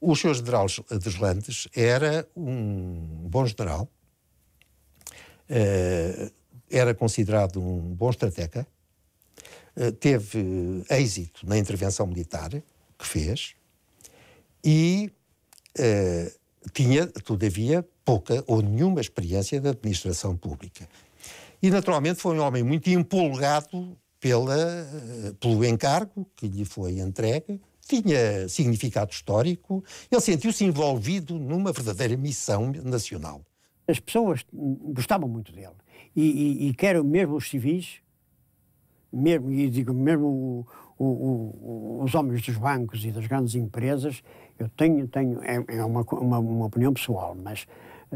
O Sr. general Deslandes era um bom general, eh, era considerado um bom estratega, eh, teve eh, êxito na intervenção militar que fez e tinha, todavia, pouca ou nenhuma experiência da administração pública. E, naturalmente, foi um homem muito empolgado pela, pelo encargo que lhe foi entregue tinha significado histórico, ele sentiu-se envolvido numa verdadeira missão nacional. As pessoas gostavam muito dele. E, e, e quero mesmo os civis, mesmo, e digo mesmo o, o, o, os homens dos bancos e das grandes empresas, eu tenho, tenho é, é uma, uma, uma, opinião pessoal, mas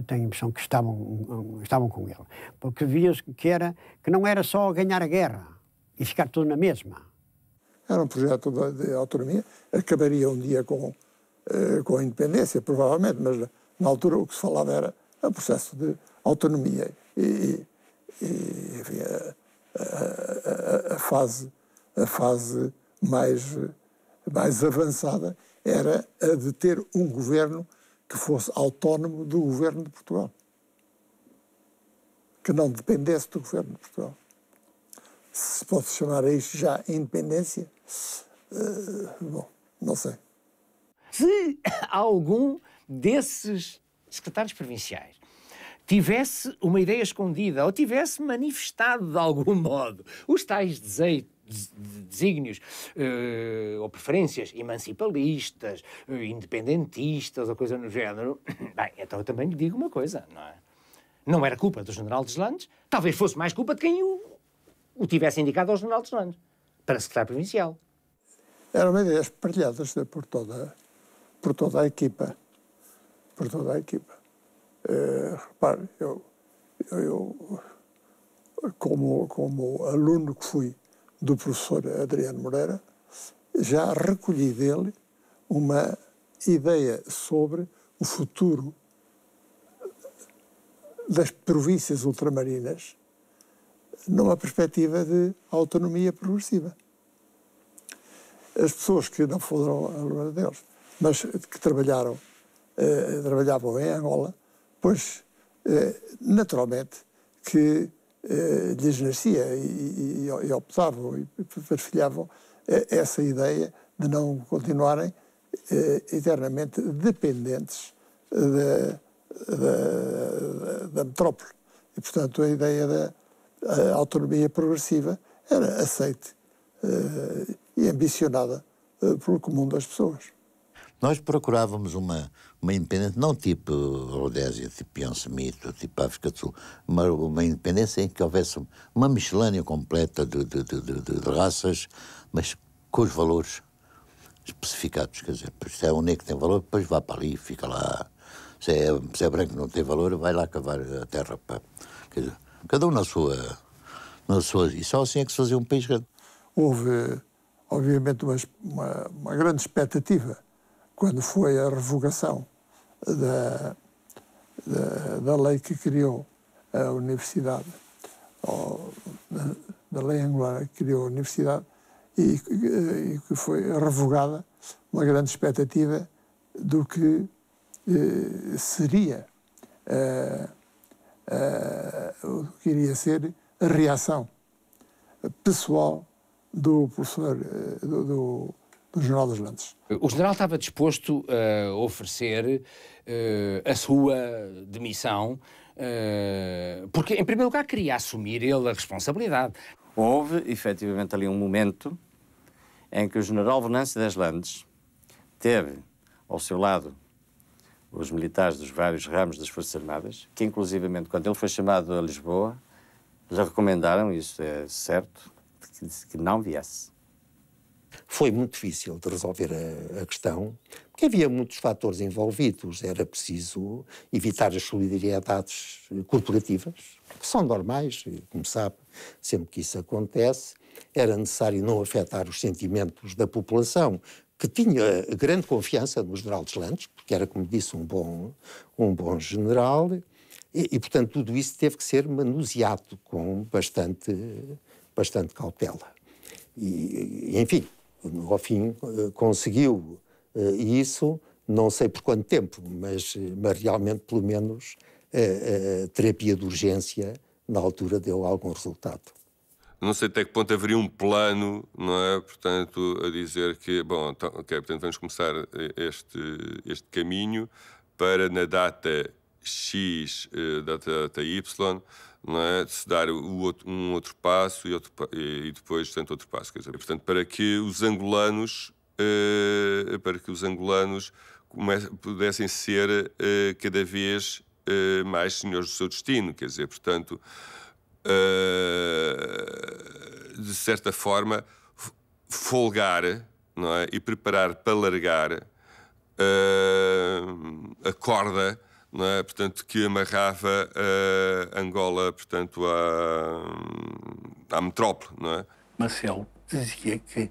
tenho a impressão que estavam, estavam com ele. Porque via-se que, era, que não era só ganhar a guerra e ficar tudo na mesma era um projeto de autonomia. Acabaria um dia com, eh, com a independência, provavelmente, mas na altura o que se falava era o processo de autonomia e, e enfim, a, a, a, fase, a fase mais, mais avançada era a de ter um governo que fosse autónomo do governo de Portugal. Que não dependesse do governo de Portugal. Se pode chamar a isto já independência, bom, não sei. Se algum desses secretários provinciais tivesse uma ideia escondida ou tivesse manifestado de algum modo os tais desejos desígnios uh, ou preferências emancipalistas, uh, independentistas ou coisa no género, bem, então eu também lhe digo uma coisa, não é? Não era culpa do general Deslandes, talvez fosse mais culpa de quem o, o tivesse indicado ao general Deslandes para secretário provincial. Eram ideias partilhadas né, por toda, por toda a equipa. Por toda a equipa. Eh, repare, eu, eu, eu como, como aluno que fui do professor Adriano Moreira, já recolhi dele uma ideia sobre o futuro das províncias ultramarinas numa perspectiva de autonomia progressiva. As pessoas que não foram alunas deles, mas que trabalharam, eh, trabalhavam em Angola, pois, eh, naturalmente, que eh, lhes nascia e, e, e optavam e perfilhavam eh, essa ideia de não continuarem eh, eternamente dependentes da, metrópole. E, portanto, a ideia da, a autonomia progressiva era aceite uh, e ambicionada uh, pelo comum das pessoas. Nós procurávamos uma, uma independência, não tipo Rodésia, tipo Ian Smith, tipo África do Sul, mas uma independência em que houvesse uma miscelânea completa de, de, de, de raças, mas com os valores especificados. Quer dizer, se é um negro que tem valor, depois vá para ali, fica lá. Se é, se é branco não tem valor, vai lá cavar a terra. Pá. Quer dizer, Cada um na sua, na sua. E só assim é que se fazia um país grande. Houve, obviamente, uma, uma, uma grande expectativa quando foi a revogação da, da, da lei que criou a universidade, ou, da, da lei angular que criou a universidade, e, que foi revogada uma grande expectativa do que eh, seria eh, uh, o que iria ser a reação pessoal do professor uh, do, do, do, Jornal dos Landes. O general estava disposto a oferecer eh, a sua demissão, porque, em primeiro lugar, queria assumir ele a responsabilidade. Houve, efetivamente, ali um momento em que o general Venâncio das Landes teve ao seu lado os militares dos vários ramos das Forças Armadas, que inclusivamente quando ele foi chamado a Lisboa, lhe recomendaram, isso é certo, que não viesse. Foi muito difícil de resolver a, a, questão, porque havia muitos fatores envolvidos. Era preciso evitar as solidariedades corporativas, que são normais, como sabe, sempre que isso acontece. Era necessário não afetar os sentimentos da população, que tinha grande confiança no general Deslandes, porque era, como disse, um bom, um bom general, e, e, portanto, tudo isso teve que ser manuseado com bastante, bastante cautela. E, enfim, ao fim eh, conseguiu eh, isso, não sei por quanto tempo, mas, eh, mas realmente, pelo menos, a, a terapia de urgência, na altura, deu algum resultado não sei até que ponto haveria um plano, não é? Portanto, a dizer que, bom, então, ok, portanto vamos começar eh, este, este caminho para na data X, eh, data, data Y, não é? se dar outro, um outro passo e, outro, e depois, portanto, outro passo. Quer dizer, portanto, para que os angolanos, eh, para que os angolanos pudessem ser eh, cada vez eh, mais senhores do seu destino. Quer dizer, portanto, uh, de certa forma, folgar não é? e preparar para largar uh, a corda não é? portanto, que amarrava eh, Angola portanto, à, à metrópole. Não é? Marcelo dizia que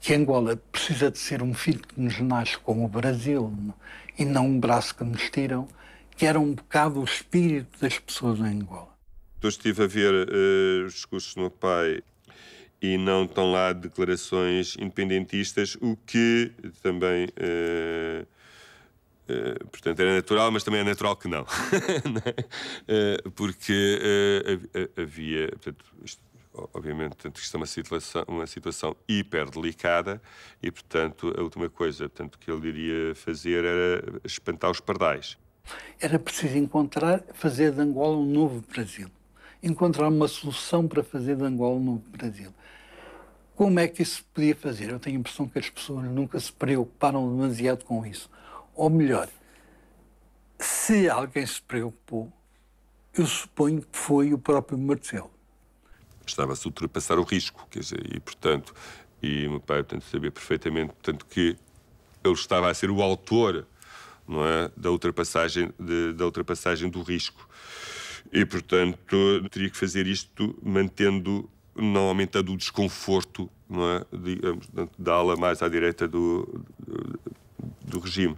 que Angola precisa de ser um filho que nos nasce com o Brasil é? e não um braço que nos tiram, que era um bocado o espírito das pessoas em Angola. Depois estive a ver uh, os discursos do meu pai e não estão lá declarações independentistas, o que também. Uh, uh, portanto, era natural, mas também é natural que não. É? porque havia, portanto, isto, obviamente, portanto, isto é uma situação, uma situação hiper delicada e, portanto, a última coisa portanto, que ele iria fazer era espantar os pardais. Era preciso encontrar, fazer de Angola um novo Brasil encontrar uma solução para fazer de Angola no Brasil. Como é que isso se podia fazer? Eu tenho a impressão que as pessoas nunca se preocuparam demasiado com isso. Ou melhor, se alguém se preocupou, eu suponho que foi o próprio Marcelo. Estava-se a ultrapassar o risco, quer dizer, e portanto, e meu pai portanto, sabia perfeitamente portanto, que ele estava a ser o autor não é, da, ultrapassagem, de, da ultrapassagem do risco. E, portanto, teria que fazer isto mantendo, não aumentando o desconforto não é? De, da ala mais à direita do, do regime.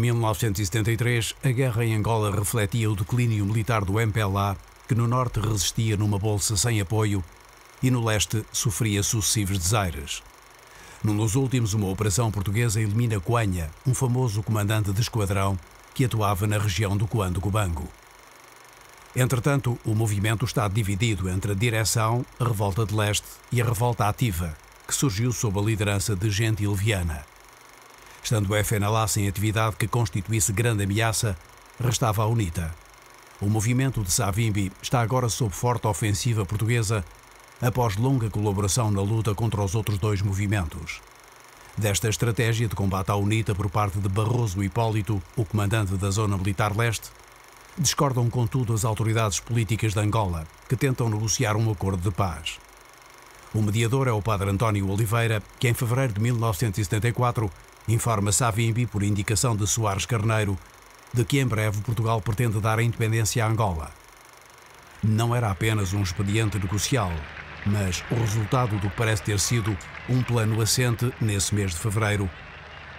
1973, a guerra em Angola refletia o declínio militar do MPLA, que no norte resistia numa bolsa sem apoio e no leste sofria sucessivos desaires. Num dos últimos, uma operação portuguesa elimina Coanha, um famoso comandante de esquadrão que atuava na região do Coando Cubango. Entretanto, o movimento está dividido entre a direção, a revolta de leste e a revolta ativa, que surgiu sob a liderança de Gentil Viana. Estando o FNLA sem atividade que constituísse grande ameaça, restava a UNITA. O movimento de Savimbi está agora sob forte ofensiva portuguesa após longa colaboração na luta contra os outros dois movimentos. Desta estratégia de combate à UNITA por parte de Barroso Hipólito, o comandante da Zona Militar Leste, discordam contudo as autoridades políticas de Angola, que tentam negociar um acordo de paz. O mediador é o padre António Oliveira, que em fevereiro de 1974 informa Savimbi, por indicação de Soares Carneiro, de que em breve Portugal pretende dar a independência à Angola. Não era apenas um expediente negocial, mas o resultado do que parece ter sido um plano assente nesse mês de fevereiro,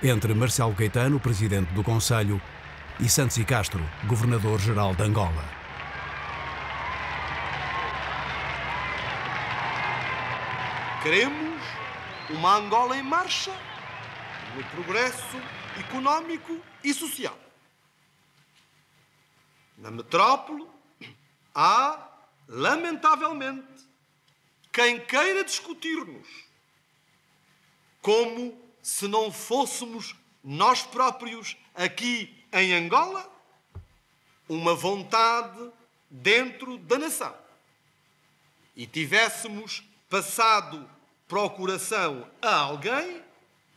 entre Marcelo Caetano, presidente do Conselho, e Santos e Castro, governador-geral de Angola. Queremos uma Angola em marcha no progresso económico e social. Na metrópole há, lamentavelmente, quem queira discutir-nos como se não fôssemos nós próprios aqui em Angola uma vontade dentro da nação e tivéssemos passado procuração a alguém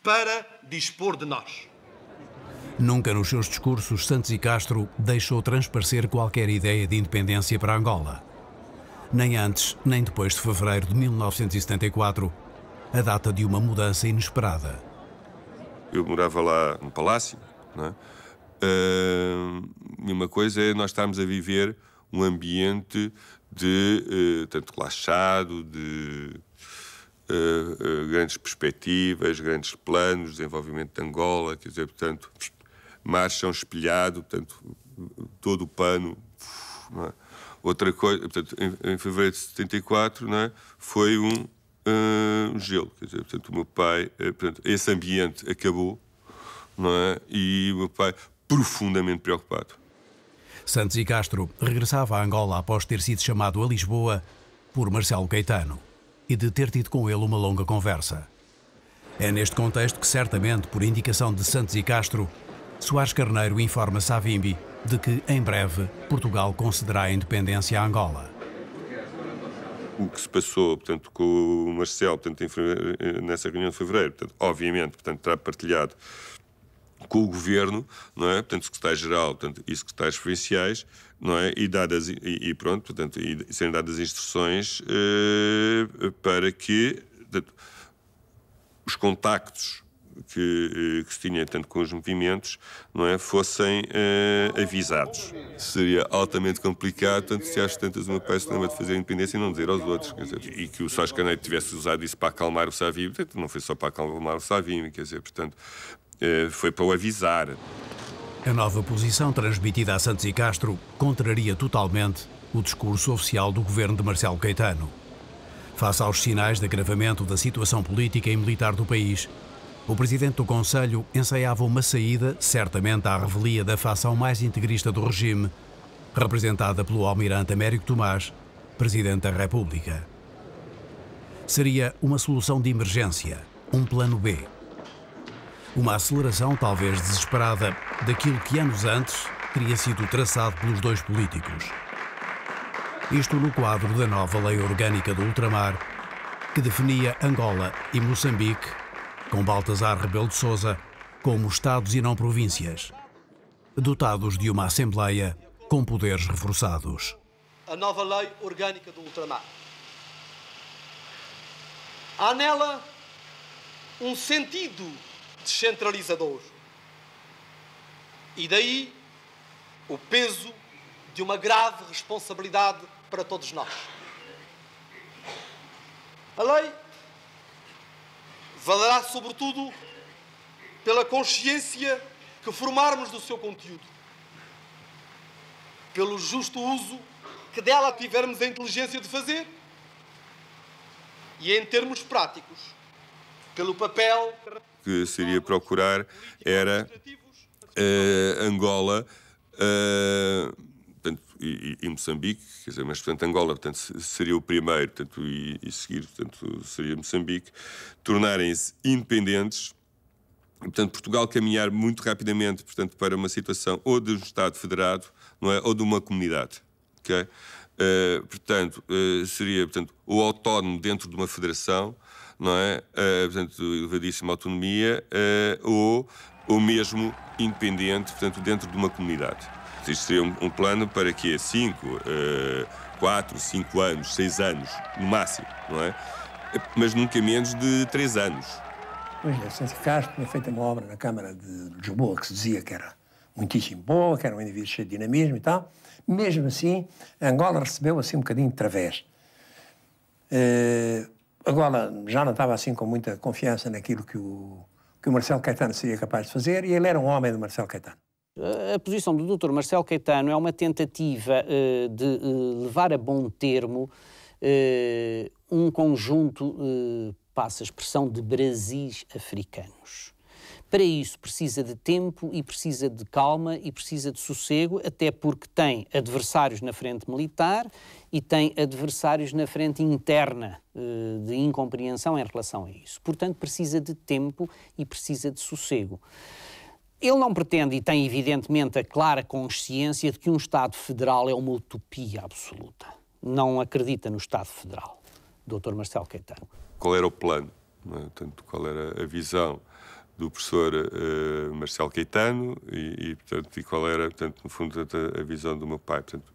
para dispor de nós. Nunca nos seus discursos, Santos e Castro deixou transparecer qualquer ideia de independência para Angola. Nem antes, nem depois de fevereiro de 1974, a data de uma mudança inesperada. Eu morava lá no palácio, é? e uh, uma coisa é nós estarmos a viver um ambiente de uh, tanto relaxado, de uh, grandes perspectivas, grandes planos, desenvolvimento de Angola, quer dizer, portanto, marcham é espelhado, portanto, todo o pano. É? Outra coisa, portanto, em, em, fevereiro de 74, não é? foi um uh, gelo, quer dizer, portanto, o meu pai, portanto, esse ambiente acabou, não é? E o meu pai profundamente preocupado. Santos e Castro regressava a Angola após ter sido chamado a Lisboa por Marcelo Caetano e de ter tido com ele uma longa conversa. É neste contexto que, certamente, por indicação de Santos e Castro, Soares Carneiro informa Savimbi de que, em breve, Portugal concederá a independência a Angola. O que se passou, portanto, com o Marcel, portanto, nessa reunião de fevereiro, portanto, obviamente, portanto, terá partilhado com o governo, não é? Portanto, secretário-geral e secretários provinciais, não é? E dadas e, e pronto, portanto, e serem dadas instruções eh, para que portanto, os contactos que, eh, que, se tinha tanto com os movimentos não é, fossem eh, avisados. Seria altamente complicado, tanto se às tantas uma peça lembra é de fazer a independência e não dizer aos outros. Dizer, e que o Sá Caneiro tivesse usado isso para acalmar o Savimbi, portanto, não foi só para acalmar o Savimbi, quer dizer, portanto, eh, foi para o avisar. A nova posição transmitida a Santos e Castro contraria totalmente o discurso oficial do governo de Marcelo Caetano. Face aos sinais de agravamento da situação política e militar do país, o presidente do Conselho ensaiava uma saída, certamente à revelia da facção mais integrista do regime, representada pelo almirante Américo Tomás, presidente da República. Seria uma solução de emergência, um plano B. Uma aceleração talvez desesperada daquilo que anos antes teria sido traçado pelos dois políticos. Isto no quadro da nova Lei Orgânica do Ultramar, que definia Angola e Moçambique, com Baltasar Rebelo de Sousa, como Estados e não províncias, dotados de uma Assembleia com poderes reforçados. A nova Lei Orgânica do Ultramar. Há nela um sentido descentralizador. E daí o peso de uma grave responsabilidade para todos nós. A lei valerá sobretudo pela consciência que formarmos do seu conteúdo, pelo justo uso que dela tivermos a inteligência de fazer e, em termos práticos, pelo papel que seria procurar era uh, Angola uh, portanto, e, e, Moçambique, quer dizer, mas portanto Angola portanto, seria o primeiro portanto, e, e seguir portanto, seria Moçambique, tornarem-se independentes. E, portanto, Portugal caminhar muito rapidamente portanto, para uma situação ou de um Estado federado não é? ou de uma comunidade. Okay? Uh, portanto, uh, seria portanto, o autónomo dentro de uma federação, não é? Uh, portanto, elevadíssima autonomia uh, ou ou mesmo independente, portanto, dentro de uma comunidade. Isto seria um, um plano para que 5, 4, 5 anos, 6 anos, no máximo, não é? Mas nunca menos de 3 anos. Pois, Vicente Castro tinha feito uma obra na Câmara de Lisboa que se dizia que era muitíssimo boa, que era um indivíduo cheio de dinamismo e tal. Mesmo assim, Angola recebeu assim um bocadinho de través. Uh, Agora, já não estava assim com muita confiança naquilo que o, que o Marcelo Caetano seria capaz de fazer e ele era um homem do Marcelo Caetano. A posição do Dr. Marcelo Caetano é uma tentativa uh, de uh, levar a bom termo uh, um conjunto, passa a expressão, de Brasis africanos. Para isso precisa de tempo e precisa de calma e precisa de sossego, até porque tem adversários na frente militar e tem adversários na frente interna eh, de incompreensão em relação a isso. Portanto, precisa de tempo e precisa de sossego. Ele não pretende e tem, evidentemente, a clara consciência de que um Estado federal é uma utopia absoluta. Não acredita no Estado federal. Dr. Marcelo Caetano. Qual era o plano? É? Portanto, qual era a visão do professor uh, Marcelo Caetano e, e, portanto, e qual era, portanto, no fundo, a, a visão do meu pai? Portanto,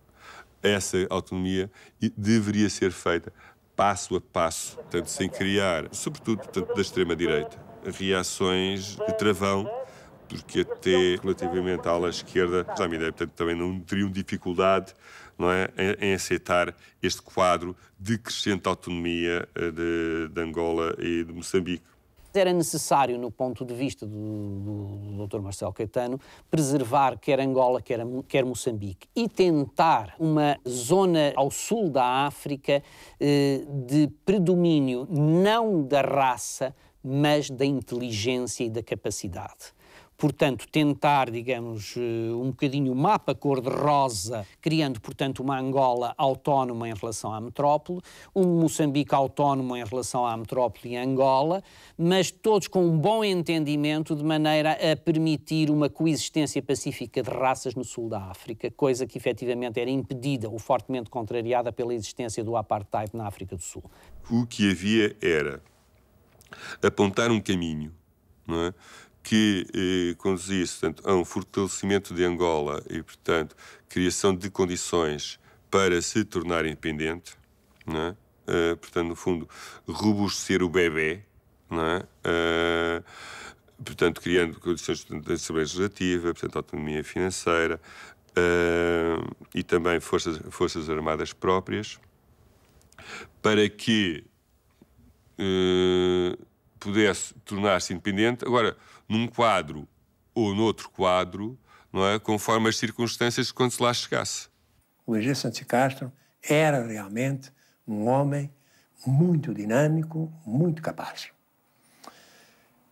essa autonomia deveria ser feita passo a passo, portanto, sem criar, sobretudo portanto, da extrema-direita, reações de travão, porque até relativamente à ala esquerda, já me ideia, portanto, também não teriam dificuldade não é, em, em aceitar este quadro de crescente autonomia eh, de, de Angola e de Moçambique. Era necessário, no ponto de vista do, do, do Dr. Marcelo Caetano, preservar quer Angola, quer, quer Moçambique e tentar uma zona ao sul da África eh, de predomínio não da raça, mas da inteligência e da capacidade portanto, tentar, digamos, eh, um bocadinho o mapa cor-de-rosa, criando, portanto, uma Angola autónoma em relação à metrópole, um Moçambique autónomo em relação à metrópole e Angola, mas todos com um bom entendimento de maneira a permitir uma coexistência pacífica de raças no sul da África, coisa que efetivamente era impedida ou fortemente contrariada pela existência do apartheid na África do Sul. O que havia era apontar um caminho, não é? que eh, conduzisse portanto, a um fortalecimento de Angola e, portanto, criação de condições para se tornar independente, né? uh, portanto, no fundo, robustecer o bebê, né? uh, eh, portanto, criando condições de segurança legislativa, portanto, autonomia financeira uh, e também forças, forças armadas próprias, para que pudesse tornar-se independente. Agora, num quadro ou noutro quadro, não é? conforme as circunstâncias de quando se lá chegasse. O Egê Santos Castro era realmente um homem muito dinâmico, muito capaz.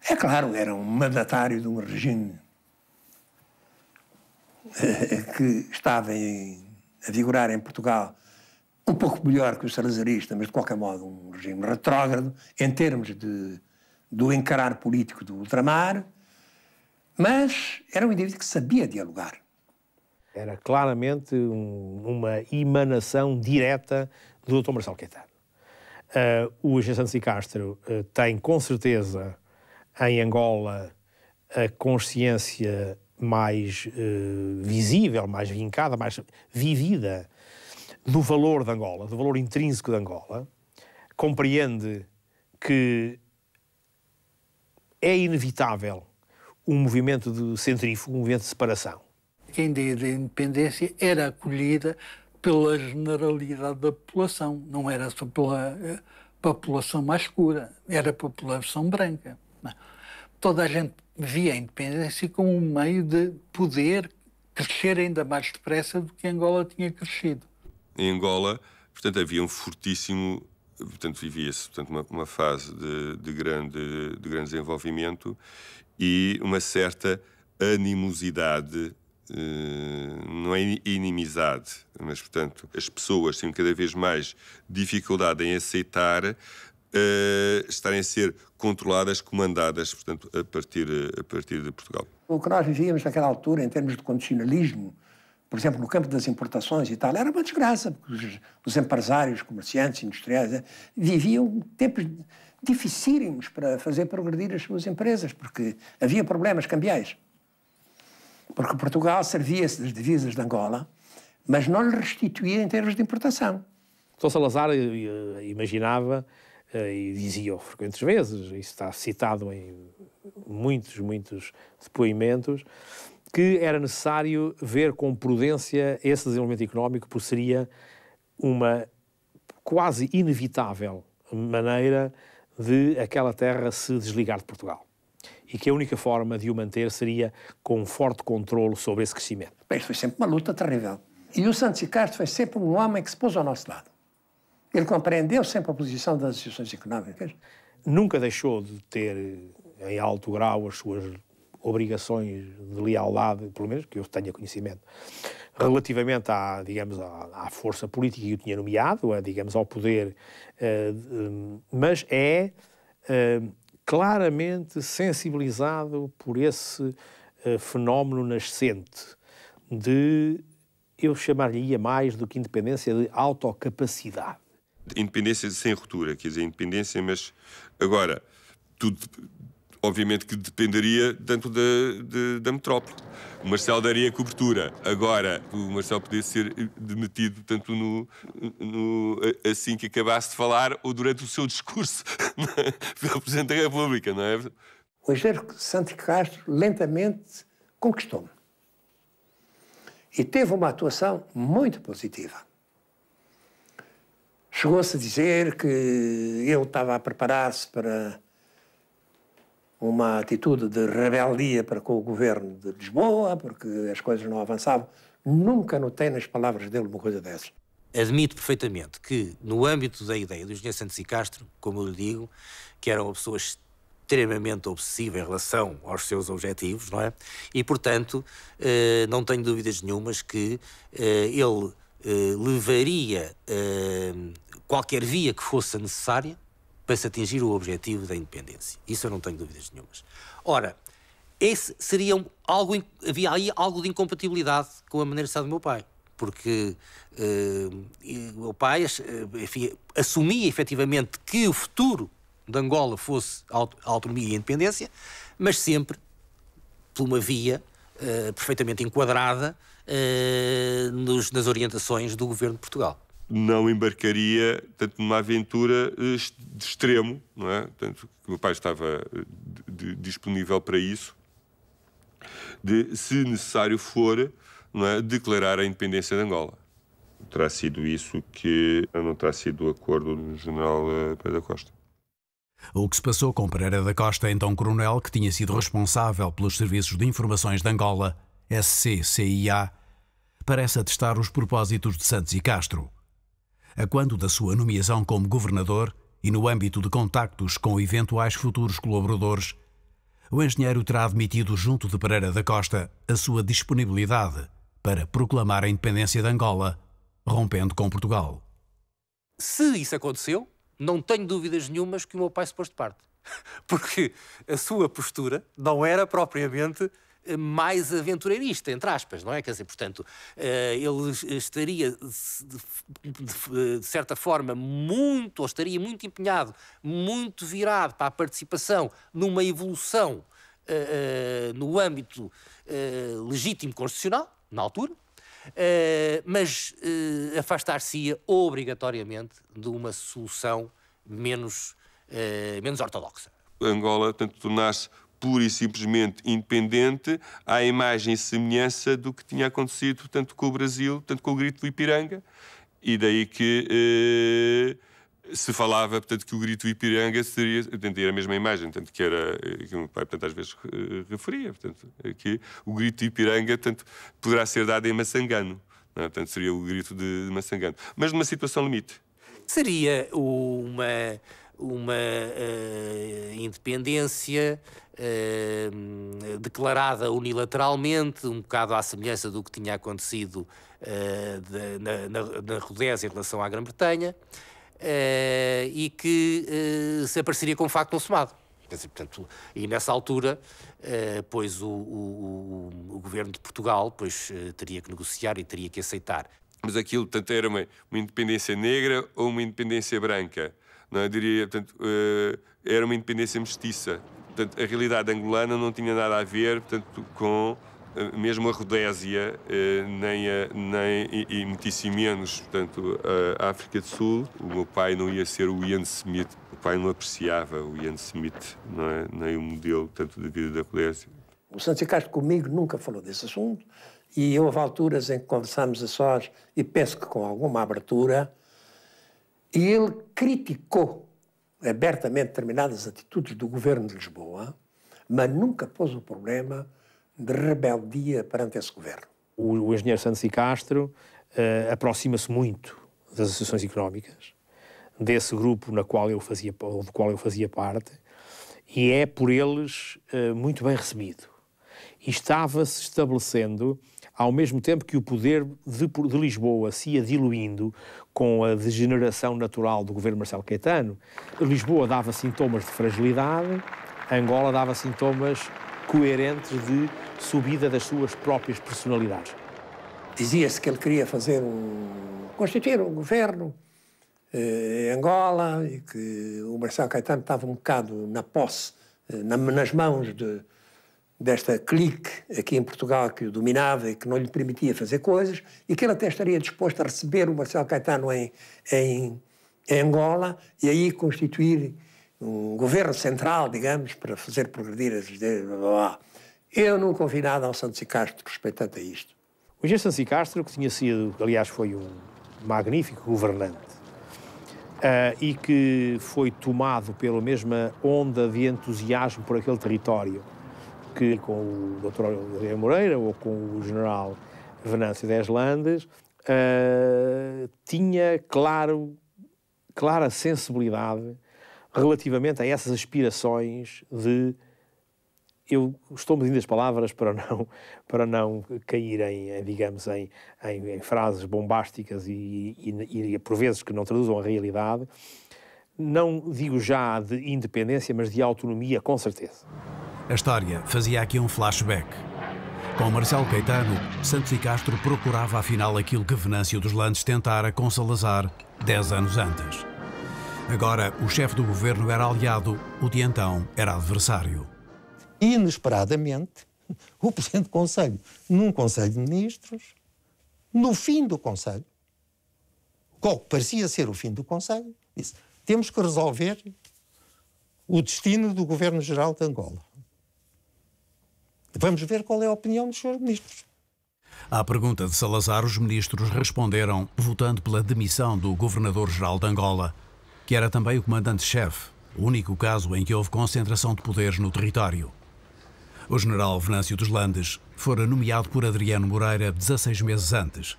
É claro, era um mandatário de um regime eh, que estava em, a vigorar em Portugal um pouco melhor que o salazarista, mas de qualquer modo um regime retrógrado em termos de, do encarar político do ultramar, mas era um indivíduo que sabia dialogar. Era claramente um, uma emanação direta do Dr. Marcelo Caetano. Uh, o Eugênio Santos e Castro uh, tem, com certeza, em Angola, a consciência mais uh, visível, mais vincada, mais vivida do valor de Angola, do valor intrínseco de Angola, compreende que é inevitável um movimento de centrífugo, um movimento de separação. Quem dia da independência era acolhida pela generalidade da população, não era só pela eh, população mais escura, era a população branca. É? Toda a gente via a independência como um meio de poder crescer ainda mais depressa do que Angola tinha crescido. Em Angola, portanto, havia um fortíssimo portanto vivia-se portanto uma, uma fase de, de, grande de grande desenvolvimento e uma certa animosidade eh, não é inimizade, mas portanto as pessoas têm cada vez mais dificuldade em aceitar eh, estarem a ser controladas, comandadas, portanto a partir a partir de Portugal. O que nós vivíamos naquela altura em termos de condicionalismo, por exemplo no campo das importações e tal, era uma desgraça porque os, os empresários, comerciantes, industriais eh, viviam tempos dificílimos para fazer progredir as suas empresas, porque havia problemas cambiais. Porque Portugal servia-se das divisas de Angola, mas não lhe restituía em termos de importação. Só Salazar imaginava eh, e dizia frequentes vezes, isso está citado em muitos, muitos depoimentos, que era necessário ver com prudência esse desenvolvimento económico, porque seria uma quase inevitável maneira de aquela terra se desligar de Portugal e que a única forma de o manter seria com um forte controle sobre esse crescimento. Bem, foi sempre uma luta terrível. E o Santos Castro foi sempre um homem que se pôs ao nosso lado. Ele compreendeu sempre a posição das instituições económicas. Nunca deixou de ter em alto grau as suas obrigações de lealdade, pelo menos que eu tenha conhecimento relativamente à, digamos, à, à força política que o tinha nomeado, a, digamos, ao poder, uh, mas é uh, claramente sensibilizado por esse uh, fenómeno nascente de, eu chamaria mais do que independência, de autocapacidade. Independência sem ruptura, quer dizer, independência, mas agora tudo obviamente que dependeria dentro da, de, da metrópole. O Marcel daria cobertura. Agora, o Marcel podia ser demitido tanto no, no, assim que acabasse de falar ou durante o seu discurso pelo Presidente da República, não é? O engenheiro Santos Castro lentamente conquistou-me. E teve uma atuação muito positiva. Chegou-se a dizer que eu estava a preparar-se para uma atitude de rebeldia para com o governo de Lisboa, porque as coisas não avançavam. Nunca notei nas palavras dele uma coisa dessas. Admito perfeitamente que, no âmbito da ideia do engenheiro Santos e Castro, como eu lhe digo, que era uma pessoa extremamente obsessiva em relação aos seus objetivos, não é? E, portanto, eh, não tenho dúvidas nenhumas que eh, ele eh, levaria qualquer via que fosse necessária para se atingir o objetivo da independência. Isso eu não tenho dúvidas nenhumas. Ora, esse seria algo, havia aí algo de incompatibilidade com a maneira de estar do meu pai. Porque uh, o meu pai eh, enfim, assumia efetivamente que o futuro de Angola fosse a autonomia e a independência, mas sempre por uma via uh, perfeitamente enquadrada uh, nos, nas orientações do governo de Portugal não embarcaria tanto numa aventura eh, de extremo, não é? Tanto que o meu pai estava eh, de, de, disponível para isso, de, se necessário for, não é? declarar a independência de Angola. Terá sido isso que não terá sido o acordo do general eh, Pereira da Costa. O que se passou com Pereira da Costa, então coronel, que tinha sido responsável pelos serviços de informações de Angola, SCCIA, parece atestar os propósitos de Santos e Castro a quando da sua nomeação como governador e no âmbito de contactos com eventuais futuros colaboradores, o engenheiro terá admitido junto de Pereira da Costa a sua disponibilidade para proclamar a independência de Angola, rompendo com Portugal. Se isso aconteceu, não tenho dúvidas nenhumas que o meu pai se pôs de parte. Porque a sua postura não era propriamente mais aventureirista, entre aspas, não é? Quer dizer, portanto, eh, ele estaria, eh, de certa forma, muito, ou estaria muito empenhado, muito virado para a participação numa evolução eh, no âmbito legítimo constitucional, na altura, mas afastar-se-ia obrigatoriamente de uma solução menos, menos ortodoxa. Angola, tanto tornar-se pura e simplesmente independente, à imagem e semelhança do que tinha acontecido tanto com o Brasil, tanto com o grito do Ipiranga, e daí que eh, se falava, portanto, que o grito do Ipiranga seria, portanto, era a mesma imagem, tanto que era, eh, que o meu pai, portanto, às vezes eh, referia, portanto, eh, que o grito do Ipiranga, tanto poderá ser dado em Maçangano, não, é? portanto, seria o grito de, de Maçangano, mas numa situação limite. Seria uma uma uh, independência uh, declarada unilateralmente, um bocado à semelhança do que tinha acontecido uh, eh, de, na, na, na, Rodésia em relação à Grã-Bretanha, e que se apareceria com facto consumado. portanto, e nessa altura, pois o, o, o, governo de Portugal pois, teria que negociar e teria que aceitar. Mas aquilo, tanto era uma, uma independência negra ou uma independência branca? Não, é? eu diria, portanto, eh, era uma independência mestiça. Portanto, a realidade angolana não tinha nada a ver portanto, com eh, mesmo a Rodésia, eh, nem, a, nem e, e muitíssimo menos, portanto, a África do Sul. O meu pai não ia ser o Ian Smith, o pai não apreciava o Ian Smith, não é? nem o modelo, tanto de vida da Rodésia. O Santos Castro comigo nunca falou desse assunto e houve alturas em que conversámos a sós e penso que com alguma abertura e ele criticou abertamente determinadas atitudes do governo de Lisboa, mas nunca pôs o problema de rebeldia perante esse governo. O, o engenheiro Santos e Castro uh, aproxima-se muito das associações económicas, desse grupo na qual eu fazia, do qual eu fazia parte, e é por eles uh, muito bem recebido. E estava-se estabelecendo, ao mesmo tempo que o poder de, de Lisboa se ia diluindo, com a degeneração natural do governo Marcelo Caetano. Lisboa dava sintomas de fragilidade, Angola dava sintomas coerentes de subida das suas próprias personalidades. Dizia-se que ele queria fazer um, constituir um governo eh, Angola e que o Marcelo Caetano estava um bocado na posse, eh, na, nas mãos de, desta clique aqui em Portugal que o dominava e que não lhe permitia fazer coisas, e que ele até estaria disposto a receber o Marcelo Caetano em, em, em Angola e aí constituir um governo central, digamos, para fazer progredir as ideias. Eu nunca ouvi nada ao Santos e Castro respeitante a isto. O G. Santos e Castro, que tinha sido, aliás, foi um magnífico governante, uh, e que foi tomado pela mesma onda de entusiasmo por aquele território, que com o Dr. André Moreira ou com o general Venâncio das Landes uh, tinha claro, clara sensibilidade relativamente a essas aspirações de eu estou medindo as palavras para não, para não cair em, digamos, em, em, em frases bombásticas e, e, e, por vezes que não traduzam a realidade. Não digo já de independência, mas de autonomia, com certeza. A história fazia aqui um flashback. Com Marcelo Caetano, Santos e Castro procurava afinal aquilo que Venâncio dos Landes tentara com Salazar dez anos antes. Agora, o chefe do governo era aliado, o de então era adversário. Inesperadamente, o Presidente do Conselho, num Conselho de Ministros, no fim do Conselho, qual parecia ser o fim do Conselho, disse: temos que resolver o destino do Governo-Geral de Angola. Vamos ver qual é a opinião dos senhores ministros. À pergunta de Salazar, os ministros responderam votando pela demissão do governador-geral de Angola, que era também o comandante-chefe, o único caso em que houve concentração de poderes no território. O general Venâncio dos Landes fora nomeado por Adriano Moreira 16 meses antes,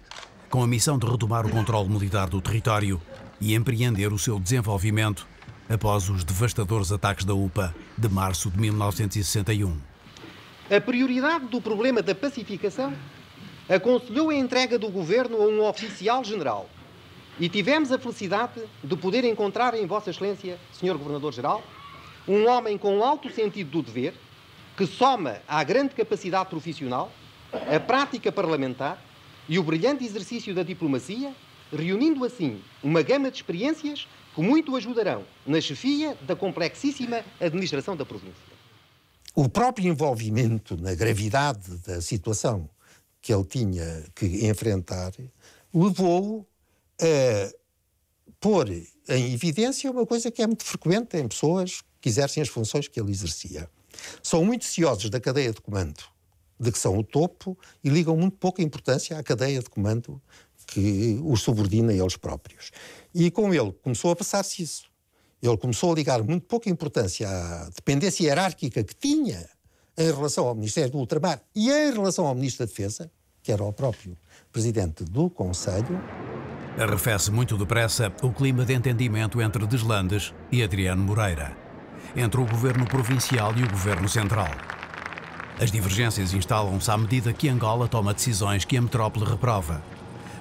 com a missão de retomar o controle militar do território e empreender o seu desenvolvimento após os devastadores ataques da UPA de março de 1961 a prioridade do problema da pacificação, aconselhou a entrega do governo a um oficial general. E tivemos a felicidade de poder encontrar em Vossa Excelência, Sr. Governador-Geral, um homem com alto sentido do dever, que soma à grande capacidade profissional, a prática parlamentar e o brilhante exercício da diplomacia, reunindo assim uma gama de experiências que muito ajudarão na chefia da complexíssima administração da província o próprio envolvimento na gravidade da situação que ele tinha que enfrentar levou-o a pôr em evidência uma coisa que é muito frequente em pessoas que exercem as funções que ele exercia. São muito ciosos da cadeia de comando, de que são o topo, e ligam muito pouca importância à cadeia de comando que os subordina a eles próprios. E com ele começou a passar-se isso. Ele começou a ligar muito pouca importância à dependência hierárquica que tinha em relação ao Ministério do Ultramar e em relação ao Ministro da Defesa, que era o próprio presidente do Conselho. Arrefece muito depressa o clima de entendimento entre Deslandes e Adriano Moreira, entre o governo provincial e o governo central. As divergências instalam-se à medida que Angola toma decisões que a metrópole reprova.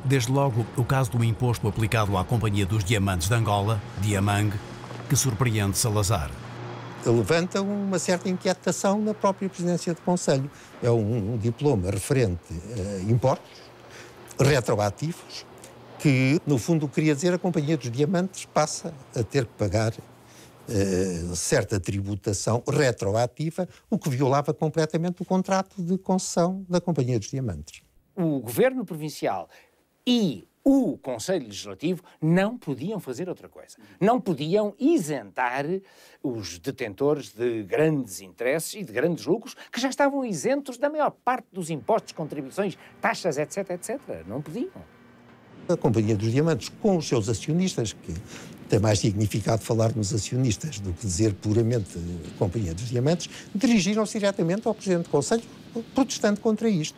Desde logo, o caso do imposto aplicado à Companhia dos Diamantes de Angola, Diamang, que surpreende Salazar. Levanta uma certa inquietação na própria presidência do Conselho. É um, um diploma referente a eh, impostos retroativos que, no fundo, queria dizer a Companhia dos Diamantes passa a ter que pagar eh, certa tributação retroativa, o que violava completamente o contrato de concessão da Companhia dos Diamantes. O governo provincial e o Conselho Legislativo não podiam fazer outra coisa. Não podiam isentar os detentores de grandes interesses e de grandes lucros que já estavam isentos da maior parte dos impostos, contribuições, taxas, etc, etc. Não podiam. A Companhia dos Diamantes, com os seus acionistas, que tem mais significado falar nos acionistas do que dizer puramente Companhia dos Diamantes, dirigiram-se diretamente ao Presidente do Conselho protestando contra isto.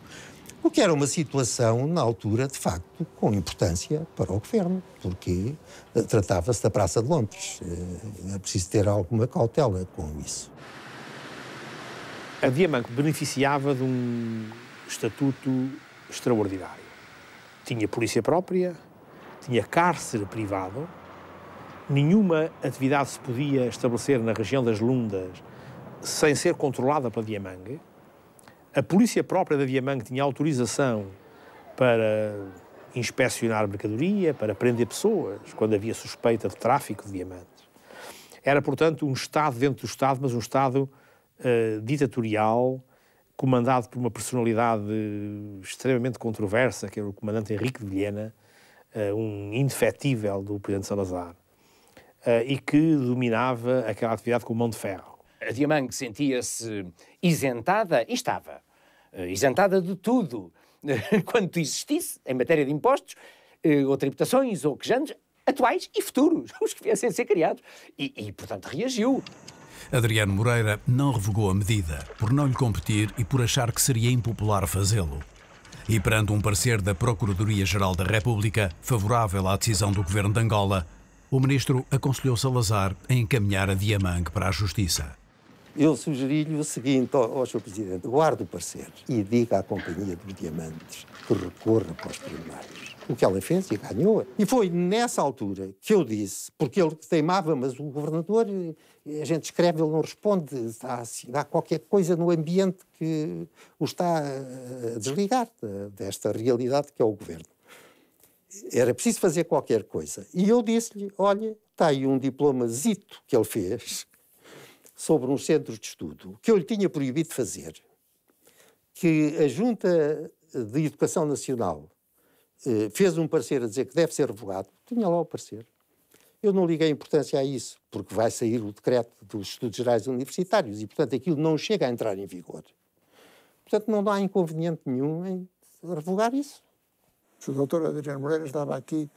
O que era uma situação, na altura, de facto, com importância para o governo, porque eh, tratava-se da Praça de Londres. Eh, é preciso ter alguma cautela com isso. A Diamanco beneficiava de um estatuto extraordinário. Tinha polícia própria, tinha cárcere privado, nenhuma atividade se podia estabelecer na região das Lundas sem ser controlada pela Diamangue a polícia própria da Diamante tinha autorização para inspecionar mercadoria, para prender pessoas, quando havia suspeita de tráfico de diamantes. Era, portanto, um Estado dentro do Estado, mas um Estado uh, ditatorial, comandado por uma personalidade extremamente controversa, que era é o comandante Henrique de Vilhena, uh, eh, um indefetível do presidente Salazar, uh, e que dominava aquela atividade com mão de ferro. A Diamang sentia-se isentada e estava. Eh, isentada de tudo quanto existisse em matéria de impostos eh, ou tributações ou quejantes atuais e futuros, os que viessem a ser criados. E, e, portanto, reagiu. Adriano Moreira não revogou a medida por não lhe competir e por achar que seria impopular fazê-lo. E perante um parecer da Procuradoria-Geral da República favorável à decisão do governo de Angola, o ministro aconselhou Salazar a encaminhar a Diamang para a Justiça. Eu sugeri-lhe o seguinte ao, Sr. Presidente: guarde o parecer e diga à Companhia dos Diamantes que recorra para os tribunais. O que ela fez e ganhou. E foi nessa altura que eu disse, porque ele teimava, mas o governador, eh, a gente escreve, ele não responde, há, assim, há qualquer coisa no ambiente que o está a desligar desta realidade que é o governo era preciso fazer qualquer coisa. E eu disse-lhe: olha, está aí um diplomazito que ele fez, sobre um centro de estudo que eu lhe tinha proibido de fazer, que a Junta de Educação Nacional eh, fez um parecer a dizer que deve ser revogado, tinha lá o parecer. Eu não liguei importância a isso, porque vai sair o decreto dos estudos gerais universitários e, portanto, aquilo não chega a entrar em vigor. Portanto, não há inconveniente nenhum em revogar isso. O doutor Adriano Moreira estava aqui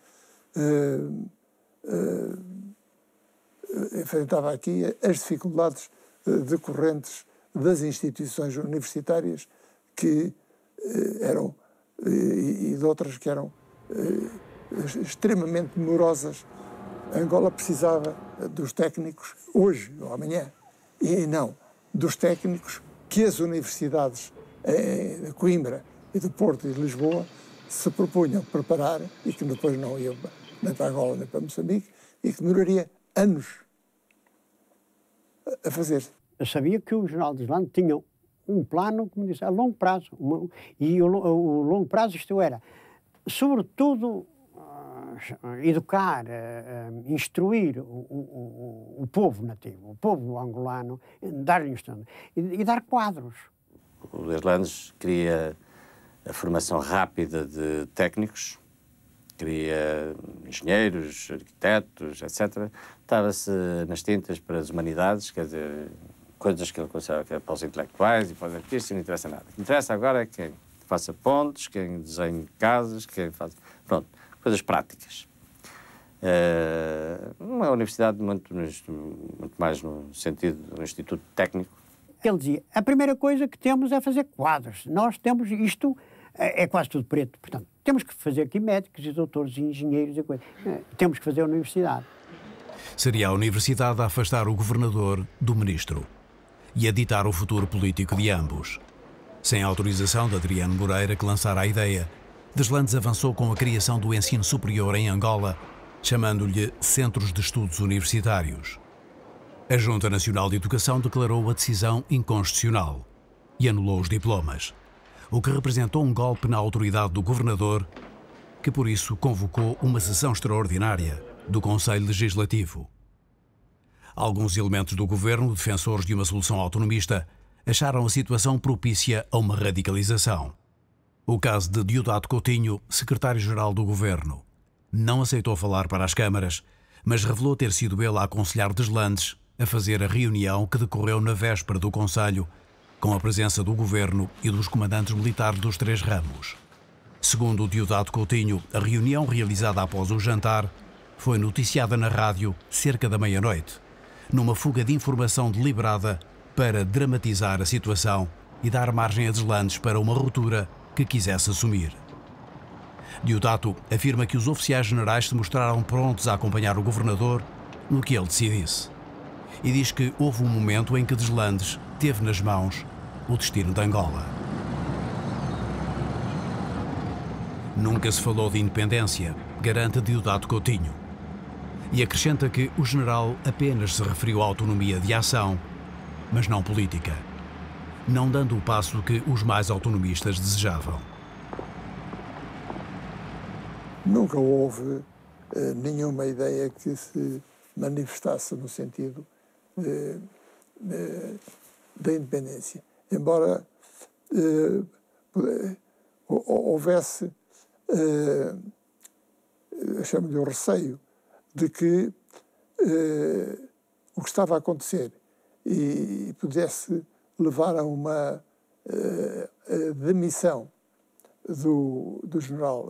uh, uh eh, enfrentava aqui as dificuldades eh, decorrentes das instituições universitárias que eh, eram e de outras que eram extremamente demorosas. Angola precisava dos técnicos hoje ou amanhã e não dos técnicos que as universidades de Coimbra e do Porto e de Lisboa se propunham preparar e que depois não iam nem para Angola nem para Moçambique e que demoraria anos a fazer? Eu sabia que o Jornal de Islândia tinha um plano, como disse, a longo prazo. Uma, e o, o, longo prazo, isto era, sobretudo, uh, educar, uh, uh, instruir o, o, o, povo nativo, o povo angolano, dar-lhe e, e dar quadros. O Irlandes queria a formação rápida de técnicos, queria engenheiros, arquitetos, etc. Estava-se nas tintas para as humanidades, quer dizer, coisas que ele considerava que era para os intelectuais e para os artistas, não interessa nada. O que interessa agora é quem faça pontes, quem desenhe casas, quem faz. Pronto, coisas práticas. Eh, uma universidade muito, muito mais no sentido do um Instituto Técnico. Ele dizia: a primeira coisa que temos é fazer quadros. Nós temos isto, é, é quase tudo preto, portanto temos que fazer aqui médicos e doutores e engenheiros e coisas. Eh, temos que fazer a universidade. Seria a universidade a afastar o governador do ministro e a ditar o futuro político de ambos. Sem autorização de Adriano Moreira, que lançara a ideia, Deslandes avançou com a criação do ensino superior em Angola, chamando-lhe Centros de Estudos Universitários. A Junta Nacional de Educação declarou a decisão inconstitucional e anulou os diplomas o que representou um golpe na autoridade do governador, que por isso convocou uma sessão extraordinária do Conselho Legislativo. Alguns elementos do governo, defensores de uma solução autonomista, acharam a situação propícia a uma radicalização. O caso de Diodato Coutinho, secretário-geral do governo, não aceitou falar para as câmaras, mas revelou ter sido ele a aconselhar Deslandes a fazer a reunião que decorreu na véspera do Conselho com a presença do governo e dos comandantes militares dos três ramos. Segundo Diodato Coutinho, a reunião realizada após o jantar foi noticiada na rádio cerca da meia-noite, numa fuga de informação deliberada para dramatizar a situação e dar margem a deslandes para uma ruptura que quisesse assumir. Diodato afirma que os oficiais generais se mostraram prontos a acompanhar o governador no que ele decidisse. E diz que houve um momento em que Deslandes teve nas mãos o destino de Angola. Nunca se falou de independência, garante Diodato Coutinho. E acrescenta que o general apenas se referiu à autonomia de ação, mas não política, não dando o passo que os mais autonomistas desejavam. Nunca houve eh, nenhuma ideia que se manifestasse no sentido eh, eh, da independência embora eh, houvesse, eh, chamo-lhe o receio, de que eh, o que estava a acontecer e, e pudesse levar a uma eh, demissão do, do general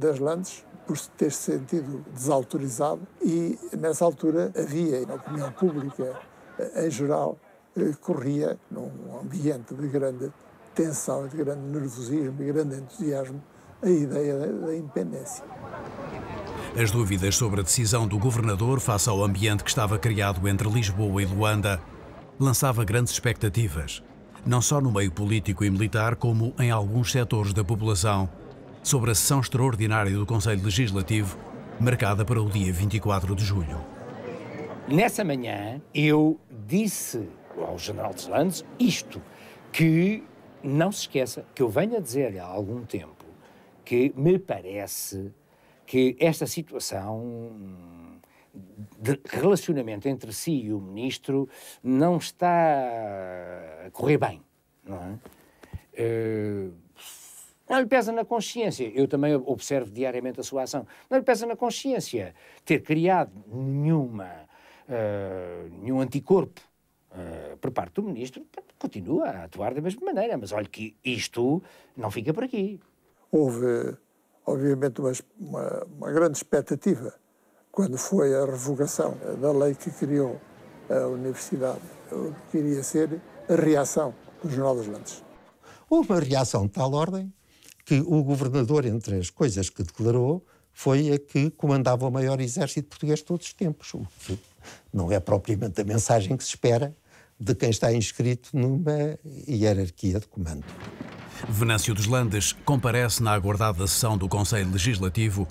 eh, Landes por ter -se sentido desautorizado e nessa altura havia na opinião pública eh, em geral eh, corria num ambiente de grande tensão, de grande nervosismo e grande entusiasmo a ideia da independência. As dúvidas sobre a decisão do governador face ao ambiente que estava criado entre Lisboa e Luanda lançava grandes expectativas, não só no meio político e militar, como em alguns setores da população, sobre a sessão extraordinária do Conselho Legislativo, marcada para o dia 24 de julho. Nessa manhã, eu disse ao general Deslandes isto, que não se esqueça que eu venho a dizer há algum tempo que me parece que esta situação de relacionamento entre si e o ministro não está a correr bem, não é? Uh, não lhe pesa na consciência, eu também observo diariamente a sua ação, não lhe pesa na consciência ter criado nenhuma, uh, nenhum anticorpo eh, por parte do ministro, continua a atuar da mesma maneira. Mas olha que isto não fica por aqui. Houve, obviamente, uma, uma, uma grande expectativa quando foi a revogação eh, da lei que criou a universidade. O que iria ser a reação do Jornal dos Lentes. Houve uma reação de tal ordem que o governador, entre as coisas que declarou, foi a que comandava o maior exército português de todos os tempos, o que não é propriamente a mensagem que se espera de quem está inscrito numa hierarquia de comando. Venâncio dos Landes comparece na aguardada sessão do Conselho Legislativo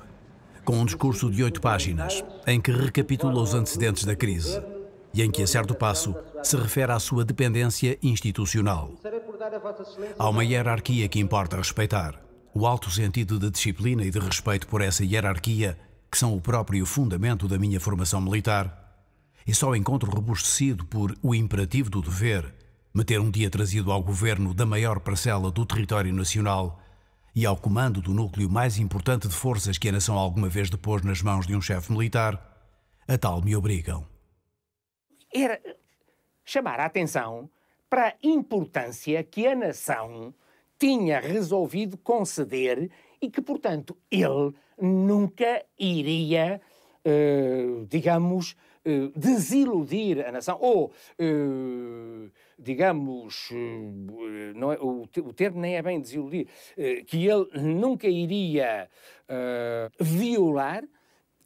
com um discurso de oito páginas, em que recapitula os antecedentes da crise e em que, a certo passo, se refere à sua dependência institucional. Há uma hierarquia que importa respeitar. O alto sentido de disciplina e de respeito por essa hierarquia, que são o próprio fundamento da minha formação militar, e só encontro robustecido por o imperativo do dever, meter um dia trazido ao governo da maior parcela do território nacional e ao comando do núcleo mais importante de forças que a nação alguma vez depôs nas mãos de um chefe militar, a tal me obrigam. Era chamar a atenção para a importância que a nação tinha resolvido conceder e que, portanto, ele nunca iria, eh, digamos, eh, desiludir a nação, ou, eh, digamos, eh, não é, o, termo nem é bem desiludir, que ele nunca iria violar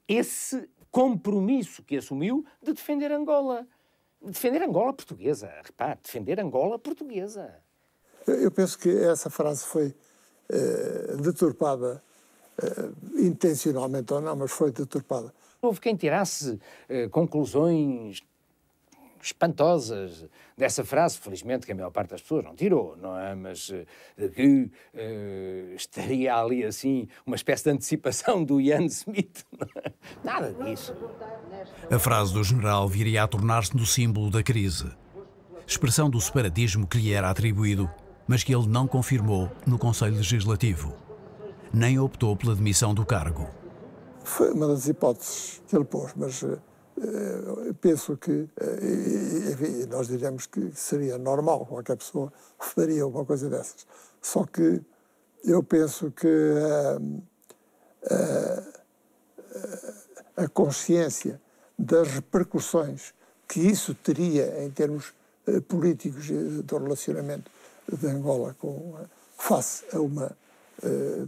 esse compromisso que assumiu de defender Angola. Defender Angola portuguesa, repare, defender Angola portuguesa. Eu penso que essa frase foi deturpada, intencionalmente ou não, mas foi deturpada. Houve quem tirasse eh, conclusões espantosas dessa frase, felizmente que a maior parte das pessoas não tirou, não é? Mas eh, que uh, estaria ali assim uma espécie de antecipação do Ian Smith. É? Nada disso. A frase do general viria a tornar-se no símbolo da crise, expressão do separatismo que lhe era atribuído, mas que ele não confirmou no Conselho Legislativo, nem optou pela demissão do cargo. Foi uma das hipóteses que ele pôs, mas uh, penso que, uh, nós diríamos que seria normal, qualquer pessoa faria uma coisa dessas. Só que eu penso que uh, a consciência das repercussões que isso teria em termos políticos do relacionamento de Angola com, face a uma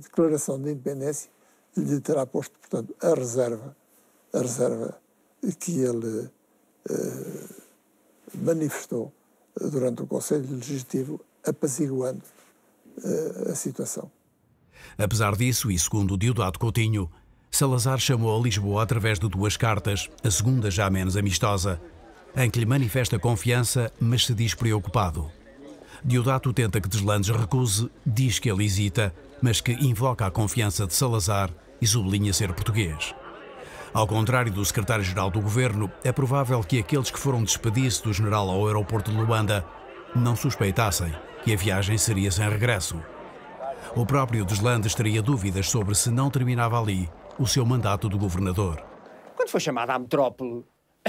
declaração de independência lhe terá posto, portanto, a reserva, a reserva que ele eh, manifestou durante o Conselho Legislativo, apaziguando eh, a situação. Apesar disso, e segundo Diodato Coutinho, Salazar chamou a Lisboa através de duas cartas, a segunda já menos amistosa, em que lhe manifesta confiança, mas se diz preocupado. Diodato tenta que Deslandes recuse, diz que ele hesita, mas que invoca a confiança de Salazar e sublinha ser português. Ao contrário do secretário-geral do governo, é provável que aqueles que foram despedir-se do general ao aeroporto de Luanda não suspeitassem que a viagem seria sem regresso. O próprio Deslandes teria dúvidas sobre se não terminava ali o seu mandato de governador. Quando foi chamada à metrópole,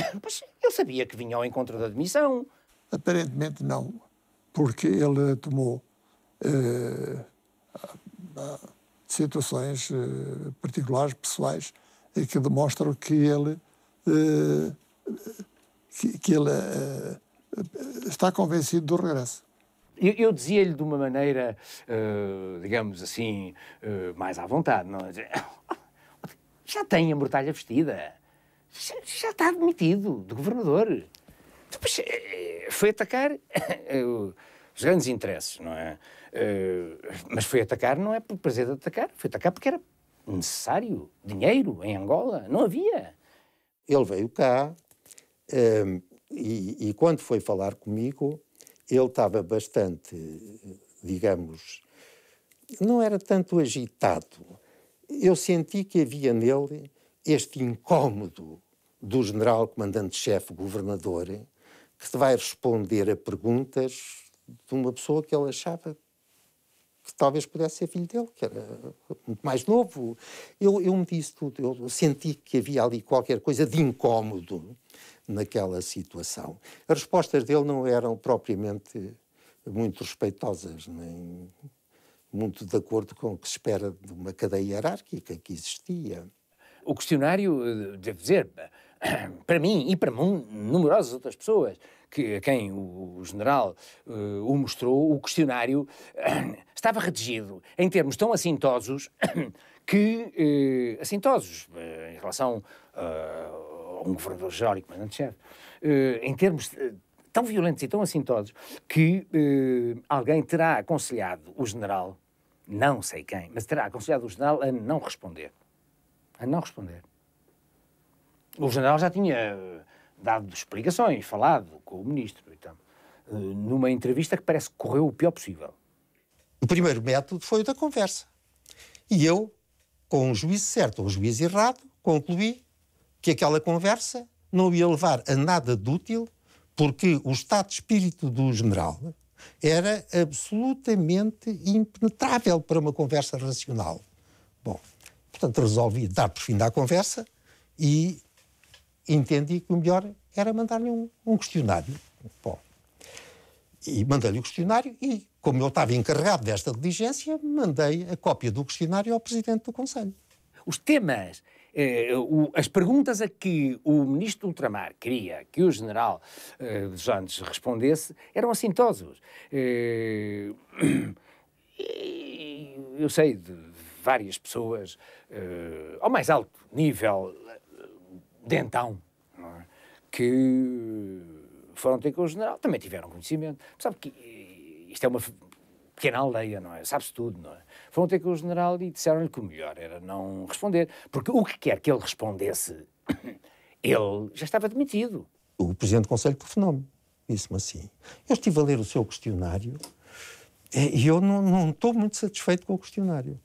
eu sabia que vinha ao encontro da demissão. Aparentemente não, porque ele tomou eh, situações eh, particulares, pessoais, eh, que demonstram que ele, eh, que, ele está convencido do regresso. Eu, eu dizia-lhe de uma maneira, uh, digamos assim, uh, mais à vontade. Não? É? Já tem a mortalha vestida. Já, já está demitido de governador. Depois, foi atacar os grandes interesses, não é? Uh, mas foi atacar não é por prazer de atacar, foi atacar porque era necessário dinheiro em Angola, não havia. Ele veio cá um, ehm, e, e, quando foi falar comigo, ele estava bastante, digamos, não era tanto agitado. Eu senti que havia nele este incómodo do general comandante-chefe governador que vai responder a perguntas de uma pessoa que ele achava que talvez pudesse ser filho dele, que era muito mais novo. Eu, eu me disse tudo, eu senti que havia ali qualquer coisa de incómodo naquela situação. As respostas dele não eram propriamente muito respeitosas, nem muito de acordo com o que se espera de uma cadeia hierárquica que existia. O questionário, eh, devo dizer, para mim e para numerosas outras pessoas, que, a quem o, o general uh, o mostrou, o questionário uh, estava redigido em termos tão assintosos que, uh, assintosos eh, em relação a um governador geral e comandante-chefe, em termos tão violentos e tão assintosos que alguém terá aconselhado o general, não sei quem, mas terá aconselhado o general a não responder. A não responder o general já tinha eh, dado explicações, falado com o ministro, então, numa entrevista que parece que correu o pior possível. O primeiro método foi o da conversa. E eu, com um juiz certo ou um juiz errado, concluí que aquela conversa não ia levar a nada de útil, porque o estado de espírito do general era absolutamente impenetrável para uma conversa racional. Bom, portanto, resolvi dar por fim à conversa e entendi que o melhor era mandar-lhe um, um, questionário. Bom, e mandei-lhe o questionário e, como eu estava encarregado desta diligência, mandei a cópia do questionário ao Presidente do Conselho. Os temas, eh, o, as perguntas a que o Ministro do Ultramar queria que o General eh, Jantes respondesse eram assintosos. Eh, eu sei de várias pessoas eh, ao mais alto nível dentão, é? que foram ter com o general, também tiveram conhecimento. Sabe que eh, isto é uma pequena aldeia, não é? Sabe-se tudo, não é? Foram ter com o general e disseram-lhe que o melhor era não responder, porque o que quer que ele respondesse, ele já estava demitido. O presidente do Conselho por fenómeno disse-me assim: Eu estive a ler o seu questionário eh, e eu não, não estou muito satisfeito com o questionário.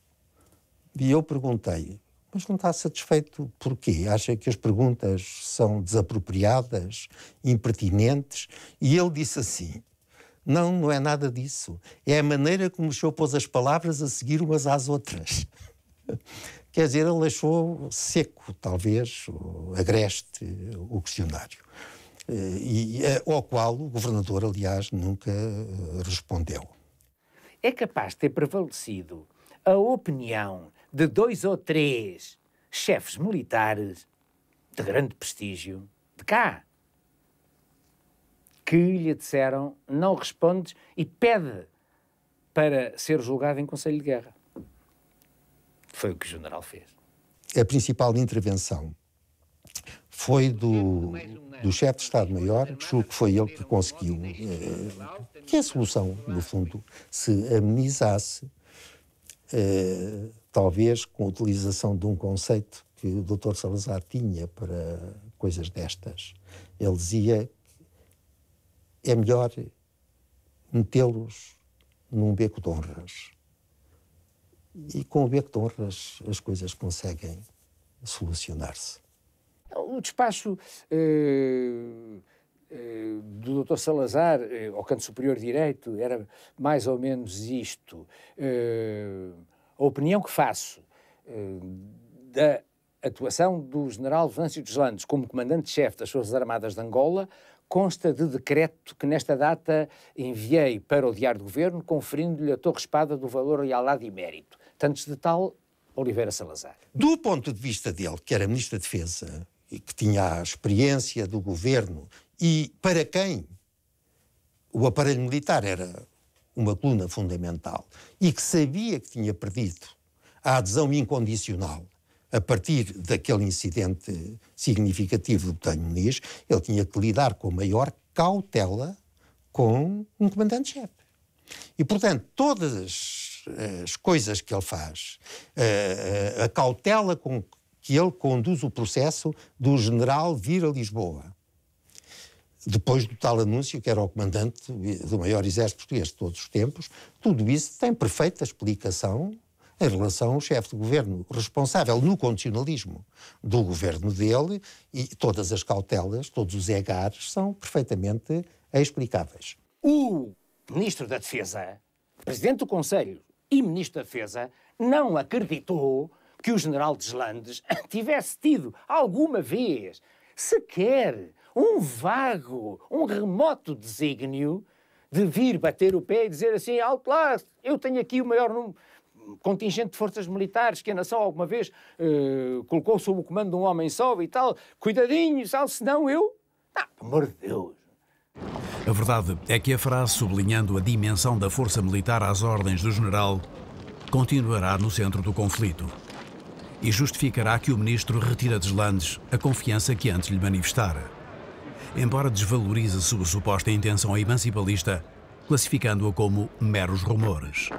E eu perguntei mas não está satisfeito porquê? Acha que as perguntas são desapropriadas, impertinentes? E ele disse assim: Não, não é nada disso. É a maneira como o senhor pôs as palavras a seguir umas às outras. Quer dizer, ele achou seco, talvez, agreste o questionário. Eh, e, eh, ao qual o governador, aliás, nunca eh, respondeu. É capaz de ter prevalecido a opinião de dois ou três chefes militares de grande prestígio de cá que lhe disseram não respondes e pede para ser julgado em Conselho de Guerra. Foi o que o general fez. A principal intervenção foi do, do chefe de Estado-Maior, julgo que foi ele que conseguiu eh, que a solução, no fundo, se amenizasse eh, talvez com a utilização de um conceito que o Dr. Salazar tinha para coisas destas. Ele dizia é melhor metê-los num beco de honras. E com o beco de honras as coisas conseguem solucionar-se. Então, o despacho eh, eh, do Dr. Salazar eh, ao canto superior direito era mais ou menos isto. Eh, a opinião que faço eh, da atuação do general Francisco dos Landes como comandante-chefe das Forças Armadas de Angola consta de decreto que nesta data enviei para o Diário do Governo, conferindo-lhe a torre-espada do valor realado e mérito. Tantos de tal, Oliveira Salazar. Do ponto de vista dele, que era Ministro da Defesa e que tinha a experiência do governo e para quem o aparelho militar era uma coluna fundamental, e que sabia que tinha perdido a adesão incondicional a partir daquele incidente significativo do Botânio Muniz, ele tinha que lidar com a maior cautela com um comandante-chefe. E, portanto, todas as, coisas que ele faz, eh, eh, a cautela com que ele conduz o processo do general vir a Lisboa, depois do tal anúncio que era o comandante do maior exército português de todos os tempos, tudo isso tem perfeita explicação em relação ao chefe de governo responsável no condicionalismo do governo dele e todas as cautelas, todos os egares são perfeitamente explicáveis. O ministro da Defesa, presidente do Conselho e ministro da Defesa não acreditou que o general Deslandes tivesse tido alguma vez sequer um vago, um remoto desígnio de vir bater o pé e dizer assim, alto lá, eu tenho aqui o maior número, contingente de forças militares que a nação alguma vez eh, colocou sob o comando de um homem só e tal, cuidadinho, tal, senão eu... Ah, pelo amor de Deus! A verdade é que a frase sublinhando a dimensão da força militar às ordens do general continuará no centro do conflito e justificará que o ministro retira deslandes a confiança que antes lhe manifestara embora desvalorize a sua suposta intenção emancipalista, classificando-a como meros rumores.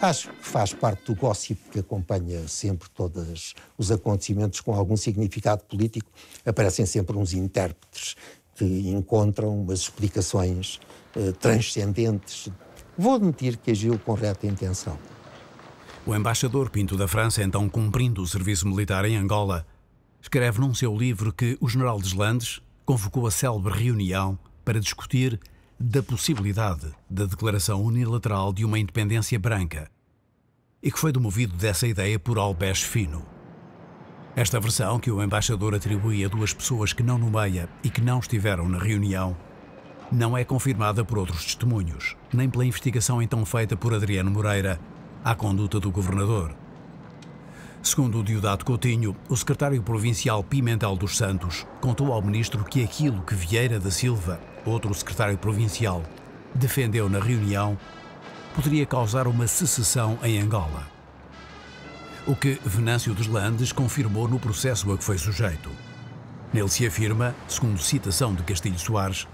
Acho que faz parte do gossip que acompanha sempre todos os acontecimentos com algum significado político. Aparecem sempre uns intérpretes que encontram umas explicações uh, transcendentes. Vou admitir que agiu com reta intenção. O embaixador Pinto da França, então cumprindo o serviço militar em Angola, escreve num seu livro que o general Deslandes, convocou a célebre reunião para discutir da possibilidade da declaração unilateral de uma independência branca e que foi demovido dessa ideia por Albés Fino. Esta versão, que o embaixador atribui a duas pessoas que não nomeia e que não estiveram na reunião, não é confirmada por outros testemunhos, nem pela investigação então feita por Adriano Moreira à conduta do governador. Segundo o Diodato Coutinho, o secretário provincial Pimentel dos Santos contou ao ministro que aquilo que Vieira da Silva, outro secretário provincial, defendeu na reunião poderia causar uma secessão em Angola. O que Venâncio dos Landes confirmou no processo a que foi sujeito. Nele se afirma, segundo citação de Castilho Soares,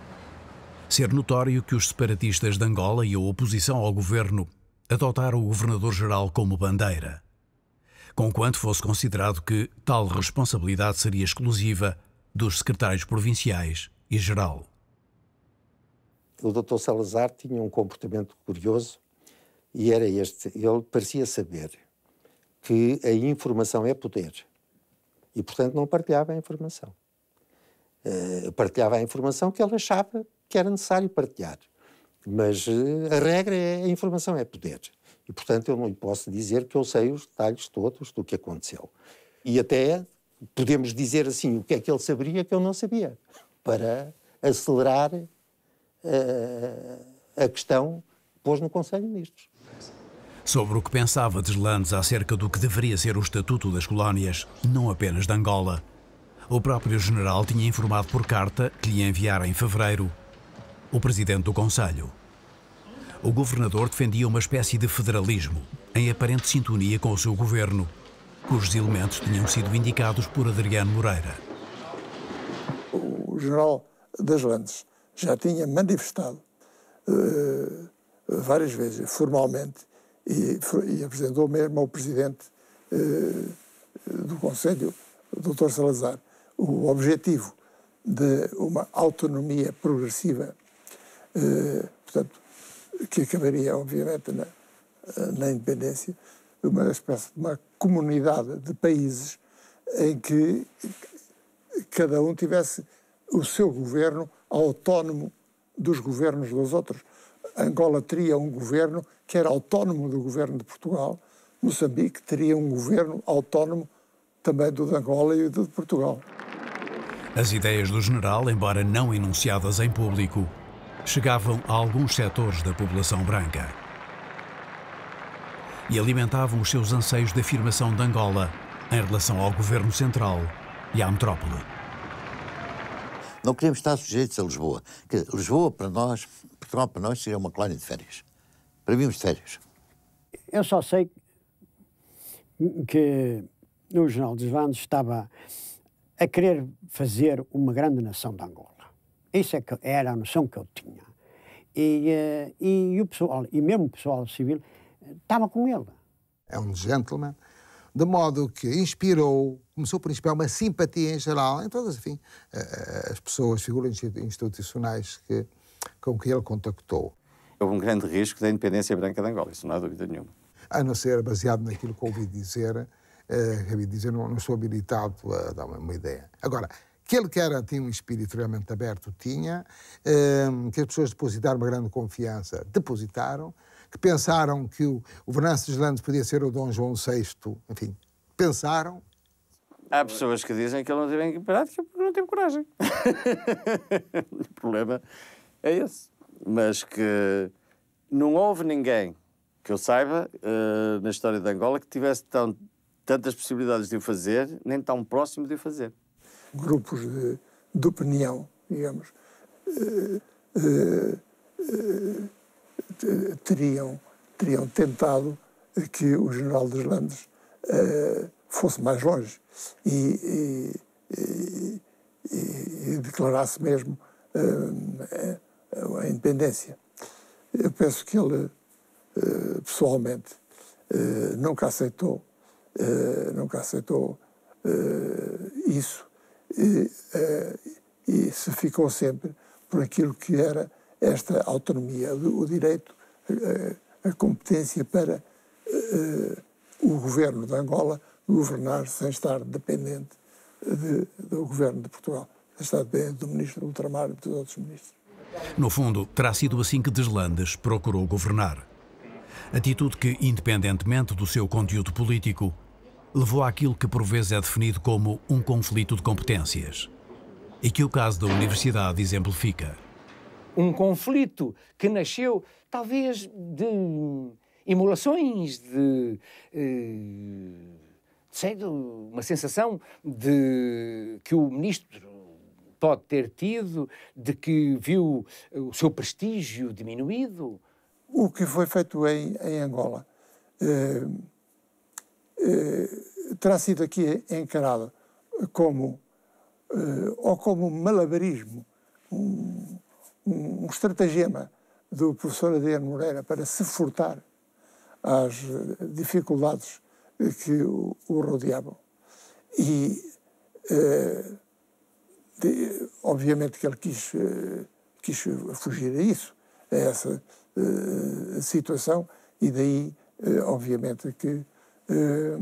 ser notório que os separatistas de Angola e a oposição ao governo adotaram o governador-geral como bandeira conquanto fosse considerado que tal responsabilidade seria exclusiva dos secretários provinciais e geral. O Dr. Salazar tinha um comportamento curioso e era este: ele parecia saber que a informação é poder e, portanto, não partilhava a informação. Eh, partilhava a informação que ele achava que era necessário partilhar. Mas eh, a regra é a informação é poder. E, portanto, eu não lhe posso dizer que eu sei os detalhes todos do que aconteceu. E até podemos dizer assim o que é que ele saberia que eu não sabia, para acelerar uh, a questão pôs no Conselho de Ministros. Sobre o que pensava Deslandes acerca do que deveria ser o Estatuto das Colónias, não apenas de Angola. O próprio general tinha informado por carta que lhe enviara em fevereiro o presidente do Conselho o governador defendia uma espécie de federalismo, em aparente sintonia com o seu governo, cujos elementos tinham sido indicados por Adriano Moreira. O general das Landes já tinha manifestado uh, várias vezes, formalmente, e, e, apresentou mesmo ao presidente uh, do Conselho, o Dr. Salazar, o objetivo de uma autonomia progressiva, uh, portanto, que acabaria, obviamente, na, na independência, uma espécie de uma comunidade de países em que cada um tivesse o seu governo autónomo dos governos dos outros. Angola teria um governo que era autónomo do governo de Portugal, Moçambique teria um governo autónomo também do de Angola e do de Portugal. As ideias do general, embora não enunciadas em público, chegavam a alguns setores da população branca e alimentavam os seus anseios de afirmação de Angola em relação ao governo central e à metrópole. Não queríamos estar sujeitos a Lisboa. Que Lisboa, para nós, Portugal para nós, seria uma colónia de férias. Para mim, de férias. Eu só sei que o Jornal dos Vandos estava a querer fazer uma grande nação de Angola. Isso é que era a noção que eu tinha. E, e, eh, e o pessoal, e mesmo o pessoal civil, estava eh, com ele. É um gentleman, de modo que inspirou, começou por inspirar uma simpatia em geral, em todas, enfim, eh, as pessoas, figuras institucionais que, com que ele contactou. Houve um grande risco da independência branca de Angola, isso não há dúvida nenhuma. A não ser baseado naquilo que ouvi dizer, acabei de dizer, não, não sou habilitado a dar uma, uma ideia. Agora, que ele que era, tinha um espírito realmente aberto, tinha, ehm, que as pessoas depositaram uma grande confiança, depositaram, que pensaram que o, o Venâncio de Landes podia ser o Dom João VI, enfim, pensaram. Há pessoas que dizem que ele não teve prática porque não teve coragem. o problema é esse. Mas que não houve ninguém que eu saiba eh, na história de Angola que tivesse tão, tantas possibilidades de o fazer, nem tão próximo de o fazer grupos de, de opinião, digamos, eh, eh, eh, teriam, teriam tentado que o general dos Landes fosse mais longe e, e, e, e declarasse mesmo a, a independência. Eu penso que ele, pessoalmente, nunca aceitou, nunca aceitou isso e, eh, e se ficou sempre por aquilo que era esta autonomia, o direito, eh, a competência para eh, o governo de Angola governar sem estar dependente de, do governo de Portugal, sem estar dependente do ministro do Ultramar e dos outros ministros. No fundo, terá sido assim que Deslandes procurou governar. Atitude que, independentemente do seu conteúdo político, levou àquilo que por vezes é definido como um conflito de competências, e que o caso da universidade exemplifica. Um conflito que nasceu talvez de emulações, de. Eh, sei, de uma sensação de que o ministro pode ter tido, de que viu o seu prestígio diminuído. O que foi feito em, em Angola. Eh eh, terá sido aqui encarado como eh, ou como um malabarismo, um, um, estratagema do professor Adriano Moreira para se furtar às eh, dificuldades que o, o rodeavam. E, eh, de, obviamente, que ele quis, eh, quis fugir a isso, a essa situação, e daí, obviamente, que eh,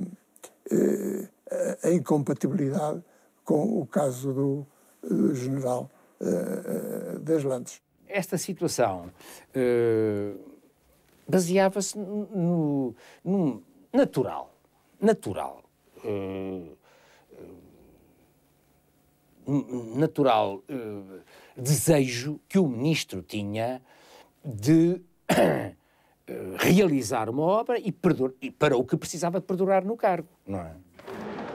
eh, eh, a incompatibilidade com o caso do, do general uh, Deslandes. Esta situação baseava-se no, no, natural, natural, natural desejo que o ministro tinha de eh, realizar uma obra e, e para o que precisava de perdurar no cargo, não é?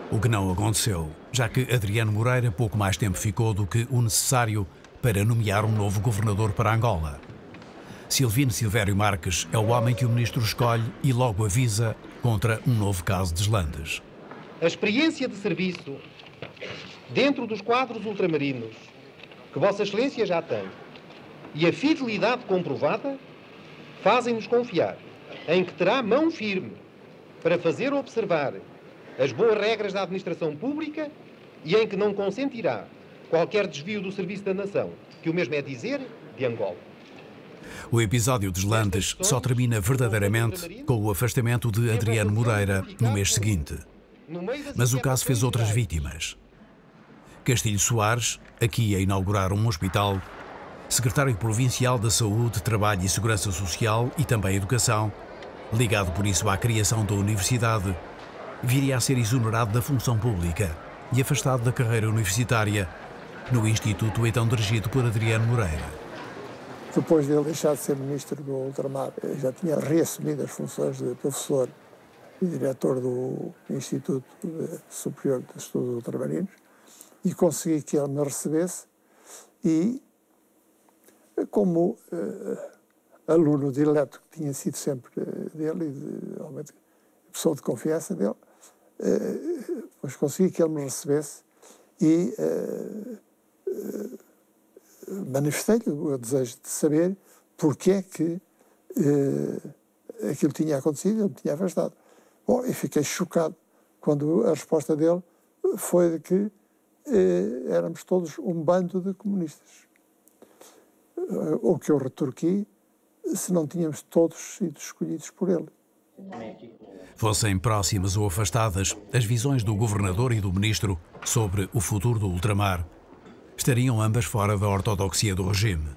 O que não aconteceu, já que Adriano Moreira pouco mais tempo ficou do que o necessário para nomear um novo governador para Angola. Silvino Silvério Marques é o homem que o ministro escolhe e logo avisa contra um novo caso de Islandes. A experiência de serviço dentro dos quadros ultramarinos que Vossa Excelência já tem e a fidelidade comprovada fazem-nos confiar em que terá mão firme para fazer observar as boas regras da administração pública e em que não consentirá qualquer desvio do serviço da nação, que o mesmo é dizer de Angola. O episódio dos Landes só termina verdadeiramente com o afastamento de Adriano Moreira no mês seguinte. Mas o caso fez outras vítimas. Castilho Soares, aqui a inaugurar um hospital, secretário provincial da Saúde, Trabalho e Segurança Social e também Educação, ligado por isso à criação da universidade, viria a ser exonerado da função pública e afastado da carreira universitária, no instituto então dirigido por Adriano Moreira. Depois de ele deixar de ser ministro do ultramar, eh, já tinha reassumido as funções de professor e diretor do Instituto eh, Superior de Estudos Ultramarinos e consegui que ele me recebesse e é como uh, aluno dileto que tinha sido sempre eh, dele, e de, pessoa de confiança dele, uh, eh, mas consegui que ele me recebesse e uh, uh, manifestei-lhe o desejo de saber porque é que aquilo tinha acontecido, ele me tinha afastado. Bom, e fiquei chocado quando a resposta dele foi de que éramos todos um bando de comunistas. Eh, ou que eu retorqui, se não tínhamos todos sido escolhidos por ele. Fossem próximas ou afastadas, as visões do governador e do ministro sobre o futuro do ultramar estariam ambas fora da ortodoxia do regime.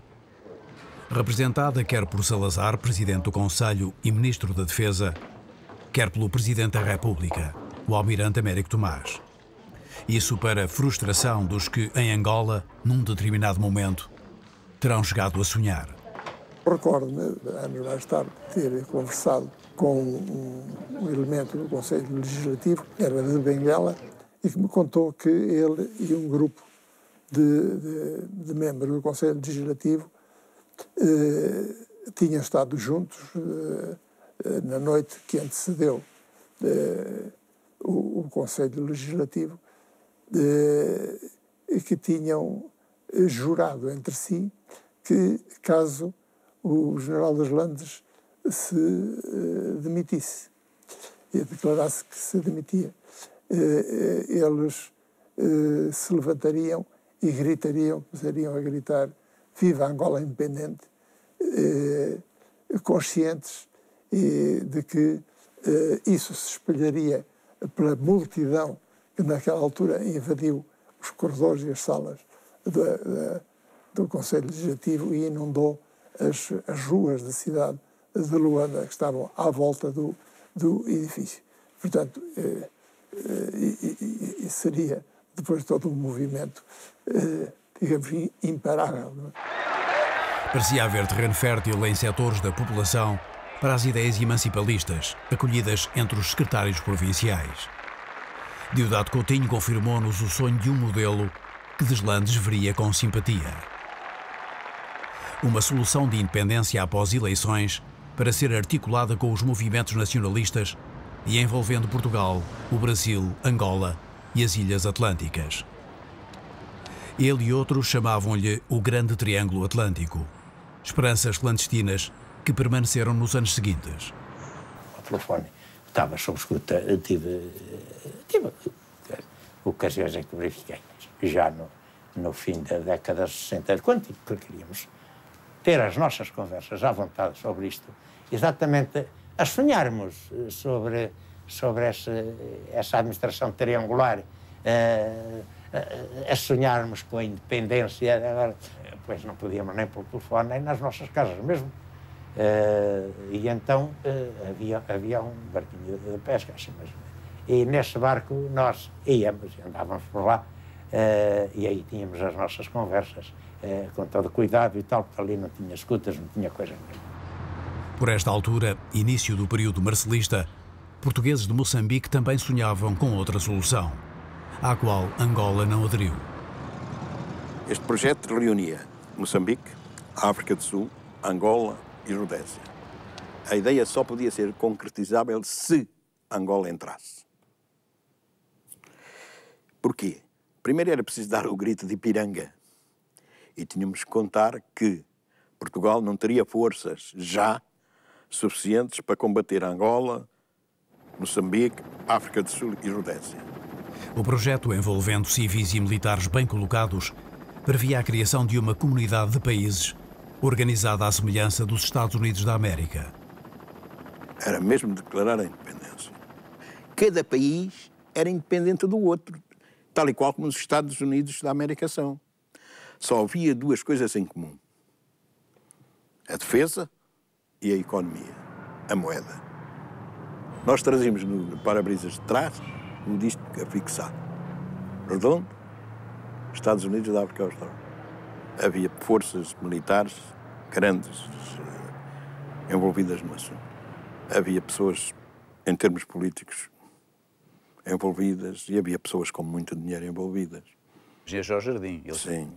Representada quer por Salazar, presidente do Conselho e ministro da Defesa, quer pelo presidente da República, o almirante Américo Tomás. Isso para frustração dos que, em Angola, num determinado momento, terão chegado a sonhar. Recordo-me, anos mais tarde, ter conversado com um elemento do Conselho Legislativo, era de Benguela, e que me contou que ele e um grupo de, de, de membros do Conselho Legislativo eh, tinham estado juntos eh, eh na noite que antecedeu eh, o, o, Conselho Legislativo eh, e que tinham jurado entre si que, caso o general das Landes se uh, demitisse e declarasse que se demitia, uh, eles uh, se levantariam e gritariam, começariam a gritar Viva Angola Independente, conscientes de que isso se espalharia pela multidão que naquela altura invadiu os corredores e as salas da, da, do Conselho Legislativo e inundou as, as ruas da cidade de Luanda, que estavam à volta do, do edifício. Portanto, eh, eh, seria depois todo um movimento, eh, digamos, imparável. É? Parecia haver terreno fértil em setores da população para as ideias emancipalistas, acolhidas entre os secretários provinciais. Diodado Coutinho confirmou-nos o sonho de um modelo que Deslandes veria com simpatia. Uma solução de independência após eleições para ser articulada com os movimentos nacionalistas e envolvendo Portugal, o Brasil, Angola e as Ilhas Atlânticas. Ele e outros chamavam-lhe o Grande Triângulo Atlântico, esperanças clandestinas que permaneceram nos anos seguintes. O telefone estava sob escuta, tive, tive ocasiões em é que verifiquei já no, no fim da década de 60, quando queríamos ter as nossas conversas à vontade sobre isto, exatamente a sonharmos eh, sobre, sobre essa, essa administração triangular, a, eh, eh, a sonharmos com a independência, agora, pois não podíamos nem pelo telefone, nem nas nossas casas mesmo. e então havia, havia um barquinho de pesca, assim mesmo. E nesse barco nós íamos, andávamos por lá, Uh, e aí tínhamos as nossas conversas uh, com todo cuidado e tal, porque ali não tinha escutas, não tinha coisa nenhuma. Por esta altura, início do período marcelista, portugueses de Moçambique também sonhavam com outra solução, à qual Angola não aderiu. Este projeto reunia Moçambique, África do Sul, Angola e Rodésia. A ideia só podia ser concretizável se Angola entrasse. Porquê? Primeiro era preciso dar o grito de Ipiranga. E tínhamos que contar que Portugal não teria forças já suficientes para combater Angola, Moçambique, África do Sul e Rodésia. O projeto, envolvendo civis e militares bem colocados, previa a criação de uma comunidade de países organizada à semelhança dos Estados Unidos da América. Era mesmo declarar a independência. Cada país era independente do outro, tal e qual como os Estados Unidos da América são. Só havia duas coisas em comum: a defesa e a economia, a moeda. Nós trazíamos no para-brisas de trás um disco fixado, redondo, Estados Unidos da África Austral. Havia forças militares grandes eh, envolvidas no assunto. Havia pessoas, em termos políticos, envolvidas e havia pessoas com muito dinheiro envolvidas. Viajou Jorge jardim. Ele... Sim.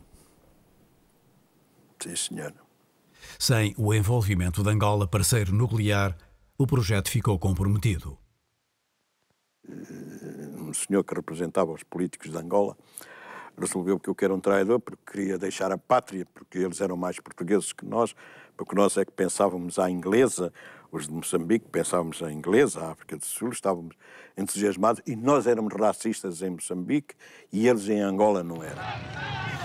Sim, senhor. Sem o envolvimento de Angola, parceiro nuclear, o projeto ficou comprometido. Eh, um senhor que representava os políticos de Angola resolveu que eu era um traidor porque queria deixar a pátria, porque eles eram mais portugueses que nós, porque nós é que pensávamos à inglesa, os de Moçambique pensávamos em inglês, a África do Sul, estávamos entusiasmados e nós éramos racistas em Moçambique e eles em Angola não eram.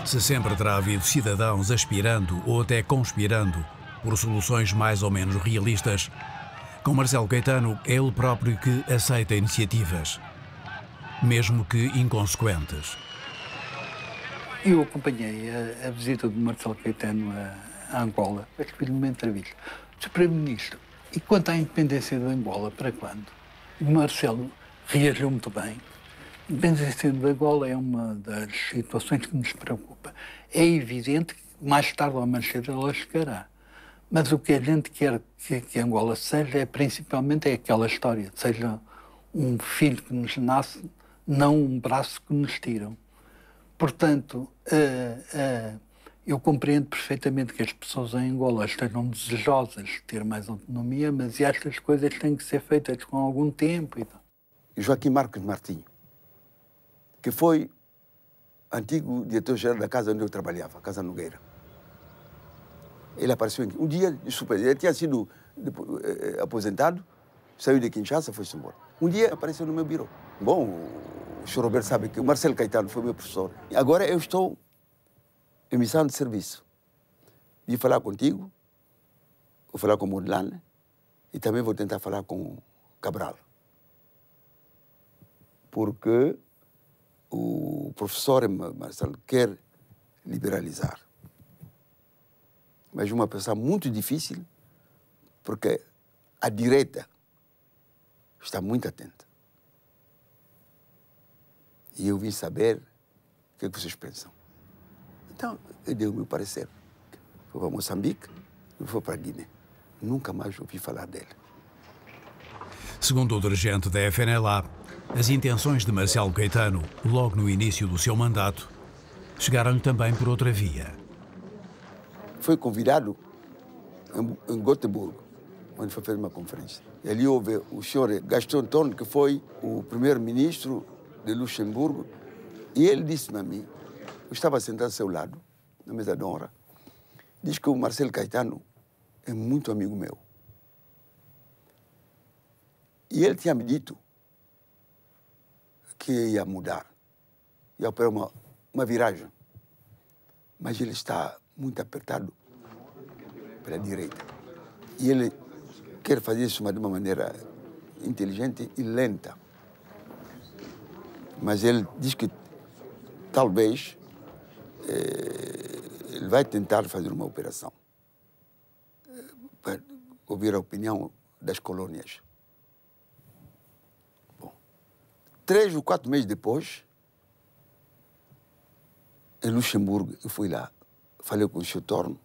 Se sempre terá havido cidadãos aspirando ou até conspirando por soluções mais ou menos realistas, com Marcelo Caetano é ele próprio que aceita iniciativas, mesmo que inconsequentes. Eu acompanhei a, a visita de Marcelo Caetano a, a Angola, aquilo me maravilha. O Supremo-Ministro e quanto à independência de Angola, para quando? Marcelo reagiu muito bem. A independência de Angola é uma das situações que nos preocupa. É evidente que mais tarde ou mais cedo ela chegará. Mas o que a gente quer que, que Angola seja é principalmente é aquela história, seja um filho que nos nasce, não um braço que nos tiram. Portanto, uh, uh, eu compreendo perfeitamente que as pessoas em Angola estejam desejosas de ter mais autonomia, mas estas coisas têm que ser feitas com algum tempo. E Joaquim Marcos Martinho, que foi antigo diretor-geral da casa onde eu trabalhava, Casa Nogueira. Ele apareceu um dia, desculpa, ele tinha sido eh, aposentado, saiu de Kinshasa, foi-se embora. Um dia apareceu no meu bureau. Bom, o Sr. Roberto sabe que o Marcelo Caetano foi meu professor. Agora eu estou emissão de serviço. Vim falar contigo, vou falar com o Murlane e também vou tentar falar com o Cabral. Porque o uh, professor Marcelo quer liberalizar. Mas uma pessoa muito difícil, porque a direita está muito atenta. E eu vim saber o que vocês pensam. Então, eu dei o meu parecer. Foi para Moçambique e foi para Guiné. Nunca mais ouvi falar dele. Segundo o dirigente da FNLA, as intenções de Marcelo Caetano, logo no início do seu mandato, chegaram também por outra via. Foi convidado em Gotemburgo, onde foi feita uma conferência. E ali houve o senhor Gaston Torno, que foi o primeiro-ministro de Luxemburgo, e ele disse-me a mim eu estava sentado ao seu lado, na mesa de honra, diz que o Marcelo Caetano é muito amigo meu. E ele tinha me dito que ia mudar, ia operar uma, uma viragem. Mas ele está muito apertado pela direita. E ele quer fazer isso de uma maneira inteligente e lenta. Mas ele diz que talvez eh, ele vai tentar fazer uma operação eh, para ouvir a opinião das colônias. Bom, três ou quatro meses depois, em Luxemburgo, eu fui lá, falei com o torno.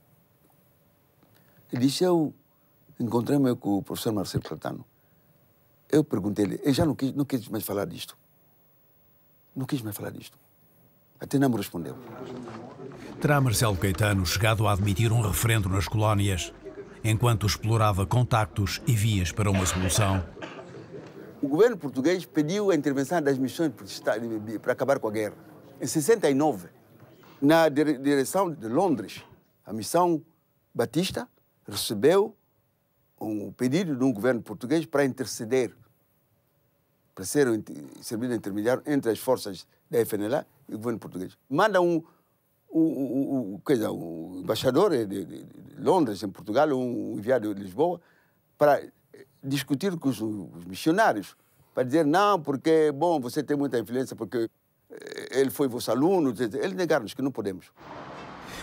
Ele disse, eu encontrei-me com o professor Marcelo Platano. Eu perguntei-lhe, ele já não quis, não quis mais falar disto. Não quis mais falar disto. Até não me respondeu. Terá Marcelo Caetano chegado a admitir um referendo nas colónias, enquanto explorava contactos e vias para uma solução? O governo português pediu a intervenção das missões para acabar com a guerra. Em 69, na direção de Londres, a missão Batista recebeu um pedido de um governo português para interceder, para ser um servidor intermediário entre as forças da FNLA e o governo português. Manda um, o, coisa, o embaixador de, de, Londres, em Portugal, um enviado de Lisboa, para discutir com os, os, missionários, para dizer, não, porque, bom, você tem muita influência, porque eh, ele foi vosso aluno. Eles negaram-nos que não podemos.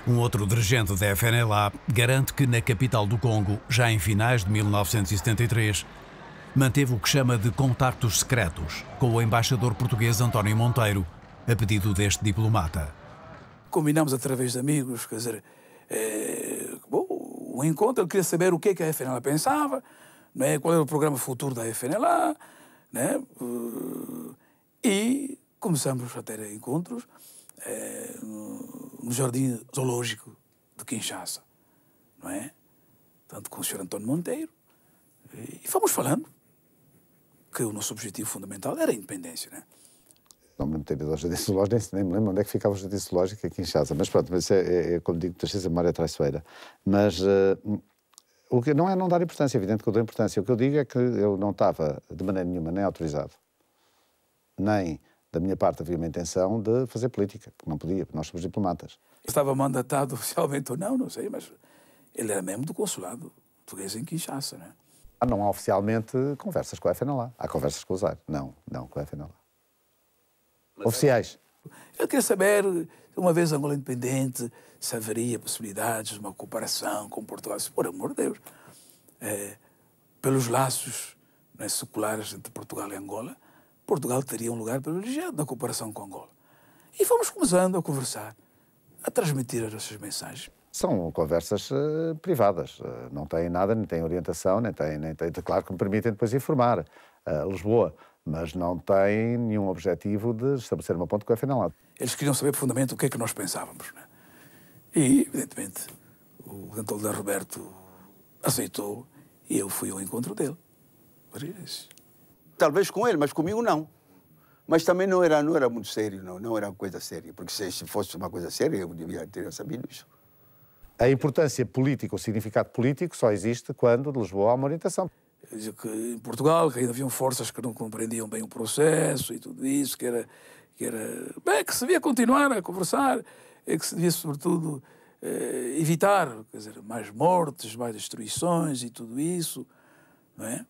Um outro dirigente da FNLA garante que na capital do Congo, já em finais de 1973, manteve o que chama de contactos secretos com o embaixador português António Monteiro, a pedido deste diplomata. Combinámos através de amigos, quer dizer, é, bom, o encontro, ele queria saber o que, é que a FNLA pensava, é qual era o programa futuro da FNLA, é eh, e começamos a ter encontros é, no Jardim Zoológico de Kinshasa, não é? Tanto com o Sr. António Monteiro, e fomos falando, que o nosso objetivo fundamental era a independência, né? Não me meter ao Jardim Zoológico, nem, nem me lembro onde é que ficava o Jardim Zoológico aqui em Chaza. Mas pronto, mas é, é, é como digo, muitas vezes a memória é traiçoeira. Mas uh, o que não é não dar importância, é evidente que eu dou importância. O que eu digo é que eu não estava de maneira nenhuma nem autorizado, nem da minha parte havia uma intenção de fazer política, porque não podia, porque nós somos diplomatas. Estava mandatado oficialmente ou não, não sei, mas ele era membro do consulado português em Kinshasa, né? Ah, não há oficialmente conversas com a FNLA. Há conversas com o ZAR. Não, não com a FNLA. Mas é- Oficiais. Eu queria saber, uma vez Angola independente, se haveria possibilidades de uma cooperação com Portugal. Por amor de Deus. É, pelos laços né, seculares entre Portugal e Angola, Portugal teria um lugar privilegiado na cooperação com Angola. E fomos começando a conversar, a transmitir as nossas mensagens são conversas uh, privadas, uh, não têm nada, nem têm orientação, nem têm, nem têm claro que me permitem depois informar uh, Lisboa, mas não têm nenhum objetivo de estabelecer uma ponte com a final. Eles queriam saber profundamente o que é que nós pensávamos. Né? E, evidentemente, o de Roberto aceitou e eu fui ao encontro dele. Talvez com ele, mas comigo não. Mas também não era, não era muito sério, não, não era uma coisa séria, porque se fosse uma coisa séria eu devia ter sabido isso. A importância política, o significado político, só existe quando de Lisboa há uma orientação. Que em Portugal que ainda haviam forças que não compreendiam bem o processo e tudo isso, que era. que, era, bem, que se devia continuar a conversar, é que se devia, sobretudo, eh, evitar quer dizer, mais mortes, mais destruições e tudo isso, não é?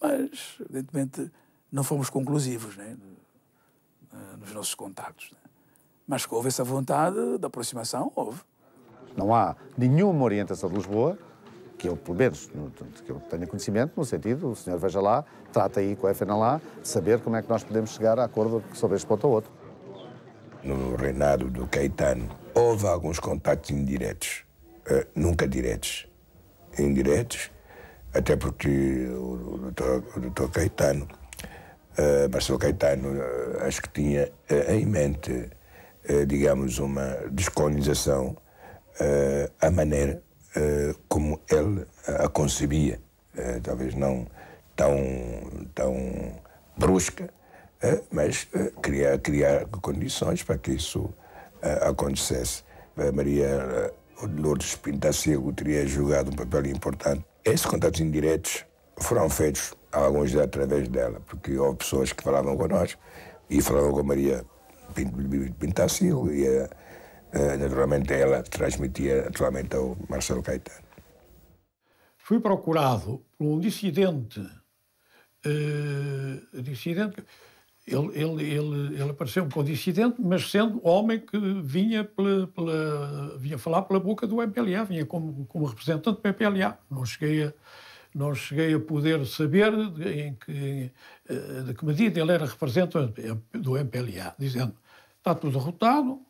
Mas, evidentemente, não fomos conclusivos né? nos nossos contactos. Né? Mas que houve essa vontade de aproximação, houve. Não há nenhuma orientação de Lisboa, que eu, pelo menos, que eu tenha conhecimento, no sentido, o senhor veja lá, trata aí com a FNLA, saber como é que nós podemos chegar a acordo sobre este ponto ou outro. No reinado do Caetano, houve alguns contactos indiretos, uh, nunca diretos, indiretos, até porque o doutor Caetano, uh, Marcelo Caetano, uh, acho que tinha uh, em mente, digamos, uma descolonização uh, a maneira uh, como ele eh, a concebia, uh, talvez não tão, tão brusca, mas criar, criar condições para que isso acontecesse. A Maria Lourdes Pintacego teria jogado um papel importante. Esses contatos indiretos foram feitos, alguns através dela, porque houve pessoas que falavam connosco e falavam com a Maria Pintacego e a eh, naturalmente ela transmitia atualmente ao Marcelo Caetano. Fui procurado por um dissidente, uh, dissidente ele, ele, ele, ele apareceu-me como dissidente, mas sendo homem que vinha, pela, pela, vinha falar pela boca do MPLA, vinha como, como representante do MPLA. Não cheguei a, não cheguei a poder saber em que, eh, de que medida ele era representante do MPLA, dizendo está tudo derrotado,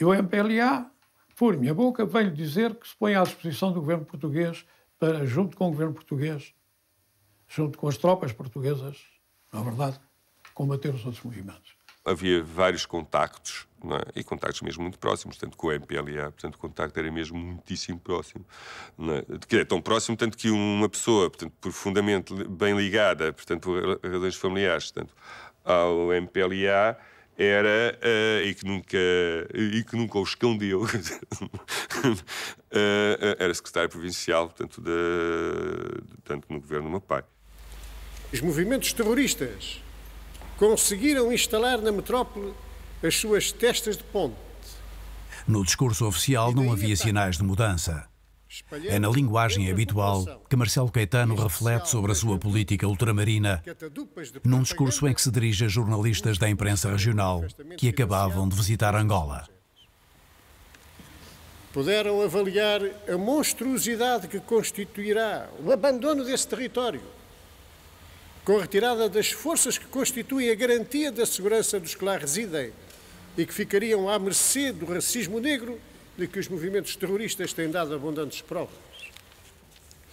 e o MPLA, por minha boca, veio dizer que se põe à disposição do governo português para, junto com o governo português, junto com as tropas portuguesas, na é verdade, combater os outros movimentos. Havia vários contactos, é? e contactos mesmo muito próximos, tanto com o MPLA, portanto o contacto era mesmo muitíssimo próximo. É? Que é tão próximo, tanto que uma pessoa portanto, profundamente bem ligada, portanto, por razões familiares, portanto, ao MPLA, era uh, e que nunca e que nunca o escondeu eh, eh, era secretário provincial tanto da tanto no governo do meu pai os movimentos terroristas conseguiram instalar na metrópole as suas testas de ponte no discurso oficial não havia sinais de mudança é na linguagem habitual que Marcelo Caetano reflete sobre a sua política ultramarina, num discurso em que se dirige a jornalistas da imprensa regional que acabavam de visitar Angola. Puderam avaliar a monstruosidade que constituirá o abandono desse território, com a retirada das forças que constituem a garantia da segurança dos que lá residem e que ficariam à mercê do racismo negro de que os movimentos terroristas têm dado abundantes provas.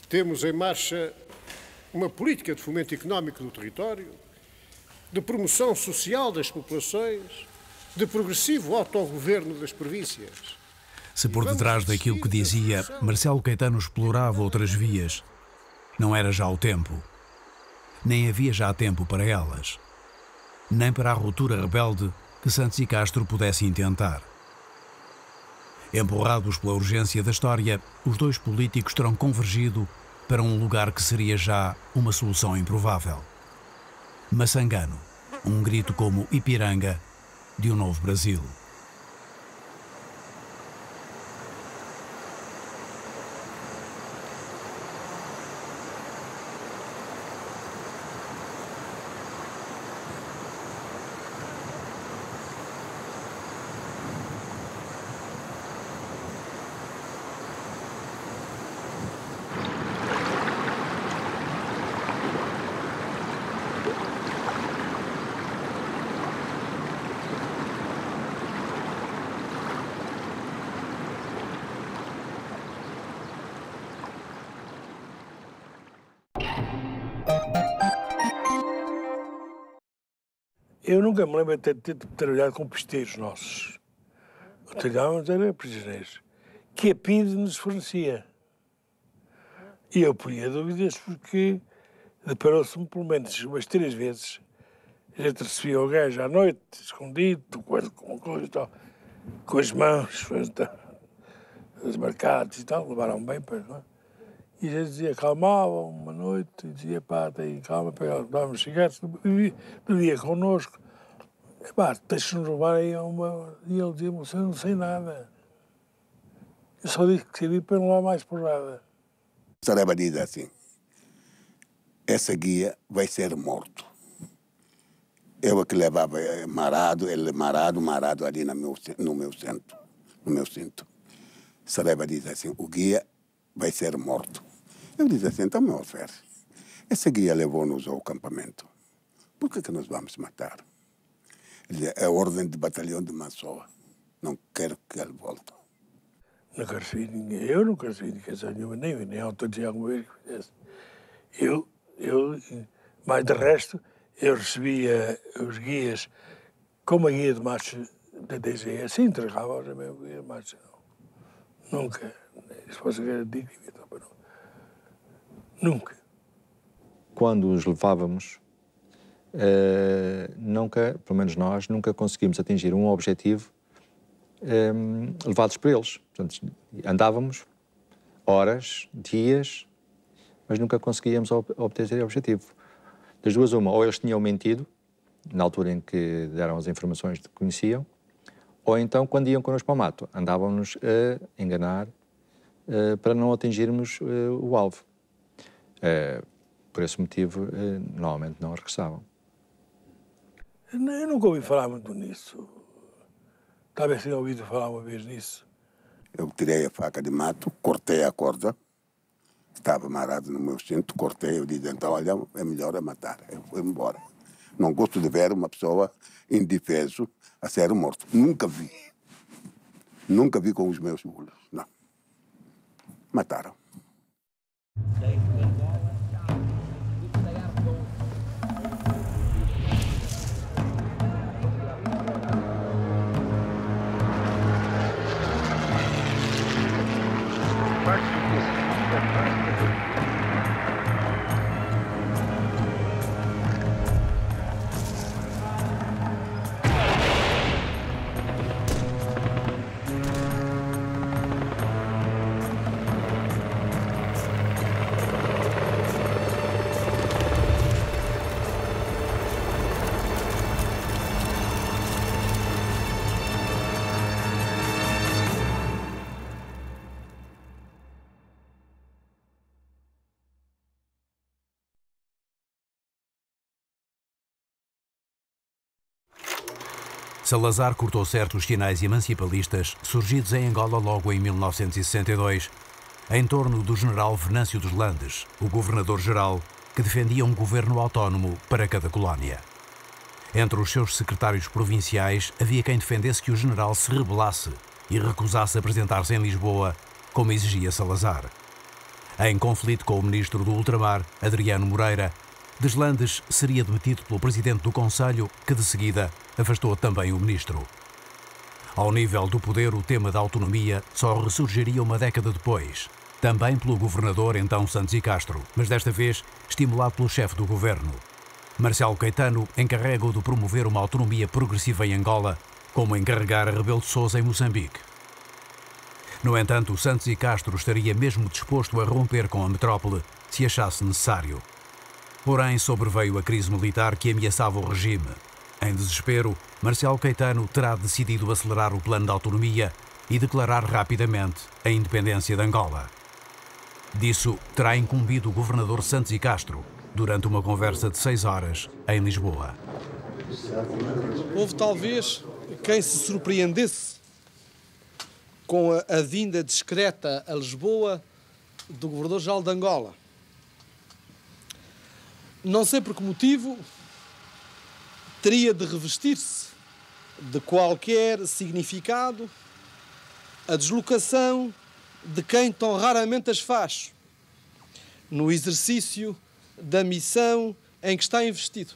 Temos em marcha uma política de fomento económico do território, de promoção social das populações, de progressivo autogoverno das províncias. Se por detrás daquilo que dizia, Marcelo Caetano explorava outras vias, não era já o tempo. Nem havia já tempo para elas. Nem para a ruptura rebelde que Santos e Castro pudessem tentar. Empurrados pela urgência da história, os dois políticos terão convergido para um lugar que seria já uma solução improvável. Maçangano, um grito como Ipiranga de um novo Brasil. Eu nunca me lembro até de ter trabalhado com pesteiros nossos. Trabalhávamos era prisioneiros. Que a PIDE nos fornecia. E eu punha dúvidas porque deparou-se-me pelo menos umas três vezes. A gente recebia o gajo à noite, escondido, coisa, com coisa e tal, com as mãos, tal, os mercados e tal, levaram bem para. Não é? E Jesus dizia, calmava uma noite, dizia, pá, tem calma, vamos chegar, bebia connosco. pá, deixa-nos levar aí a uma... E ele dizia, eu não sei nada. Eu só disse que sabia para não lá mais por nada. Sareba diz assim, essa guia vai ser morto. Eu é que levava eh, marado, ele marado, marado ali no meu, no meu centro. No meu centro Sareba diz assim, o guia vai ser morto. Eu disse assim, então me oferece. Esse guia levou-nos ao acampamento. Por que, que nos vamos matar? Ele disse, é ordem de batalhão de Massoa. Não quero que ele volte. Nunca recebi ninguém. Eu nunca recebi indicação nenhuma, nem, nem autorizei alguma vez que fizesse. Eu, eu, mas de resto, eu recebia os guias como a guia de marcha da DGE, assim entregava a mesmo guia de marcha. Nunca. Se fosse garantido, devia estar não. Nunca. Quando os levávamos, uh, nunca, pelo menos nós, nunca conseguimos atingir um objetivo um, ehm, levados por eles. Portanto, andávamos horas, dias, mas nunca conseguíamos ob obter esse objetivo. Das duas, uma, ou eles tinham mentido, na altura em que deram as informações que conheciam, ou então, quando iam connosco para o mato, andavam-nos a eh, enganar uh, para não atingirmos uh, o alvo. É, por esse motivo, é, normalmente não regressavam. Eu nunca ouvi falar muito nisso. Talvez tenha ouvido falar uma vez nisso. Eu tirei a faca de mato, cortei a corda, estava amarrado no meu cinto, cortei, eu disse, então, olha, é melhor é matar. Eu fui embora. Não gosto de ver uma pessoa indefeso a ser morto. Nunca vi. Nunca vi com os meus olhos, não. Mataram. Thank you. Salazar cortou certos sinais emancipalistas surgidos em Angola logo em 1962, em torno do general Venâncio dos Landes, o governador-geral, que defendia um governo autónomo para cada colónia. Entre os seus secretários provinciais havia quem defendesse que o general se rebelasse e recusasse apresentar-se em Lisboa, como exigia Salazar. Em conflito com o ministro do Ultramar, Adriano Moreira, Deslandes seria demitido pelo presidente do Conselho, que de seguida afastou também o ministro. Ao nível do poder, o tema da autonomia só ressurgiria uma década depois, também pelo governador então Santos e Castro, mas desta vez estimulado pelo chefe do governo. Marcelo Caetano encarrega-o de promover uma autonomia progressiva em Angola, como encarregar a Rebelo de Sousa em Moçambique. No entanto, Santos e Castro estaria mesmo disposto a romper com a metrópole se achasse necessário. Porém, sobreveio a crise militar que ameaçava o regime. Em desespero, Marcelo Caetano terá decidido acelerar o plano de autonomia e declarar rapidamente a independência de Angola. Disso terá incumbido o governador Santos e Castro durante uma conversa de seis horas em Lisboa. Houve talvez quem se surpreendesse com a, a vinda discreta a Lisboa do governador-geral de Angola não sei por que motivo, teria de revestir-se de qualquer significado a deslocação de quem tão raramente as faz no exercício da missão em que está investido.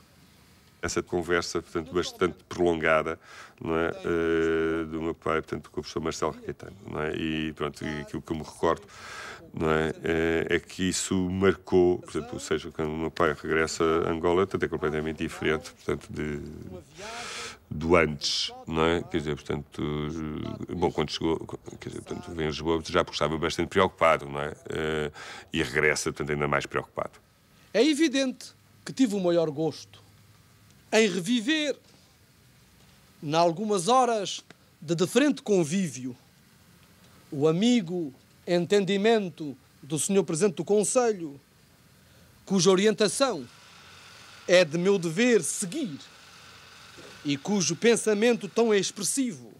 Essa conversa, portanto, bastante prolongada, não é? Uh, do meu pai, portanto, com o professor Marcelo Requeitano. não é? E pronto, e aquilo que eu me recordo não é? é? É, que isso marcou, por exemplo, ou seja, quando o meu pai regressa a Angola, tanto é completamente diferente, portanto, de, do antes, não é? Quer dizer, portanto, bom, quando chegou, quer dizer, portanto, vem a Lisboa, já porque estava bastante preocupado, não é? Eh, e regressa, portanto, ainda mais preocupado. É evidente que tive o maior gosto em reviver, em algumas horas de diferente convívio, o amigo entendimento do Sr. Presidente do Conselho, cuja orientação é de meu dever seguir e cujo pensamento tão expressivo,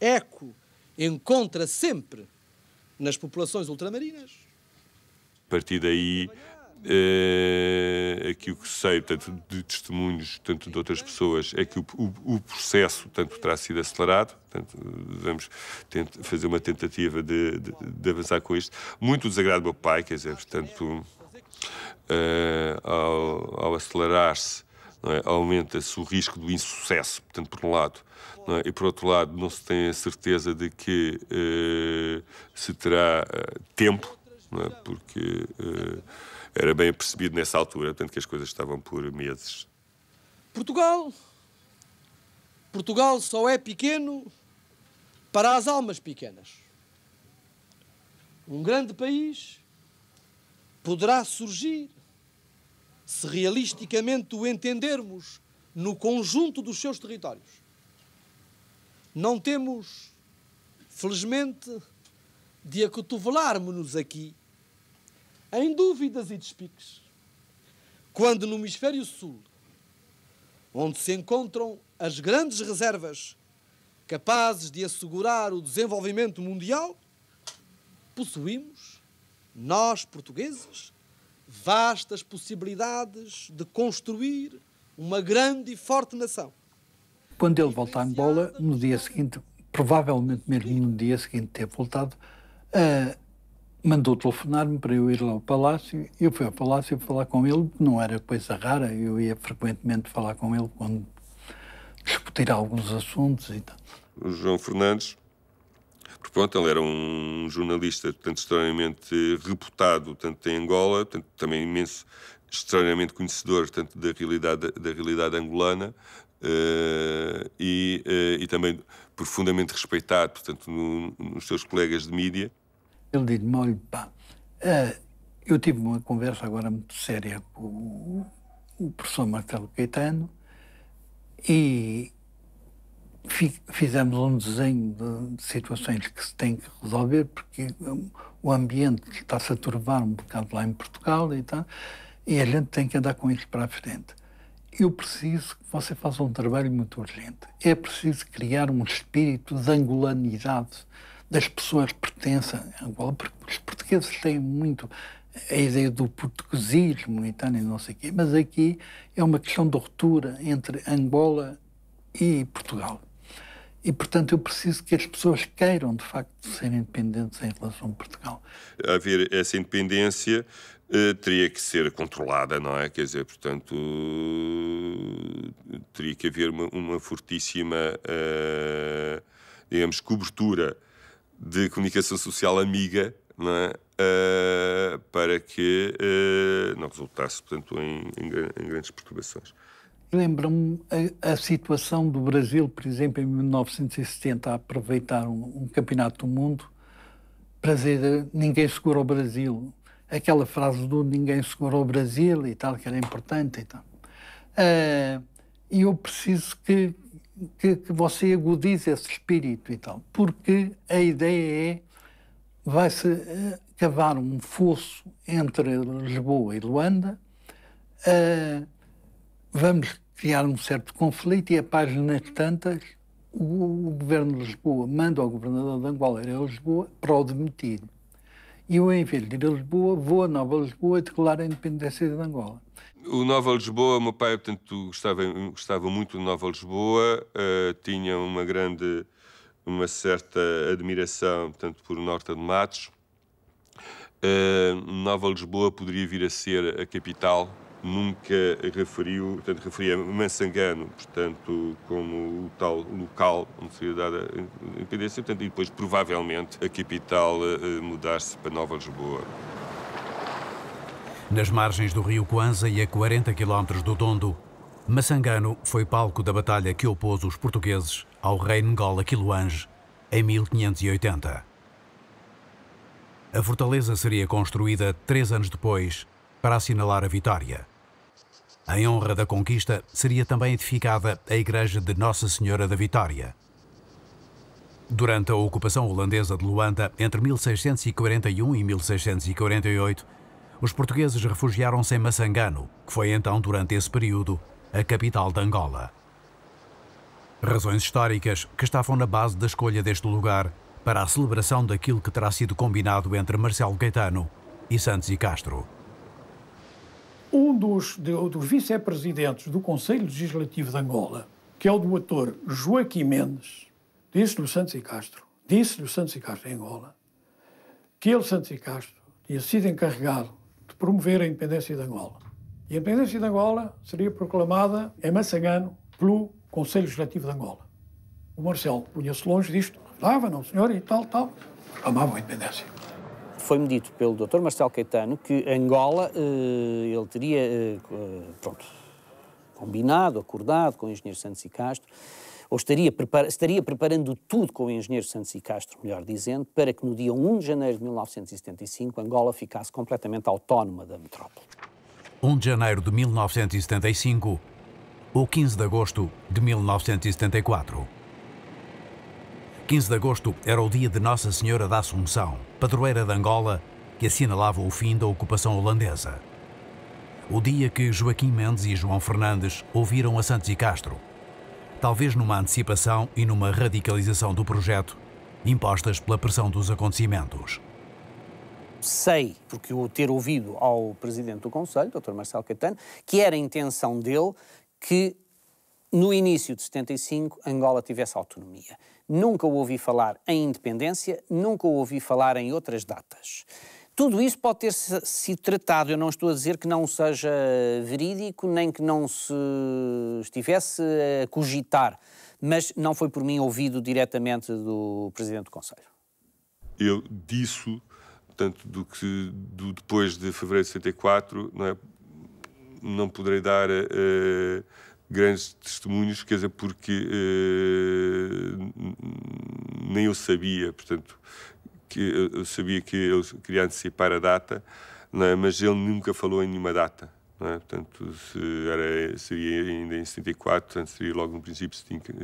eco, encontra sempre nas populações ultramarinas. A partir daí, uh, eh, aqui é o que sei, tanto de testemunhos, tanto de outras pessoas, é que o, o, o processo tanto terá sido acelerado, portanto, vamos fazer uma tentativa de, de, de, avançar com isto. Muito desagrado do meu pai, quer dizer, portanto, uh, ao, ao acelerar-se, é? aumenta-se o risco do insucesso, portanto, por um lado, é? e por outro lado, não se tem a certeza de que uh, se terá tempo, é? porque era bem percebido nessa altura, tanto que as coisas estavam por meses. Portugal. Portugal só é pequeno para as almas pequenas. Um grande país poderá surgir se realisticamente o entendermos no conjunto dos seus territórios. Não temos, felizmente, de acotovelarmos-nos aqui em dúvidas e despiques. Quando no hemisfério sul, onde se encontram as grandes reservas capazes de assegurar o desenvolvimento mundial, possuímos, nós portugueses, vastas possibilidades de construir uma grande e forte nação. Quando ele volta a Angola, no dia seguinte, provavelmente mesmo no dia seguinte ter voltado, uh, mandou telefonar-me para eu ir lá ao palácio. Eu fui ao palácio falar com ele, não era coisa rara, eu ia frequentemente falar com ele quando discutir alguns assuntos e tal. O João Fernandes, por pronto, ele era um jornalista, portanto, reputado, tanto em Angola, também imenso, extremamente conhecedor, tanto da realidade, da realidade angolana, Uh, e, uh, e, também profundamente respeitado, portanto, no, nos seus colegas de mídia. Ele disse-me, olha, pá, eh, eu tive uma conversa agora muito séria com o professor Marcelo Caetano e fizemos um desenho de situações que se tem que resolver, porque o ambiente está-se a turvar um bocado lá em Portugal e tal, e a gente tem que andar com isso para a frente. Eu preciso que você faça um trabalho muito urgente. É preciso criar um espírito de angolanidade das pessoas pertencem a Angola, porque os portugueses têm muito a ideia do portuguesismo e tal, e não sei o quê, mas aqui é uma questão de ruptura entre Angola e Portugal. E, portanto, eu preciso que as pessoas queiram, de facto, ser independentes em relação a Portugal. Haver essa independência eh, teria que ser controlada, não é? Quer dizer, portanto, teria que haver uma, uma fortíssima, eh, digamos, cobertura de comunicação social amiga é? uh, para que uh, não resultasse, portanto, em, em, em grandes perturbações. Lembra-me a, a, situação do Brasil, por exemplo, em 1970, a aproveitar um, um campeonato do mundo para dizer ninguém segura o Brasil. Aquela frase do ninguém segura o Brasil e tal, que era importante e tal. Uh, e eu preciso que que, que você agudize esse espírito e então. tal, porque a ideia é vai-se eh, cavar um fosso entre Lisboa e Luanda, uh, vamos criar um certo conflito e a de tantas o, o, governo de Lisboa manda ao governador de Angola ir a Lisboa para o demitir. E eu, em vez de ir a Lisboa, vou a Nova Lisboa e declaro a independência de Angola. O Nova Lisboa, meu pai, portanto, gostava, gostava muito do Nova Lisboa, uh, tinha uma grande, uma certa admiração, portanto, por Norta de Matos. Uh, Nova Lisboa poderia vir a ser a capital, nunca referiu, portanto, referia Mansangano, portanto, como o tal local onde seria dada a independência, portanto, e depois, provavelmente, a capital uh, mudar-se para Nova Lisboa. Nas margens do rio Coanza e a 40 quilómetros do Dondo, Massangano foi palco da batalha que opôs os portugueses ao rei Ngola Quiloange em 1580. A fortaleza seria construída três anos depois para assinalar a vitória. Em honra da conquista, seria também edificada a Igreja de Nossa Senhora da Vitória. Durante a ocupação holandesa de Luanda, entre 1641 e 1648, os portugueses refugiaram-se em Maçangano, que foi então, durante esse período, a capital de Angola. Razões históricas que estavam na base da escolha deste lugar para a celebração daquilo que terá sido combinado entre Marcelo Caetano e Santos e Castro. Um dos, dos vice-presidentes do Conselho Legislativo de Angola, que é o doutor Joaquim Mendes, disse-lhe o Santos e Castro, disse-lhe o Santos e Castro em Angola, que ele, Santos e Castro, tinha sido encarregado promover a independência de Angola. E a independência de Angola seria proclamada em Massangano pelo Conselho Legislativo de Angola. O Marcelo punha-se longe disto, dava, ah, não, senhor, e tal, tal. Amava a independência. Foi-me dito pelo Dr. Marcelo Caetano que Angola eh, ele teria, eh, pronto, combinado, acordado com o engenheiro Santos e Castro, ou estaria, prepara, estaria preparando tudo com o engenheiro Santos e Castro, melhor dizendo, para que no dia 1 de janeiro de 1975 Angola ficasse completamente autónoma da metrópole. 1 de janeiro de 1975 ou 15 de agosto de 1974. 15 de agosto era o dia de Nossa Senhora da Assunção, padroeira de Angola, que assinalava o fim da ocupação holandesa. O dia que Joaquim Mendes e João Fernandes ouviram a Santos e Castro, talvez numa antecipação e numa radicalização do projeto, impostas pela pressão dos acontecimentos. Sei, porque o ter ouvido ao presidente do Conselho, Dr. Marcelo Caetano, que era a intenção dele que no início de 75 Angola tivesse autonomia. Nunca ouvi falar em independência, nunca ouvi falar em outras datas. Tudo isso pode ter sido tratado, eu não estou a dizer que não seja verídico, nem que não se estivesse a cogitar, mas não foi por mim ouvido diretamente do Presidente do Conselho. Eu disso, tanto do que do depois de fevereiro de 74, não, é, não poderei dar. Uh, grandes testemunhos, quer dizer, porque eh, nem eu sabia, portanto, que eu sabia que ele queria antecipar a data, é? mas ele nunca falou em nenhuma data. É? Portanto, se era, seria ainda em 74, portanto, seria logo no princípio de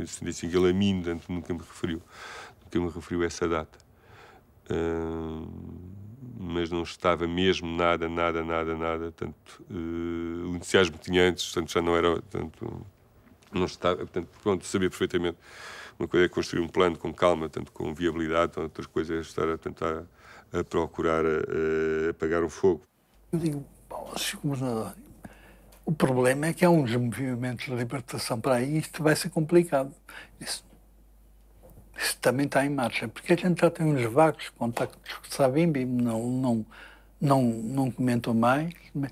75. Ele a mim, portanto, nunca me referiu, nunca me referiu a essa data. Uh, mas não estava mesmo nada, nada, nada, nada. Tanto, uh, eh, o entusiasmo que tinha antes, portanto, já não era. Tanto, não estava, portanto, pronto, sabia perfeitamente uma coisa é construir um plano com calma, tanto com viabilidade, outras coisas é estar a tentar a procurar a, a apagar o fogo. Eu digo, bom, Sr. Governador, ah, o problema é que há uns movimentos de libertação para aí e isto vai ser complicado. Isso, isso também está em marcha, é porque a gente já tem uns vagos contactos que sabem, não, não, não, não comentam mais. Mas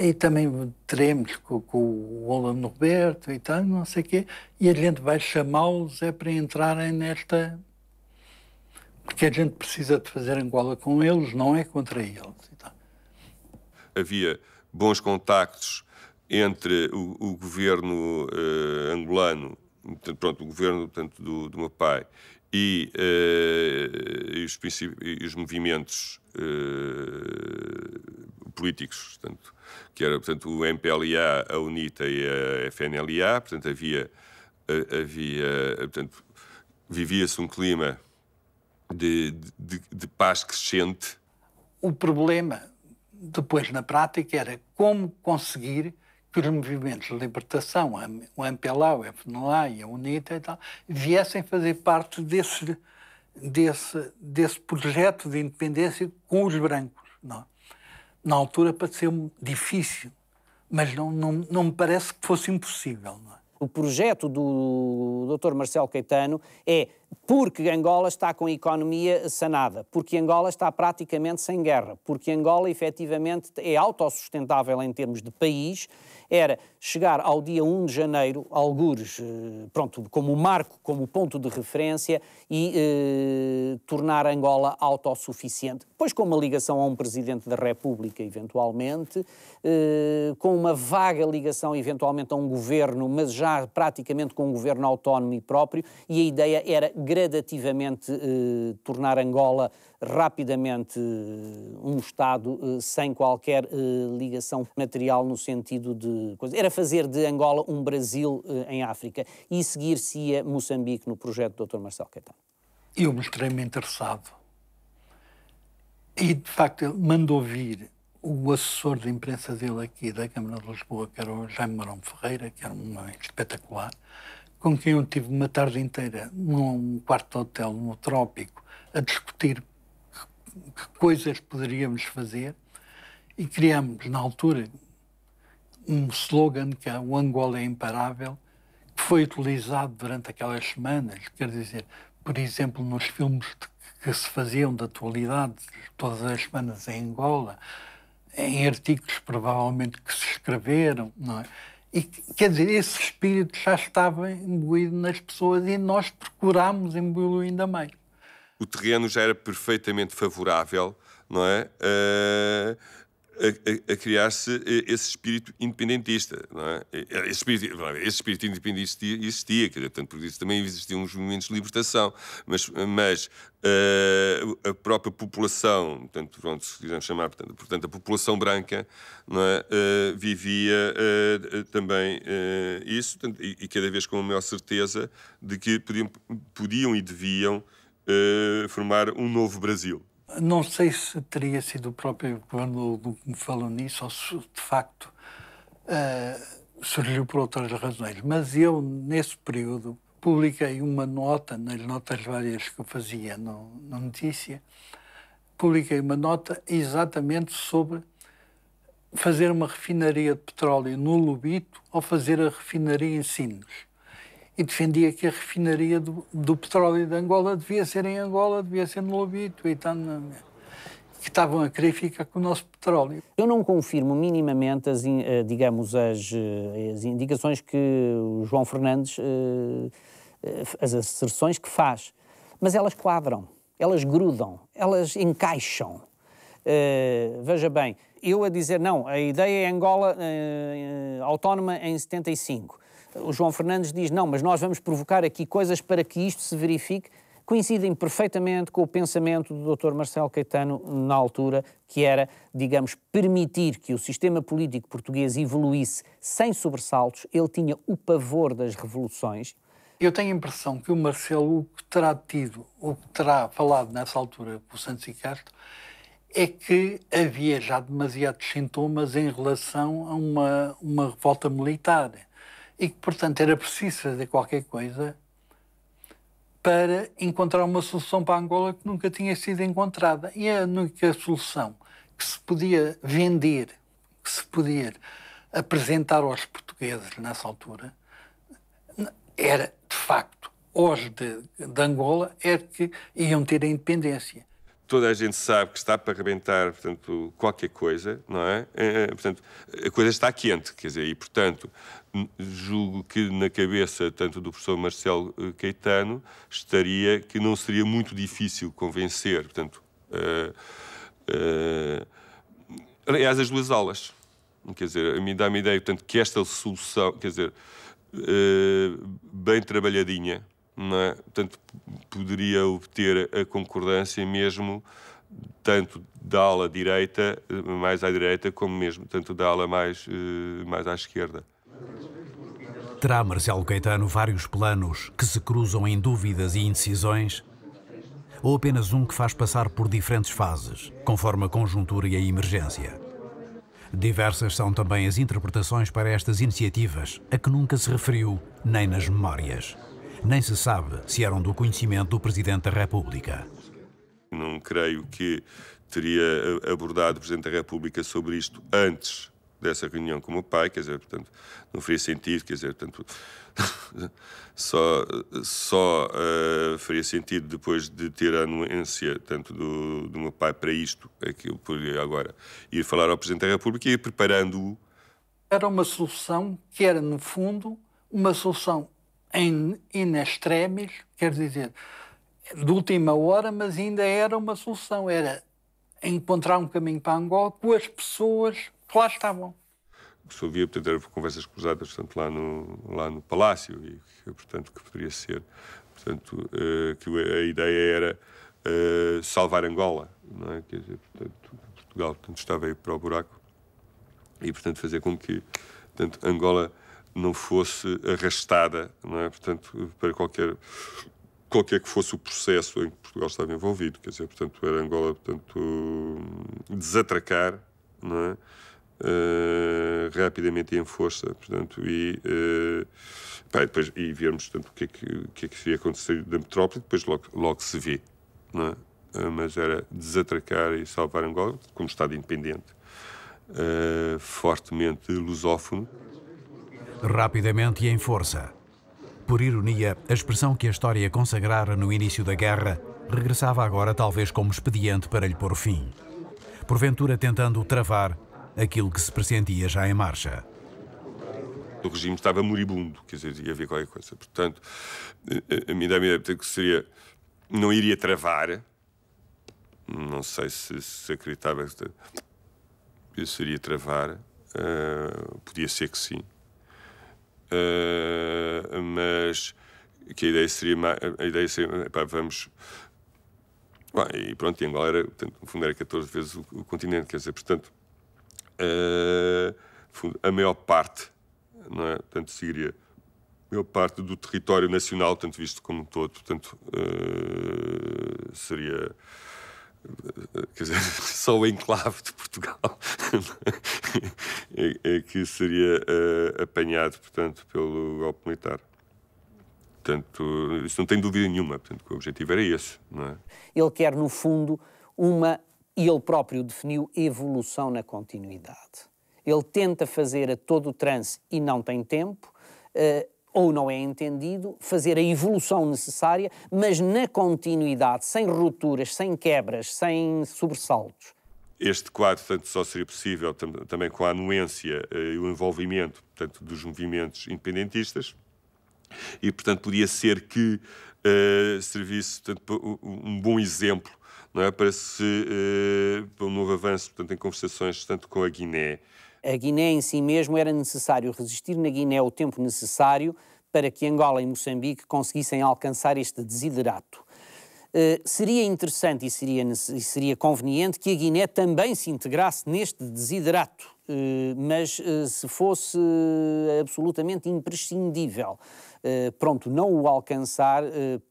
e também teremos com, com o Holano Roberto e tal, não sei o quê, e a gente vai chamá-los é para entrarem nesta. Porque a gente precisa de fazer Angola com eles, não é contra eles. E tal. Havia bons contactos entre o, o governo eh, angolano, pronto, o governo portanto, do, do meu pai, e, eh, e, os, e os movimentos eh, políticos, portanto, que era portanto, o MPLA, a UNITA e a FNLA, portanto, havia, eh, havia eh, portanto, vivia-se um clima de, de, de paz crescente. O problema, depois na prática, era como conseguir que os movimentos de libertação, o MPLA, o FNLA e a UNITA e tal, viessem fazer parte desse, desse, desse projeto de independência com os brancos. Não? É? na altura pareceu-me difícil, mas não, não, não me parece que fosse impossível. Não é? O projeto do Dr. Marcelo Caetano é porque Angola está com a economia sanada, porque Angola está praticamente sem guerra, porque Angola efetivamente é autossustentável em termos de país era chegar ao dia 1 de janeiro, algures, eh, pronto, como marco, como ponto de referência e eh, tornar Angola autossuficiente. Pois com uma ligação a um presidente da República, eventualmente, eh, com uma vaga ligação, eventualmente, a um governo, mas já praticamente com um governo autónomo e próprio, e a ideia era gradativamente eh, tornar Angola rapidamente eh, um Estado eh, sem qualquer eh, ligação material no sentido de coisa. Era fazer de Angola um Brasil em África e seguir-se-ia Moçambique no projeto do Dr. Marcelo Caetano. Eu mostrei-me interessado. E, de facto, ele mandou vir o assessor de imprensa dele aqui da Câmara de Lisboa, que era o Jaime Marão Ferreira, que era um homem espetacular, com quem eu tive uma tarde inteira num quarto de hotel no Trópico, a discutir que coisas poderíamos fazer e criamos, na altura, um slogan que é o Angola é imparável, que foi utilizado durante aquelas semanas, quer dizer, por exemplo, nos filmes que se faziam de atualidade todas as semanas em Angola, em artigos provavelmente que se escreveram, não é? E, quer dizer, esse espírito já estava imbuído nas pessoas e nós procurámos imbuí-lo ainda mais o terreno já era perfeitamente favorável, não é? Uh, a, a, a criar-se eh, esse espírito independentista, não é? Eh, esse espírito, é? esse espírito independentista existia, quer dizer, tanto por isso também existiam os movimentos de libertação, mas, mas uh, a própria população, portanto, pronto, se quisermos chamar, portanto, portanto a população branca, não é? Uh, vivia uh, também isso, portanto, e, e, cada vez com a maior certeza de que podiam, podiam e deviam eh, formar um novo Brasil. Não sei se teria sido o próprio governo do que me falou nisso, ou se de facto uh, surgiu por outras razões. Mas eu, nesse período, publiquei uma nota, nas notas várias que eu fazia no, na notícia, publiquei uma nota exatamente sobre fazer uma refinaria de petróleo no Lubito ou fazer a refinaria em Sines e defendia que a refinaria do, do petróleo de Angola devia ser em Angola, devia ser no Lobito e tal, é? que estavam a querer ficar com o nosso petróleo. Eu não confirmo minimamente as, eh, digamos, as, eh, as indicações que o João Fernandes, eh, as asserções que faz, mas elas quadram, elas grudam, elas encaixam. veja bem, eu a dizer, não, a ideia é Angola autónoma em 75 o João Fernandes diz: não, mas nós vamos provocar aqui coisas para que isto se verifique, coincidem perfeitamente com o pensamento do Dr. Marcelo Caetano na altura, que era, digamos, permitir que o sistema político português evoluísse sem sobressaltos. Ele tinha o pavor das revoluções. Eu tenho a impressão que o Marcelo o que terá tido, o que terá falado nessa altura com o Santos e Castro, é que havia já demasiados sintomas em relação a uma, uma revolta militar e que, portanto, era preciso fazer qualquer coisa para encontrar uma solução para Angola que nunca tinha sido encontrada. E é a única solução que se podia vender, que se podia apresentar aos portugueses nessa altura, era, de facto, os de, de Angola, era é que iam ter a independência toda a gente sabe que está para arrebentar, portanto, qualquer coisa, não é? é, é portanto, a coisa está quente, quer dizer, e, portanto, julgo que na cabeça tanto do professor Marcelo eh, Caetano estaria que não seria muito difícil convencer, portanto, uh, uh, aliás, as duas aulas. Quer dizer, a mim dá-me ideia, portanto, que esta solução, quer dizer, uh, bem trabalhadinha, é? Portanto, poderia obter a concordância mesmo tanto da ala direita, mais à direita, como mesmo tanto da ala mais, eh, mais à esquerda. Terá Marcelo Caetano vários planos que se cruzam em dúvidas e indecisões? Ou apenas um que faz passar por diferentes fases, conforme a conjuntura e a emergência? Diversas são também as interpretações para estas iniciativas, a que nunca se referiu, nem nas memórias nem se sabe se eram do conhecimento do Presidente da República. Não creio que teria eh, abordado o Presidente da República sobre isto antes dessa reunião com o meu pai, quer dizer, portanto, não faria sentido, quer dizer, portanto, só, só uh, faria sentido depois de ter a anuência, tanto do, do meu pai para isto, é que eu poderia agora ir falar ao Presidente da República e ir preparando-o. Era uma solução que era, no fundo, uma solução em, in extremis, quer dizer, de última hora, mas ainda era uma solução, era encontrar um caminho para Angola com as pessoas que lá estavam. O que se ouvia, portanto, eram conversas cruzadas, portanto, lá no, lá no Palácio, e, portanto, que poderia ser, portanto, eh, que a ideia era Uh, salvar Angola, não é? Quer dizer, portanto, Portugal portanto, estava aí para o buraco e, portanto, fazer com que portanto, Angola não fosse arrastada, não é? Portanto, para qualquer qualquer que fosse o processo em que Portugal estava envolvido, quer dizer, portanto, era Angola, portanto, desatracar, não é? Uh, rapidamente e em força, portanto, e, uh, pá, e depois e vermos portanto, o que é que, que, é que ia acontecer da metrópole, depois logo, logo se vê, não é? Uh, mas era desatracar e salvar Angola como Estado independente, fortemente lusófono rapidamente e em força. Por ironia, a expressão que a história consagrara no início da guerra regressava agora, talvez, como expediente para lhe pôr fim. Porventura tentando travar aquilo que se pressentia já em marcha. O regime estava moribundo, quer dizer, ia haver qualquer coisa. Portanto, a minha ideia que seria. não iria travar. Não sei se, se acreditava que seria travar. Uh, podia ser que sim. Eh, mas que a ideia seria, a ideia seria epá, vamos. Bom, e pronto, e Angola era, portanto, no fundo, era 14 vezes o, o continente, quer dizer, portanto, uh, a maior parte, não é? Portanto, síria a maior parte do território nacional, tanto visto como todo, portanto, uh, seria quer dizer, só o enclave de Portugal é, é que seria uh, apanhado, portanto, pelo golpe militar. Portanto, isso não tem dúvida nenhuma, portanto, o objetivo era esse, não é? Ele quer, no fundo, uma, e ele próprio definiu, evolução na continuidade. Ele tenta fazer a todo o trance e não tem tempo, uh, ou não é entendido, fazer a evolução necessária, mas na continuidade, sem rupturas, sem quebras, sem sobressaltos. Este quadro, portanto, só seria possível também com a anuência eh, e o envolvimento, portanto, dos movimentos independentistas, e, portanto, podia ser que eh, servisse, portanto, um bom exemplo não é, para, se, eh, para um novo avanço, portanto, em conversações, tanto com a Guiné, a Guiné em si mesmo era necessário resistir na Guiné o tempo necessário para que Angola e Moçambique conseguissem alcançar este desiderato. Uh, seria interessante e seria, seria conveniente que a Guiné também se integrasse neste desiderato, uh, mas uh, se fosse absolutamente imprescindível, pronto, não o alcançar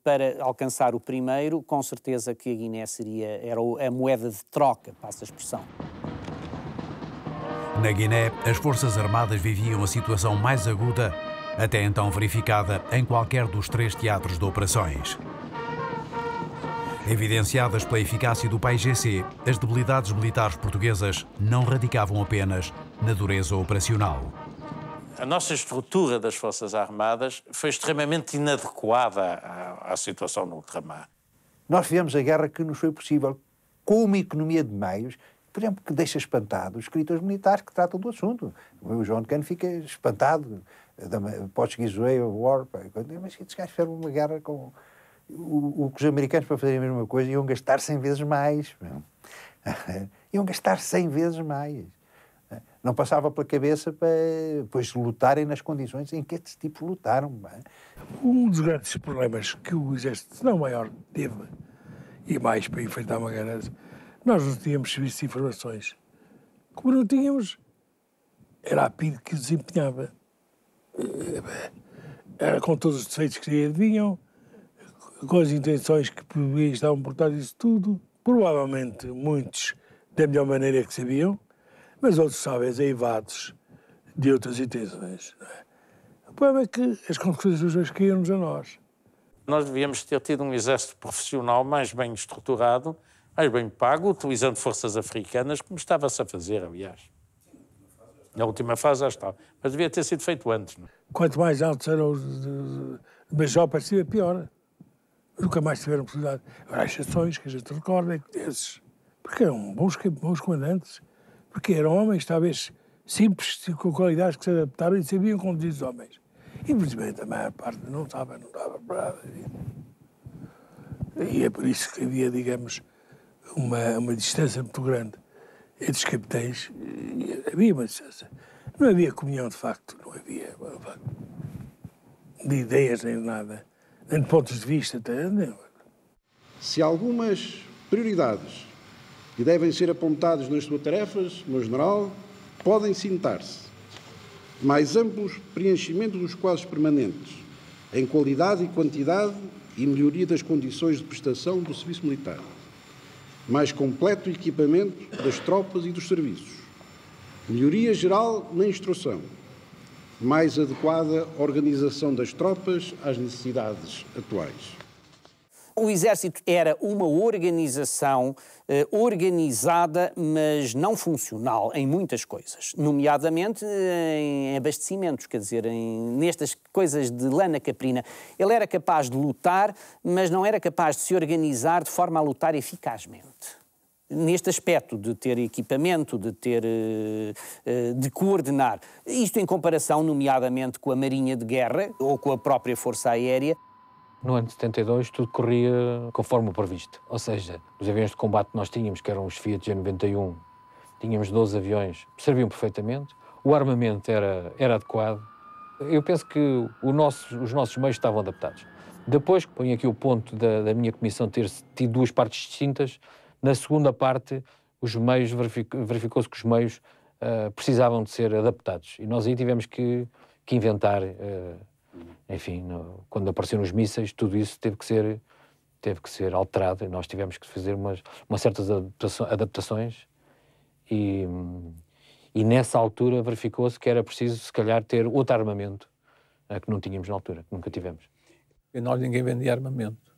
para alcançar o primeiro, com certeza que a Guiné seria era a moeda de troca, passa a expressão. Na Guiné, as Forças Armadas viviam a situação mais aguda, até então verificada em qualquer dos três teatros de operações. Evidenciadas pela eficácia do PAIGC, as debilidades militares portuguesas não radicavam apenas na dureza operacional. A nossa estrutura das Forças Armadas foi extremamente inadequada à, à situação no ultramar. Nós fizemos a guerra que nos foi possível, com uma economia de meios por exemplo, que deixa espantado os escritores militares que tratam do assunto. O de Cano fica espantado. Portuguese Way of War, mas estes gajos fizeram uma guerra com. O, o, os americanos, para fazerem a mesma coisa, iam gastar 100 vezes mais. iam gastar 100 vezes mais. Não passava pela cabeça para depois lutarem nas condições em que estes tipos lutaram. Um dos grandes problemas que o exército, se não maior, teve, e mais para enfrentar uma guerra nós não tínhamos serviço de informações. Como não tínhamos, era a PIDE que desempenhava. Era com todos os defeitos que lhe vinham, com as intenções que estavam por trás disso tudo. Provavelmente muitos da melhor maneira que sabiam, mas outros talvez aivados de outras intenções. É? O problema é que as conclusões caíram-nos a nós. Nós devíamos ter tido um exército profissional mais bem estruturado, mais bem pago, utilizando forças africanas, como estava-se a fazer, aliás. Na última fase já estava, Mas devia ter sido feito antes. Não? É? Quanto mais altos eram os de Major parecia pior. Nunca mais tiveram possibilidade. as exceções que a gente recorda, é desses. Porque eram é bons, bons comandantes. Porque eram homens, talvez, simples, com qualidades que se adaptaram e sabiam conduzir os homens. Infelizmente, a maior parte não estava, não estava para. E é por isso que havia, digamos, uma, uma distância muito grande entre os capitães, havia uma distância. Não havia comunhão, de facto, não havia de ideias nem de nada, nem de pontos de vista. Até, Se algumas prioridades que devem ser apontadas nas suas tarefas, no general, podem sintar se mais amplos preenchimento dos quadros permanentes, em qualidade e quantidade e melhoria das condições de prestação do serviço militar mais completo equipamento das tropas e dos serviços, melhoria geral na instrução, mais adequada organização das tropas às necessidades atuais. O Exército era uma organização eh, organizada, mas não funcional em muitas coisas, nomeadamente eh, em abastecimentos, quer dizer, em, nestas coisas de lana caprina. Ele era capaz de lutar, mas não era capaz de se organizar de forma a lutar eficazmente neste aspecto de ter equipamento, de ter eh, eh, de coordenar. Isto em comparação, nomeadamente, com a Marinha de Guerra ou com a própria Força Aérea. No ano de 72, tudo corria conforme o previsto. Ou seja, os aviões de combate que nós tínhamos, que eram os Fiat G91, tínhamos 12 aviões, serviam perfeitamente, o armamento era, era adequado. Eu penso que nosso, os nossos meios estavam adaptados. Depois, ponho aqui o ponto da, da minha comissão ter tido duas partes distintas, na segunda parte, os meios verificou-se que os meios uh, precisavam de ser adaptados. E nós aí tivemos que, que inventar uh, enfim, no, quando apareceram os mísseis, tudo isso teve que ser teve que ser alterado e nós tivemos que fazer umas, umas certas adaptações e, e nessa altura verificou-se que era preciso, se calhar, ter outro armamento né, que não tínhamos na altura, que nunca tivemos. E nós ninguém vendia armamento.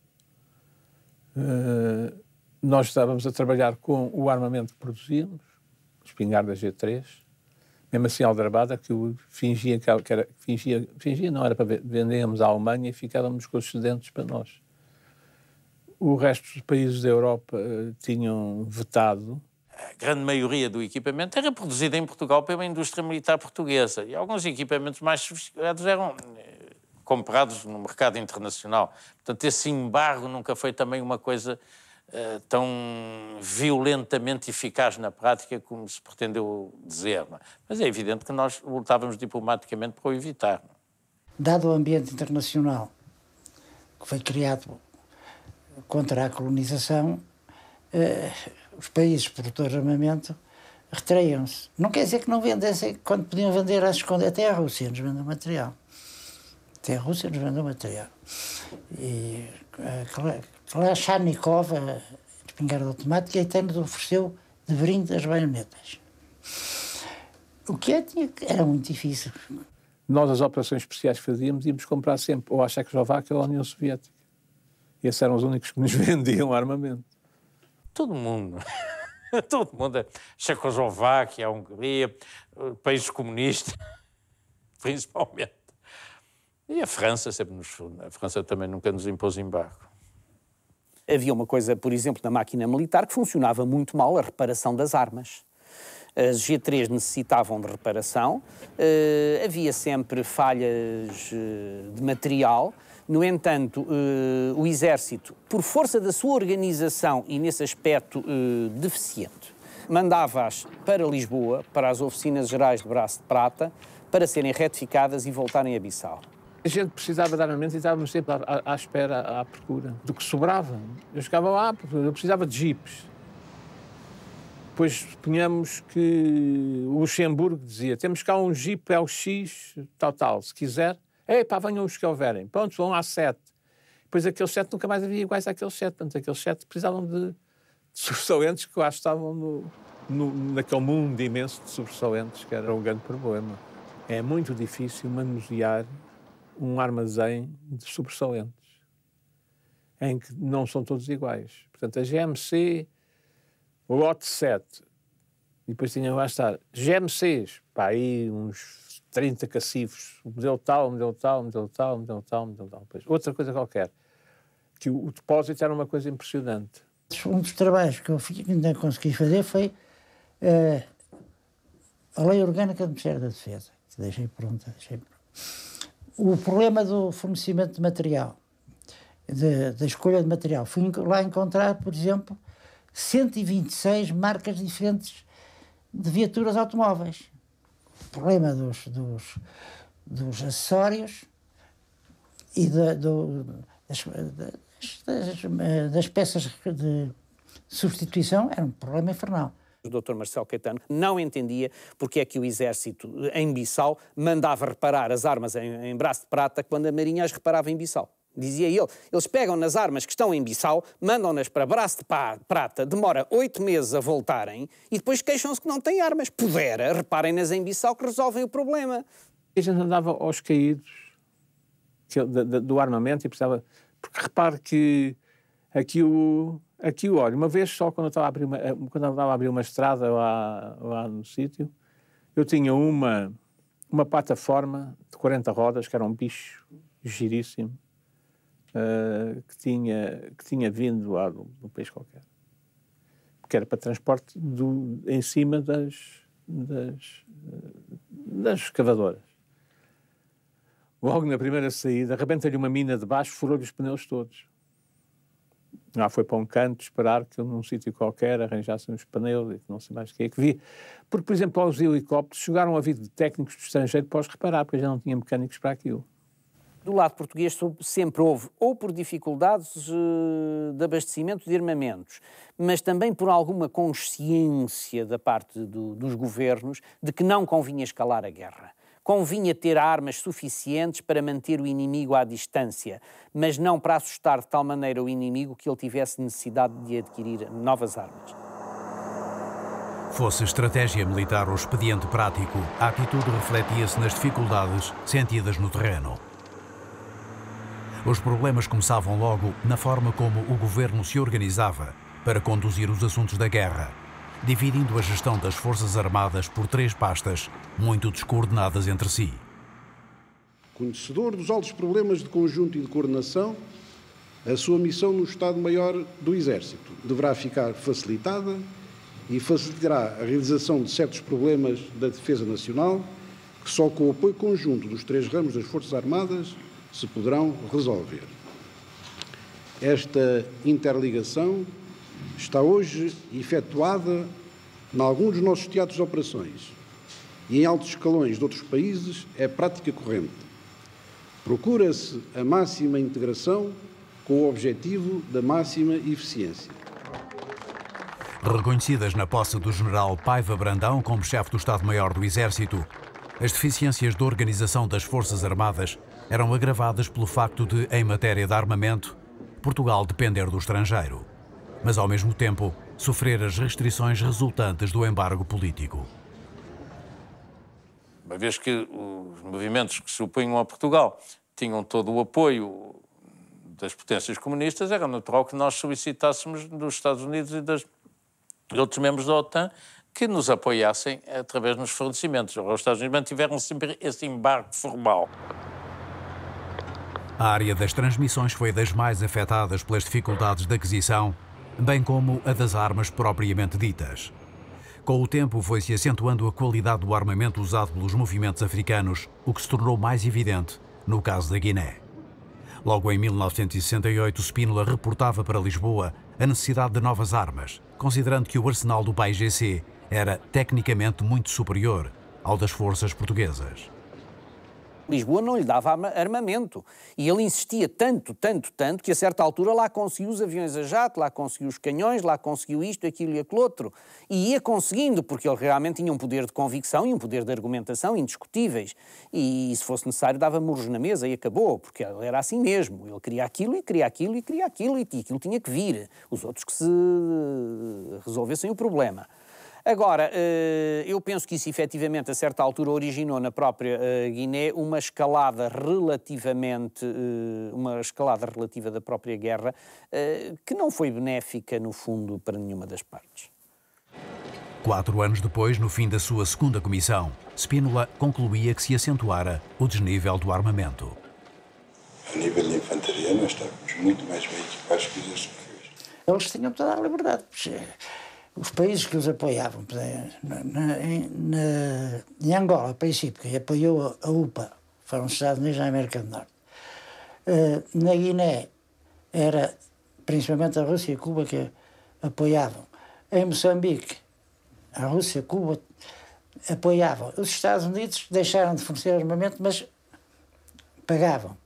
Uh, nós estávamos a trabalhar com o armamento que produzíamos, espingarda G3, mesmo assim aldrabada, que fingia que era, fingia, fingia não era para vendermos à Alemanha e ficávamos com os excedentes para nós. O resto dos países da Europa eh, tinham vetado. A grande maioria do equipamento era produzida em Portugal pela indústria militar portuguesa e alguns equipamentos mais sofisticados eram eh, comprados no mercado internacional. Portanto, esse embargo nunca foi também uma coisa eh, tão violentamente eficaz na prática como se pretendeu dizer. É? Mas é evidente que nós lutávamos diplomaticamente para o evitar. Dado o ambiente internacional que foi criado contra a colonização, eh, os países produtores de armamento retraiam-se. Não quer dizer que não vendessem quando podiam vender às escondas. Até a Rússia nos vendeu material. Até a Rússia nos vendeu material. E eh, Kalashnikov, a espingarda automática, e até nos ofereceu de brinde as baionetas. O que é, tinha, era muito difícil. Nós, as operações especiais que fazíamos, íamos comprar sempre ou a Checoslováquia ou a União Soviética. E esses eram os únicos que nos vendiam armamento. Todo mundo. Todo mundo. A Checoslováquia, a Hungria, eh, países comunistas, principalmente. E a França sempre nos. A França também nunca nos impôs embargo. Havia uma coisa, por exemplo, na máquina militar que funcionava muito mal, a reparação das armas. As G3 necessitavam de reparação, uh, havia sempre falhas uh, de material. No entanto, uh, o Exército, por força da sua organização e nesse aspecto deficiente, mandava-as para Lisboa, para as oficinas gerais de Braço de Prata, para serem retificadas e voltarem a Bissau. A gente precisava dar a e estávamos sempre à, à, espera, à procura do que sobrava. Eu chegava lá, eu precisava de jipes. Depois suponhamos que o Luxemburgo dizia: temos cá um jeep LX, é tal, tal, se quiser. Ei, pá, venham os que houverem. Pronto, vão a sete. Depois aqueles sete nunca mais havia iguais àqueles sete. Portanto, aqueles sete precisavam de, de que lá estavam no, no, naquele mundo imenso de sobressalentes, que era um grande problema. É muito difícil manusear um armazém de sobressalentes, em que não são todos iguais. Portanto, a GMC, lote 7, e depois tinha lá estar GMCs, para aí uns 30 cassivos, modelo tal, modelo tal, modelo tal, modelo tal, modelo tal. Depois, outra coisa qualquer, que o, o depósito era uma coisa impressionante. Um dos trabalhos que eu ainda consegui fazer foi uh, a Lei Orgânica do Ministério da Defesa, que deixei pronta, deixei pronta o problema do fornecimento de material, da escolha de material, fui lá encontrar, por exemplo, 126 marcas diferentes de viaturas automóveis. O problema dos, dos, dos acessórios e da, do, das, das, das, eh, peças de substituição era um problema infernal o Dr. Marcelo Caetano não entendia porque é que o exército em Bissau mandava reparar as armas em, em braço de prata quando a Marinha as reparava em Bissau. Dizia ele, eles pegam nas armas que estão em Bissau, mandam-nas para braço de prata, demora oito meses a voltarem e depois queixam-se que não têm armas. Pudera, reparem-nas em Bissau que resolvem o problema. A gente andava aos caídos do armamento e precisava. Porque repare que aqui o Aqui, olha, uma vez só, quando eu estava a abrir uma, eh, quando eu a abrir uma estrada lá, lá no sítio, eu tinha uma, uma plataforma de 40 rodas, que era um bicho giríssimo, uh, que, tinha, que tinha vindo lá de um país qualquer. Que era para transporte do, em cima das, das, das escavadoras. Logo na primeira saída, arrebenta-lhe uma mina de baixo, furou-lhe os pneus todos. Não ah, foi para um canto esperar que num sítio qualquer arranjasse uns pneus e não sei mais o que é que vi. Porque, por exemplo, aos helicópteros chegaram a vir de técnicos do estrangeiro para os reparar, porque já não tinha mecânicos para aquilo. Do lado português sempre houve, ou por dificuldades eh, de abastecimento de armamentos, mas também por alguma consciência da parte do, dos governos de que não convinha escalar a guerra. Convinha ter armas suficientes para manter o inimigo à distância, mas não para assustar de tal maneira o inimigo que ele tivesse necessidade de adquirir novas armas. Fosse estratégia militar ou expediente prático, a atitude refletia-se nas dificuldades sentidas no terreno. Os problemas começavam logo na forma como o governo se organizava para conduzir os assuntos da guerra dividindo a gestão das Forças Armadas por três pastas, muito descoordenadas entre si. Conhecedor dos altos problemas de conjunto e de coordenação, a sua missão no Estado-Maior do Exército deverá ficar facilitada e facilitará a realização de certos problemas da Defesa Nacional, que só com o apoio conjunto dos três ramos das Forças Armadas se poderão resolver. Esta interligação está hoje efetuada em alguns dos nossos teatros de operações e em altos escalões de outros países é prática corrente. Procura-se a máxima integração com o objetivo da máxima eficiência. Reconhecidas na posse do general Paiva Brandão como chefe do Estado-Maior do Exército, as deficiências da de organização das Forças Armadas eram agravadas pelo facto de, em matéria de armamento, Portugal depender do estrangeiro mas ao mesmo tempo sofrer as restrições resultantes do embargo político. Uma vez que os movimentos que se opunham a Portugal tinham todo o apoio das potências comunistas, era natural que nós solicitássemos dos Estados Unidos e dos de outros membros da OTAN que nos apoiassem através dos fornecimentos. Os Estados Unidos mantiveram sempre esse embargo formal. A área das transmissões foi das mais afetadas pelas dificuldades de aquisição bem como a das armas propriamente ditas. Com o tempo, foi-se acentuando a qualidade do armamento usado pelos movimentos africanos, o que se tornou mais evidente no caso da Guiné. Logo em 1968, Spínola reportava para Lisboa a necessidade de novas armas, considerando que o arsenal do país GC era tecnicamente muito superior ao das forças portuguesas. Lisboa não lhe dava armamento. E ele insistia tanto, tanto, tanto, que a certa altura lá conseguiu os aviões a jato, lá conseguiu os canhões, lá conseguiu isto, aquilo e aquilo outro. E ia conseguindo, porque ele realmente tinha um poder de convicção e um poder de argumentação indiscutíveis. E se fosse necessário, dava muros na mesa e acabou, porque ele era assim mesmo. Ele queria aquilo e queria aquilo e queria aquilo e aquilo tinha que vir. Os outros que se resolvessem o problema. Agora, eh, eu penso que isso efetivamente, a certa altura, originou na própria eh, Guiné uma escalada relativamente, eh, uma escalada relativa da própria guerra, que não foi benéfica, no fundo, para nenhuma das partes. Quatro anos depois, no fim da sua segunda comissão, Spínola concluía que se acentuara o desnível do armamento. A nível de infantaria, nós estávamos muito mais bem equipados que os portugueses. Eles tinham toda a liberdade, porque os países que os apoiavam, na, na, em Angola, a princípio, que apoiou a UPA, foram os Estados Unidos da América do Norte. Eh, na Guiné, era principalmente a Rússia e Cuba que apoiavam. Em Moçambique, a Rússia e Cuba apoiavam. Os Estados Unidos deixaram de fornecer armamento, mas pagavam.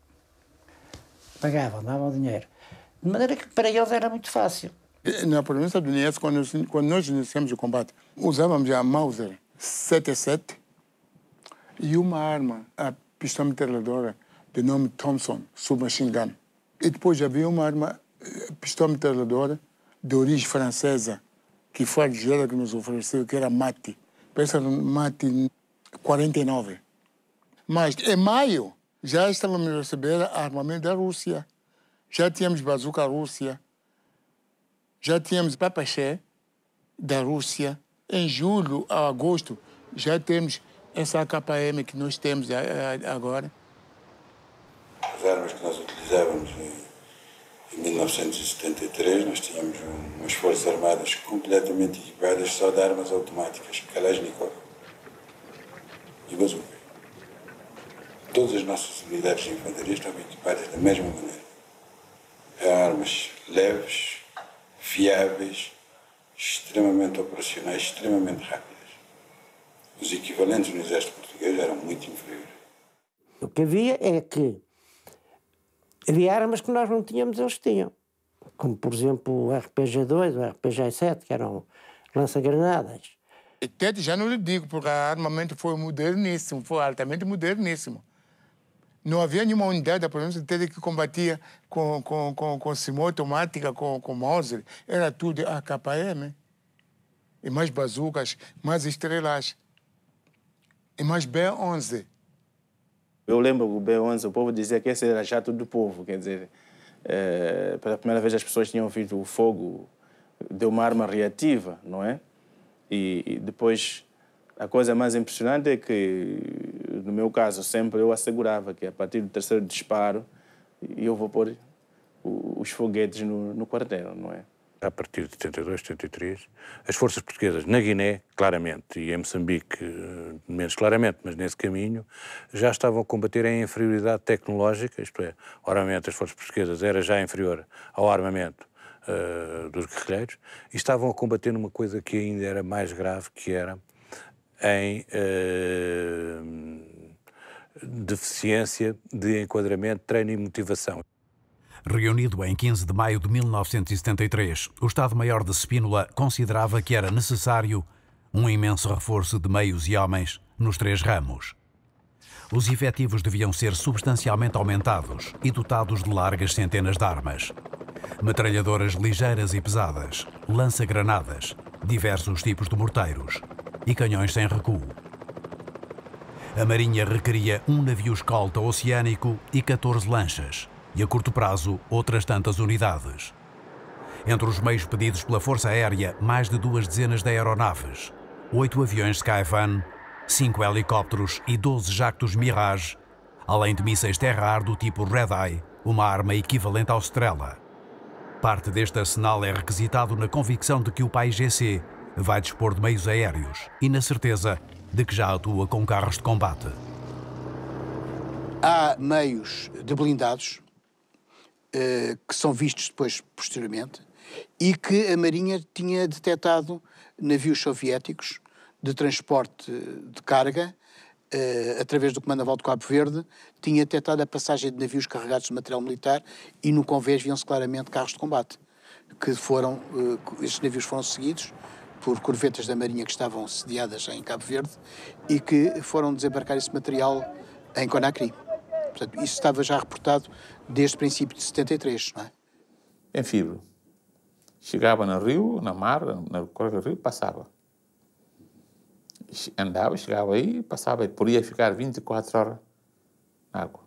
Pagavam, davam dinheiro. De maneira que para eles era muito fácil na província do Niesse, quando, quando, nós iniciamos o combate, usávamos a Mauser 77 e uma arma, a pistola metralhadora, de nome Thompson Submachine Gun. E depois havia uma arma, pistola metralhadora, de origem francesa, que foi a argela que nos ofereceu, que era Mate. Pensa no Mate 49. Mas em maio já estávamos recebendo armamento da Rússia. Já tínhamos bazuca Rússia, já tínhamos Papaché da Rússia. Em julho a agosto já temos essa KM que nós temos agora. As armas que nós utilizávamos em 1973, nós tínhamos umas forças armadas completamente equipadas só de armas automáticas, Kalashnikov e bazucas. Todas as nossas unidades de infantaria estavam equipadas da mesma maneira. Armas leves, fiáveis, extremamente operacionais, extremamente rápidas. Os equivalentes no exército português eram muito inferiores. O que havia é que havia armas que nós não tínhamos, eles tinham. Como, por exemplo, o RPG-2, o RPG-7, que eram lança-granadas. Até já não lhe digo, porque o armamento foi moderníssimo, foi altamente moderníssimo não havia nenhuma unidade da Polícia Militar que combatia com, com, com, com automática, com, com Mauser. Era tudo AKM. Né? E mais bazucas, mais estrelas. E mais B-11. Eu lembro que o B-11, o povo dizia que esse era jato do povo. Quer dizer, é, pela primeira vez as pessoas tinham ouvido o fogo de uma arma reativa, não é? E, e depois, a coisa mais impressionante é que no meu caso, sempre eu assegurava que a partir do terceiro disparo eu vou pôr os foguetes no, no quartel, não é? A partir de 72, 73, as forças portuguesas na Guiné, claramente, e em Moçambique, eh, menos claramente, mas nesse caminho, já estavam a combater a inferioridade tecnológica, isto é, o armamento das forças portuguesas era já inferior ao armamento uh, dos guerrilheiros, e estavam a combater uma coisa que ainda era mais grave, que era em eh, deficiência de enquadramento, treino e motivação. Reunido em 15 de maio de 1973, o Estado-Maior de Spínola considerava que era necessário um imenso reforço de meios e homens nos três ramos. Os efetivos deviam ser substancialmente aumentados e dotados de largas centenas de armas. Metralhadoras ligeiras e pesadas, lança-granadas, diversos tipos de morteiros, e canhões sem recuo. A Marinha requeria um navio escolta oceânico e 14 lanchas, e a curto prazo outras tantas unidades. Entre os meios pedidos pela Força Aérea, mais de duas dezenas de aeronaves, oito aviões Skyfan, cinco helicópteros e 12 jactos Mirage, além de mísseis terra-ar do tipo Red Eye, uma arma equivalente ao Strela. Parte deste arsenal é requisitado na convicção de que o país GC vai dispor de meios aéreos e na certeza de que já atua com carros de combate. Há meios de blindados eh, que são vistos depois posteriormente e que a Marinha tinha detectado navios soviéticos de transporte de carga eh, através do Comando Naval de Cabo Verde, tinha detectado a passagem de navios carregados de material militar e no convés viam-se claramente carros de combate, que foram, eh, esses navios foram seguidos por corvetas da Marinha que estavam sediadas em Cabo Verde e que foram desembarcar esse material em Conakry. Portanto, isso estava já reportado desde o princípio de 73, não é? Em fibra. Chegava no rio, na mar, na corda do rio, passava. Andava, chegava aí, passava e podia ficar 24 horas na água.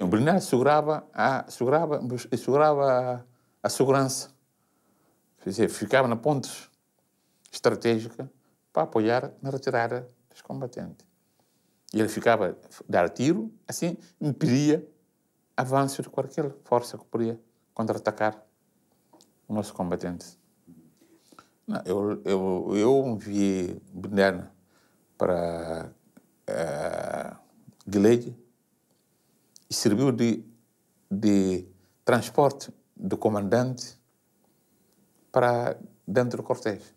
O Bernardo segurava a, segurava, segurava a segurança dizer, ficava na ponte estratégica para apoiar na retirada dos combatentes. E ele ficava a dar tiro, assim impedia avanço de qualquer força que podia contra-atacar o nosso combatente. Não, eu, eu, eu enviei Benderna para uh, e serviu de, de transporte do comandante para dentro do cortejo.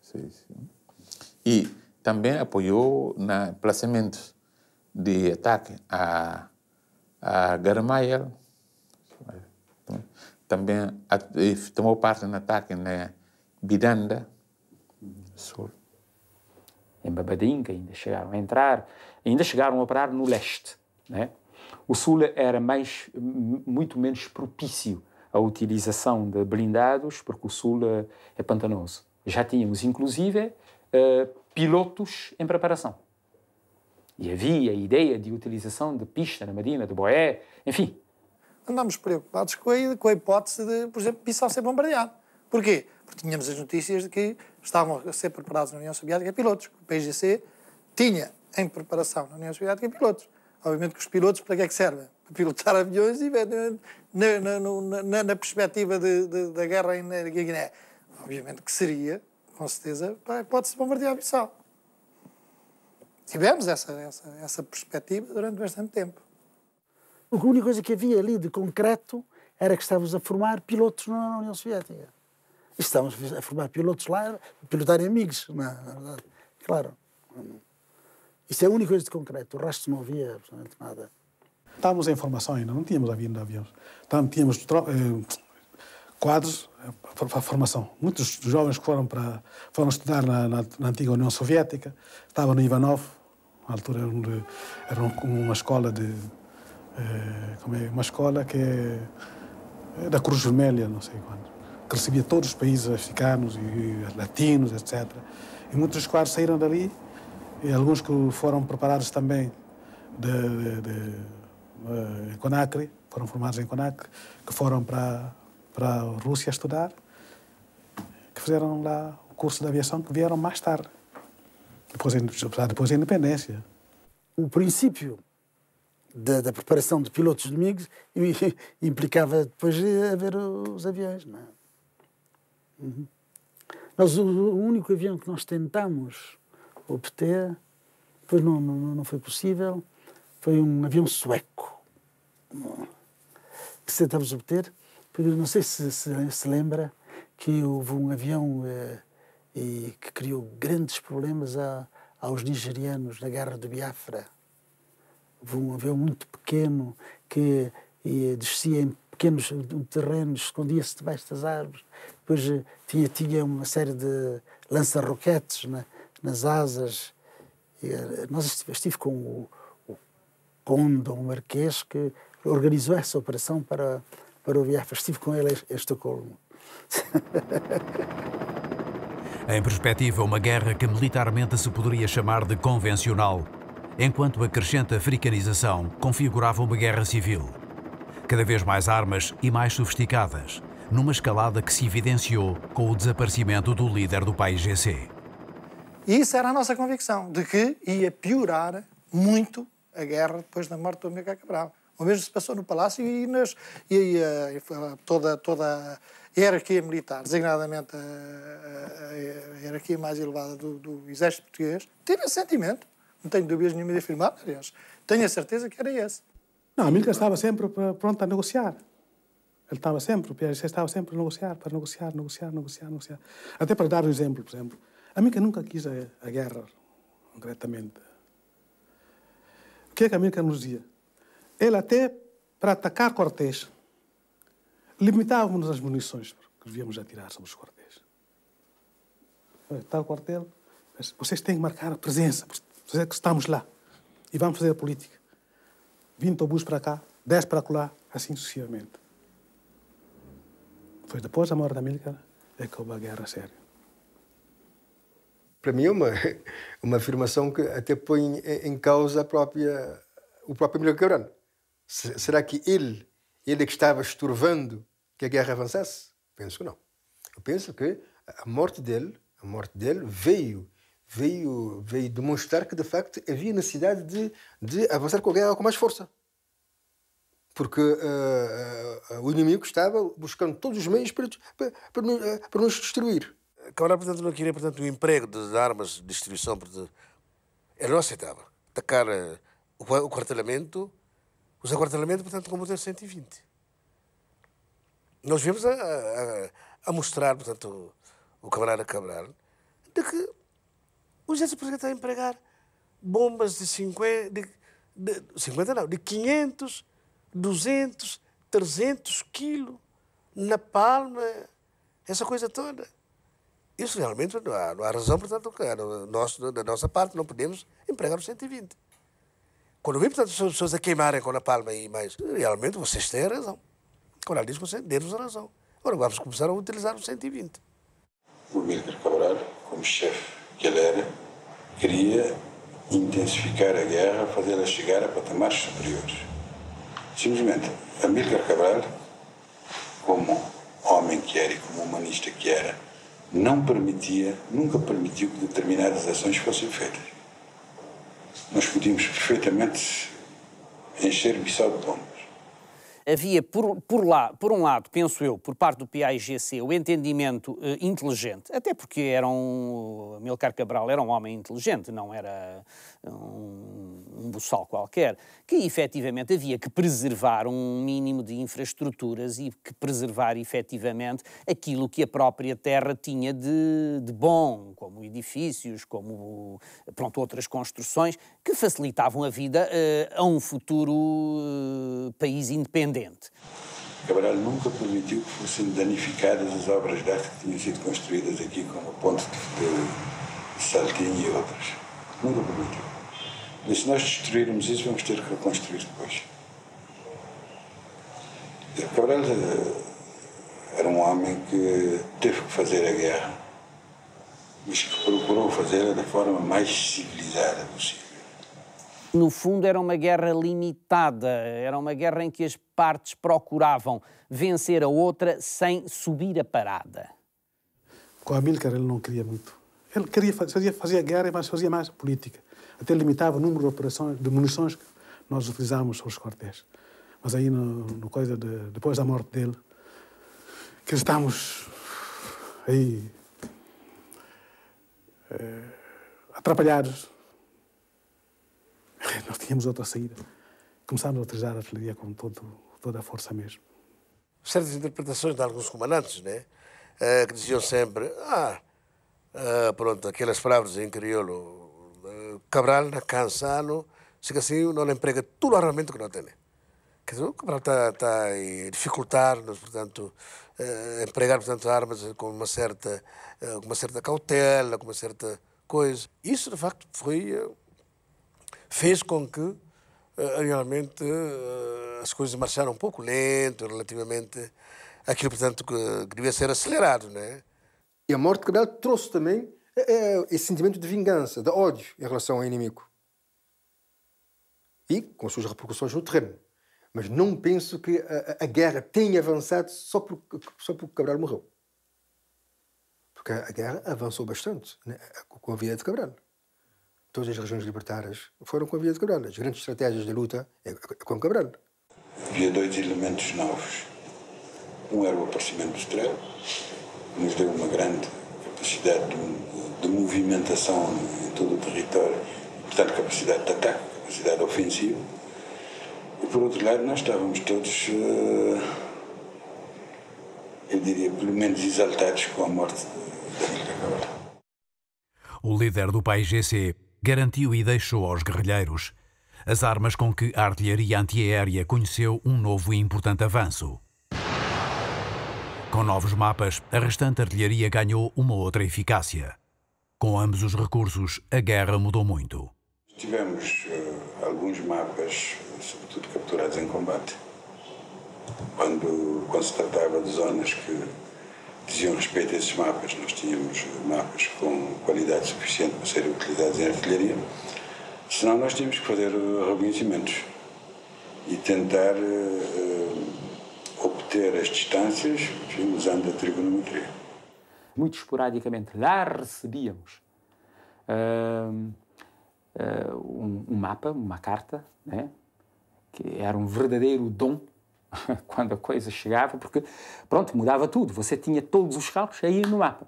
Sim, sim. E também apoiou no placamento de ataque a, a Garmayel. Também tomou parte no ataque na Bidanda Sul. Em Babadinga ainda chegaram a entrar, ainda chegaram a operar no leste. Né? O sul era mais, muito menos propício a utilização de blindados, porque o sul eh, é pantanoso. Já tínhamos, inclusive, eh, pilotos em preparação. E havia a ideia de utilização de pista na Marina, de boé, enfim. Andámos preocupados com a, com a hipótese de, por exemplo, Bissau ser bombardeado. Porquê? Porque tínhamos as notícias de que estavam a ser preparados na União Soviética pilotos. O PGC tinha em preparação na União Soviética pilotos. Obviamente que os pilotos para que é que servem? Para pilotar aviões e na, na, na, na perspectiva de, de, da guerra em Guiné? Obviamente que seria, com certeza, pode-se bombardear a Bissau. Tivemos essa, essa, essa perspectiva durante bastante tempo. A única coisa que havia ali de concreto era que estávamos a formar pilotos na União Soviética. Estávamos a formar pilotos lá, pilotar amigos, na, é? na verdade. Claro. Isso é a única coisa de concreto. O resto não havia absolutamente nada estávamos em formação ainda, não tínhamos avião de aviões. Então, tínhamos eh, quadros para eh, a formação. Muitos dos jovens que foram, para, foram estudar na, na, na antiga União Soviética estavam no Ivanov, na altura era, um, era uma escola de. Eh, como é? Uma escola que é, é da Cruz Vermelha, não sei quando, que recebia todos os países africanos e, e latinos, etc. E muitos dos quadros saíram dali, e alguns que foram preparados também de, de, de eh, em Conacre, foram formados em Conacre, que foram para, para a Rússia estudar, que fizeram lá o curso de aviação, que vieram mais tarde, depois, depois da independência. O princípio da, da, preparação de pilotos de MIGs implicava depois haver os aviões, não é? Uhum. Nós, o, único avião que nós tentámos obter, depois não, não, não foi possível, foi um avião sueco que tentámos obter. Não sei se, se, se lembra que houve um avião eh, e que criou grandes problemas a, aos nigerianos na guerra do Biafra. Houve um avião muito pequeno que e, descia em pequenos terrenos, escondia-se debaixo das árvores. Depois eh, tinha, tinha uma série de lança-roquetes na, nas asas. E, eh, nós estive, estive com o, Conde, um marquês, que organizou essa operação para, para o Biafra. Estive com ele em Estocolmo. em perspectiva, uma guerra que militarmente se poderia chamar de convencional, enquanto a crescente africanização configurava uma guerra civil. Cada vez mais armas e mais sofisticadas, numa escalada que se evidenciou com o desaparecimento do líder do país GC. E isso era a nossa convicção, de que ia piorar muito a guerra depois da morte do Miguel Cabral. O mesmo se passou no Palácio e, nas, e a, eh, eh, toda, toda a hierarquia militar, designadamente a, a, a hierarquia mais elevada do, do, exército português, teve esse sentimento. Não tenho dúvidas nenhuma de afirmar, aliás. Tenho a certeza que era esse. Não, a Amílcar estava sempre pronta a negociar. Ele estava sempre, o PSC estava sempre a negociar, para negociar, negociar, negociar, negociar. Até para dar um exemplo, por exemplo. a Amílcar nunca quis a, a guerra, concretamente que é nos dizia? ele até, para atacar Cortés, limitávamos as munições que devíamos atirar sobre os Cortés. o quartel, vocês têm que marcar a presença, vocês é que estamos lá e vamos fazer a política. 20 obus para cá, 10 para lá, assim sucessivamente. Foi depois da morte da América é que houve a guerra séria para mim é uma, uma afirmação que até põe em causa a própria, o próprio Emílio Cabrano. Será que ele, ele é que estava estorvando que a guerra avançasse? Penso que não. Eu penso que a morte dele, a morte dele veio, veio, veio demonstrar que de facto havia necessidade de, de avançar com a guerra com mais força. Porque uh, uh, o inimigo estava buscando todos os meios para, para, para, eh, para nos destruir a Câmara, portanto, não queria, portanto, eh, o emprego das armas de distribuição. Portanto, ele não aceitava. Atacar o, quartelamento, os acortelamentos, portanto, com o 120. Nós viemos a, a, a, mostrar, portanto, o camarada Cabral, de que o exército português está a empregar bombas de 50, de, de, 50 não, de 500, 200, 300 quilos na palma, essa coisa toda. Isso realmente não há, não há razão, portanto, nós, da nossa parte, não podemos empregar os 120. Quando vem, portanto, as pessoas a queimarem com a palma e mais, realmente vocês têm razão. Quando ela diz, vocês deram a razão. Agora vamos começar a utilizar os 120. O Milker Cabral, como chefe que ele era, queria intensificar a guerra, fazê-la chegar a patamares superiores. Simplesmente, Milker Cabral, como homem que era e como humanista que era, não permitia, nunca permitiu que determinadas ações fossem feitas. Nós podíamos perfeitamente encher Bissau de bombas. Havia, por, por, lá, por um lado, penso eu, por parte do PAIGC, o entendimento eh, inteligente, até porque era um, Milcar Cabral era um homem inteligente, não era um, um buçal qualquer, que efetivamente havia que preservar um mínimo de infraestruturas e que preservar efetivamente aquilo que a própria terra tinha de, de bom, como edifícios, como pronto, outras construções, que facilitavam a vida uh, a um futuro uh, país independente. Cabral nunca permitiu que fossem danificadas as obras de arte que tinham sido construídas aqui, como o ponte de, de Saltinho e outras. Nunca permitiu. E se nós destruirmos isso, vamos ter que reconstruir depois. E Cabral eh, era um homem que teve que fazer a guerra, mas que procurou fazê-la da forma mais civilizada possível. No fundo, era uma guerra limitada, era uma guerra em que as partes procuravam vencer a outra sem subir a parada. Com Milcar, ele não queria muito. Ele queria fazer, fazia guerra, mas fazia mais política até limitava o número de operações, de munições que nós utilizámos sobre os quartéis. Mas aí, no, no coisa de, depois da morte dele, que estávamos aí eh, atrapalhados, não tínhamos outra saída. Começámos a utilizar a artilharia com todo, toda a força mesmo. Certas interpretações de alguns comandantes, né? Uh, que diziam sempre: ah, uh, pronto, aquelas palavras em crioulo Cabral Cansano, chega assim, não emprega todo o armamento que não tem. Quer dizer, o Cabral está tá a dificultar-nos, portanto, eh, empregar portanto, armas com uma, certa, eh, uma certa cautela, com uma certa coisa. Isso, de facto, foi, eh, fez com que eh, realmente eh, as coisas marcharam um pouco lento relativamente àquilo, portanto, que, que devia ser acelerado, né? E a morte de Cabral trouxe também é, é, esse sentimento de vingança, de ódio em relação ao inimigo. E com suas repercussões no terreno. Mas não penso que a, a guerra tenha avançado só porque, só porque Cabral morreu. Porque a, a guerra avançou bastante né, com a vida de Cabral. Todas as regiões libertárias foram com a vida de Cabral. As grandes estratégias de luta é, é com Cabral. Havia dois elementos novos. Um era o aparecimento do Estrela, que nos deu uma grande capacidade de de movimentação em todo o território, portanto, capacidade de ataque, capacidade ofensiva. E por outro lado, nós estávamos todos, eh, eu diria, pelo menos exaltados com a morte da Vila Cabral. O líder do país GC garantiu e deixou aos guerrilheiros as armas com que a artilharia antiaérea conheceu um novo e importante avanço. Com novos mapas, a restante artilharia ganhou uma outra eficácia. Com ambos os recursos, a guerra mudou muito. Tivemos uh, alguns mapas, sobretudo capturados em combate, quando, se tratava de zonas que diziam respeito a esses mapas. Nós tínhamos mapas com qualidade suficiente para serem utilizados em artilharia, senão nós tínhamos que fazer eh, reconhecimentos e tentar uh, obter as distâncias enfim, usando a trigonometria muito esporadicamente lá recebíamos uh, uh, um, um, mapa, uma carta, né? que era um verdadeiro dom quando a coisa chegava, porque pronto, mudava tudo, você tinha todos os cálculos aí no mapa.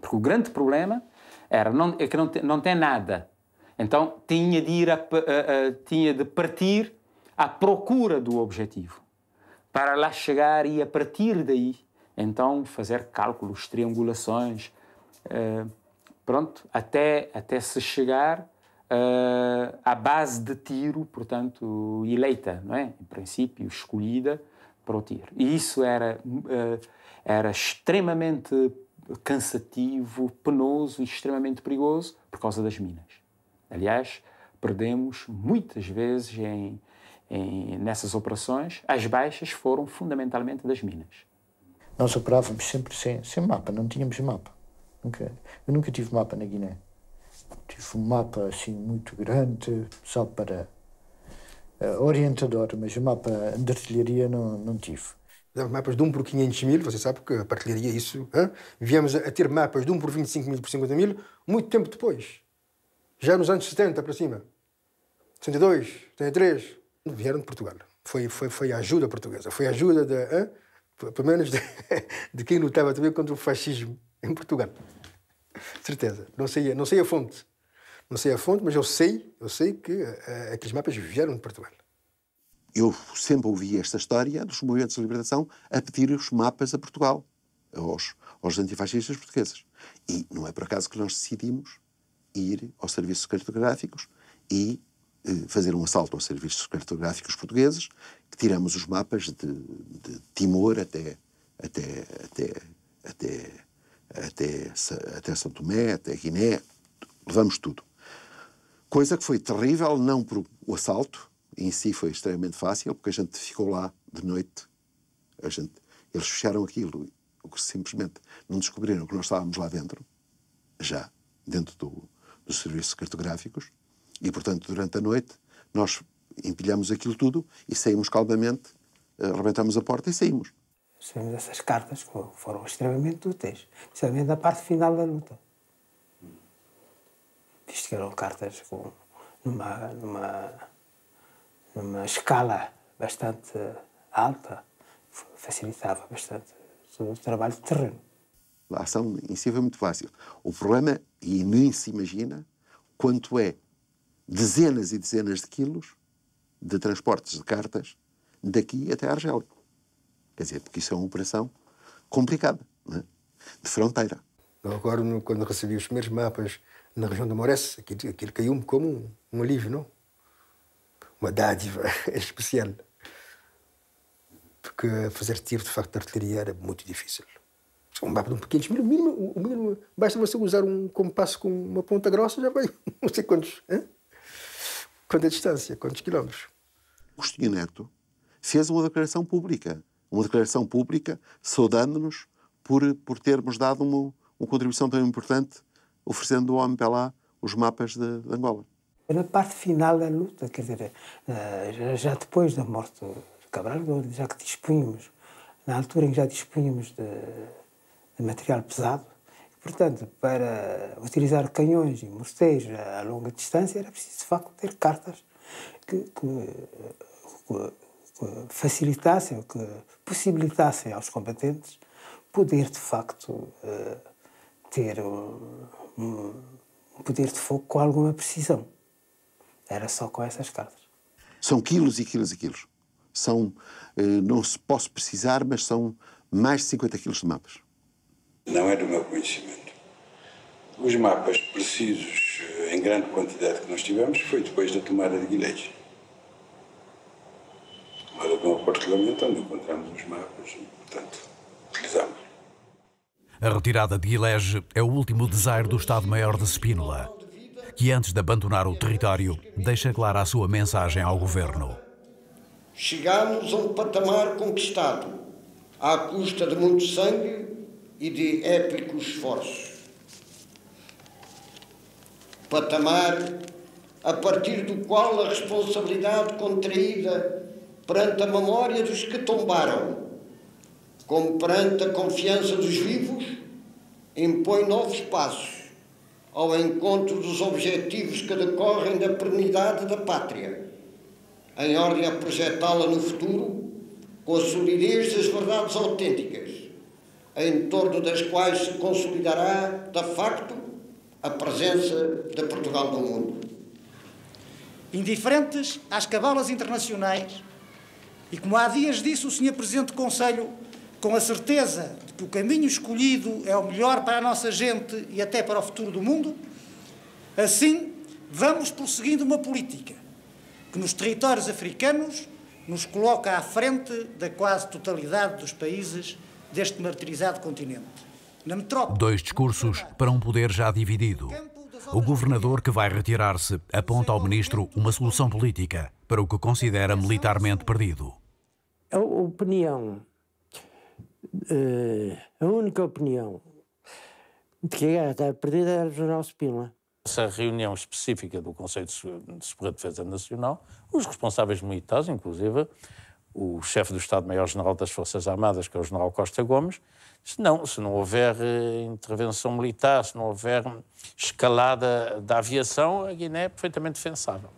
Porque o grande problema era não, é que não, te, não tem nada. Então tinha de, ir a, a, a, tinha de partir à procura do objetivo para lá chegar e a partir daí então, fazer cálculos, triangulações, eh, pronto, até, até se chegar eh, à base de tiro, portanto, eleita, não é? Em princípio, escolhida para o tiro. E isso era, eh, era extremamente cansativo, penoso e extremamente perigoso por causa das minas. Aliás, perdemos muitas vezes em, em, nessas operações, as baixas foram fundamentalmente das minas. Nós operávamos sempre sem, sem mapa, não tínhamos mapa. Nunca, eu nunca tive mapa na Guiné. Tive um mapa assim muito grande, só para uh, orientador, mas o mapa de artilharia não, não tive. Fizemos mapas de 1 por 500 mil, você sabe que a artilharia é isso. Hein? Viemos a ter mapas de 1 por 25 mil por 50 mil muito tempo depois. Já nos anos 70 para cima. 72, 73. Vieram de Portugal. Foi, foi, foi a ajuda portuguesa, foi a ajuda da pelo menos de, de, quem lutava também contra o fascismo em Portugal. Certeza. Não sei, não sei a fonte. Não sei a fonte, mas eu sei, eu sei que uh, eh, aqueles é mapas vieram de Portugal. Eu sempre ouvi esta história dos movimentos de libertação a pedir os mapas a Portugal, aos, aos antifascistas portugueses. E não é por acaso que nós decidimos ir aos serviços cartográficos e eh, fazer um assalto aos serviços cartográficos portugueses, tiramos os mapas de, de Timor até, até, até, até, até, até São Tomé, até Guiné, levamos tudo. Coisa que foi terrível, não por o assalto, em si foi extremamente fácil, porque a gente ficou lá de noite. A gente, eles fecharam aquilo, o que simplesmente não descobriram que nós estávamos lá dentro, já, dentro do, dos serviços cartográficos, e, portanto, durante a noite, nós empilhamos aquilo tudo e saímos calmamente, eh, arrebentamos a porta e saímos. Recebemos essas cartas que foram extremamente úteis, precisamente na parte final da luta. Visto que eram cartas com, numa, numa, numa escala bastante alta, facilitava bastante todo o trabalho de terreno. A ação em si foi muito fácil. O problema, e nem se imagina, quanto é dezenas e dezenas de quilos de transportes de cartas daqui até Argélia. Quer dizer, porque isso é uma operação complicada, é? de fronteira. Agora, quando recebi os primeiros mapas na região da Moresse, aquilo, aquilo caiu-me como um, um alívio, não? Uma dádiva especial. Porque fazer tiro, de facto, de artilharia era muito difícil. Um mapa de um pequeno, o mínimo, o mínimo, basta você usar um compasso com uma ponta grossa, já vai não sei quantos. Hein? quanto é a distância, quantos quilómetros. Agostinho Neto fez uma declaração pública, uma declaração pública saudando-nos por, por termos dado uma, uma contribuição tão importante, oferecendo ao homem para lá os mapas de, de Angola. Na parte final da luta, quer dizer, eh, já depois da morte de Cabral, já que dispunhamos, na altura em que já dispunhamos de, de material pesado, Portanto, para utilizar canhões e morteiros a longa distância, era preciso, de facto, ter cartas que, que, que, que facilitassem, que possibilitassem aos combatentes poder, de facto, eh, ter um, um poder de fogo com alguma precisão. Era só com essas cartas. São quilos e quilos e quilos. São, eh, não se posso precisar, mas são mais de 50 quilos de mapas. Não é do meu conhecimento. Os mapas precisos, eh, em grande quantidade que nós tivemos, foi depois da tomada de Guilherme. Tomada de um acordo regulamento onde encontramos os mapas e, portanto, utilizamos. A retirada de Guilherme é o último desaire do Estado-Maior de Spínola, que antes de abandonar o território, deixa clara a sua mensagem ao governo. Chegámos a um patamar conquistado, à custa de muito sangue e de épico esforço. Patamar a partir do qual a responsabilidade contraída perante a memória dos que tombaram, como perante a confiança dos vivos, impõe novos passos ao encontro dos objetivos que decorrem da pernidade da pátria, em ordem a projetá-la no futuro com a solidez das verdades autênticas em torno das quais se consolidará, de facto, a presença de Portugal no mundo. Indiferentes às cabalas internacionais, e como há dias disse o Sr. Presidente do Conselho, com a certeza de que o caminho escolhido é o melhor para a nossa gente e até para o futuro do mundo, assim vamos prosseguindo uma política que nos territórios africanos nos coloca à frente da quase totalidade dos países deste martirizado continente. Na metrópole. Dois discursos para um poder já dividido. O governador que vai retirar-se aponta ao ministro uma solução política para o que considera militarmente perdido. A opinião, eh, a única opinião de que a guerra está perdida era do general Spínola. Essa reunião específica do Conselho de Segurança e Defesa Nacional, os responsáveis militares, inclusive, o chefe do Estado-Maior-General das Forças Armadas, que é o general Costa Gomes, disse, não, se não houver eh, intervenção militar, se não houver escalada da aviação, a Guiné é perfeitamente defensável.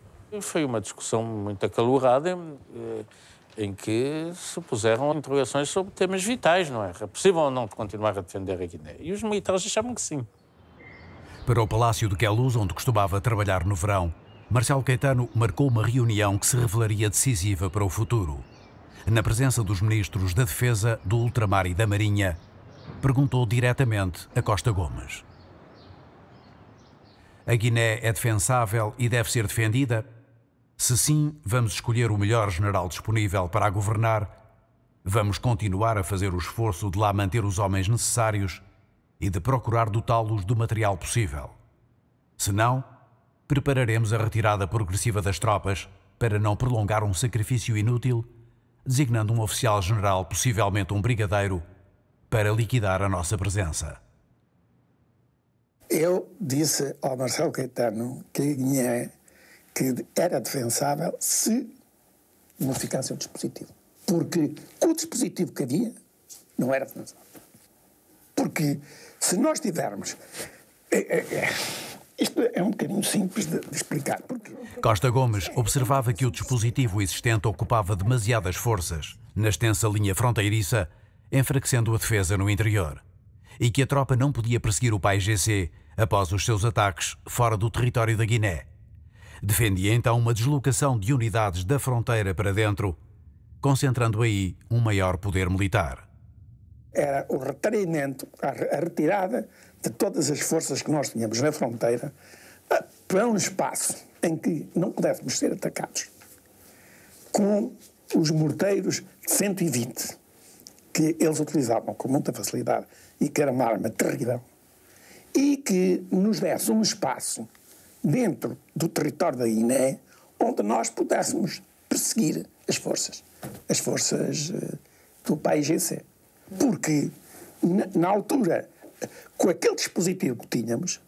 Foi uma discussão muito acalorada, eh, em que se puseram interrogações sobre temas vitais, não é? É possível ou não continuar a defender a Guiné? E os militares achavam que sim. Para o Palácio de Queluz, onde costumava trabalhar no verão, Marcelo Caetano marcou uma reunião que se revelaria decisiva para o futuro na presença dos ministros da Defesa, do Ultramar e da Marinha, perguntou diretamente a Costa Gomes: A Guiné é defensável e deve ser defendida? Se sim, vamos escolher o melhor general disponível para a governar. Vamos continuar a fazer o esforço de lá manter os homens necessários e de procurar dotá-los do material possível. Se não, prepararemos a retirada progressiva das tropas para não prolongar um sacrifício inútil designando um oficial-general, possivelmente um brigadeiro, para liquidar a nossa presença. Eu disse ao Marcelo Caetano que é, que era defensável se não ficasse o dispositivo. Porque com o dispositivo que havia, não era defensável. Porque se nós tivermos eh, eh, eh, isto é um bocadinho simples de, de explicar Costa Gomes observava que o dispositivo existente ocupava demasiadas forças na extensa linha fronteiriça, enfraquecendo a defesa no interior, e que a tropa não podia perseguir o pai GC após os seus ataques fora do território da Guiné. Defendia então uma deslocação de unidades da fronteira para dentro, concentrando aí um maior poder militar. Era o retraimento, a retirada de todas as forças que nós tínhamos na fronteira ah, para um espaço em que não pudéssemos ser atacados com os morteiros 120 que eles utilizavam com muita facilidade e que era uma arma terrível e que nos desse um espaço dentro do território da Ine onde nós pudéssemos perseguir as forças, as forças eh, do país GC. Porque na, na altura com aquele dispositivo que tínhamos,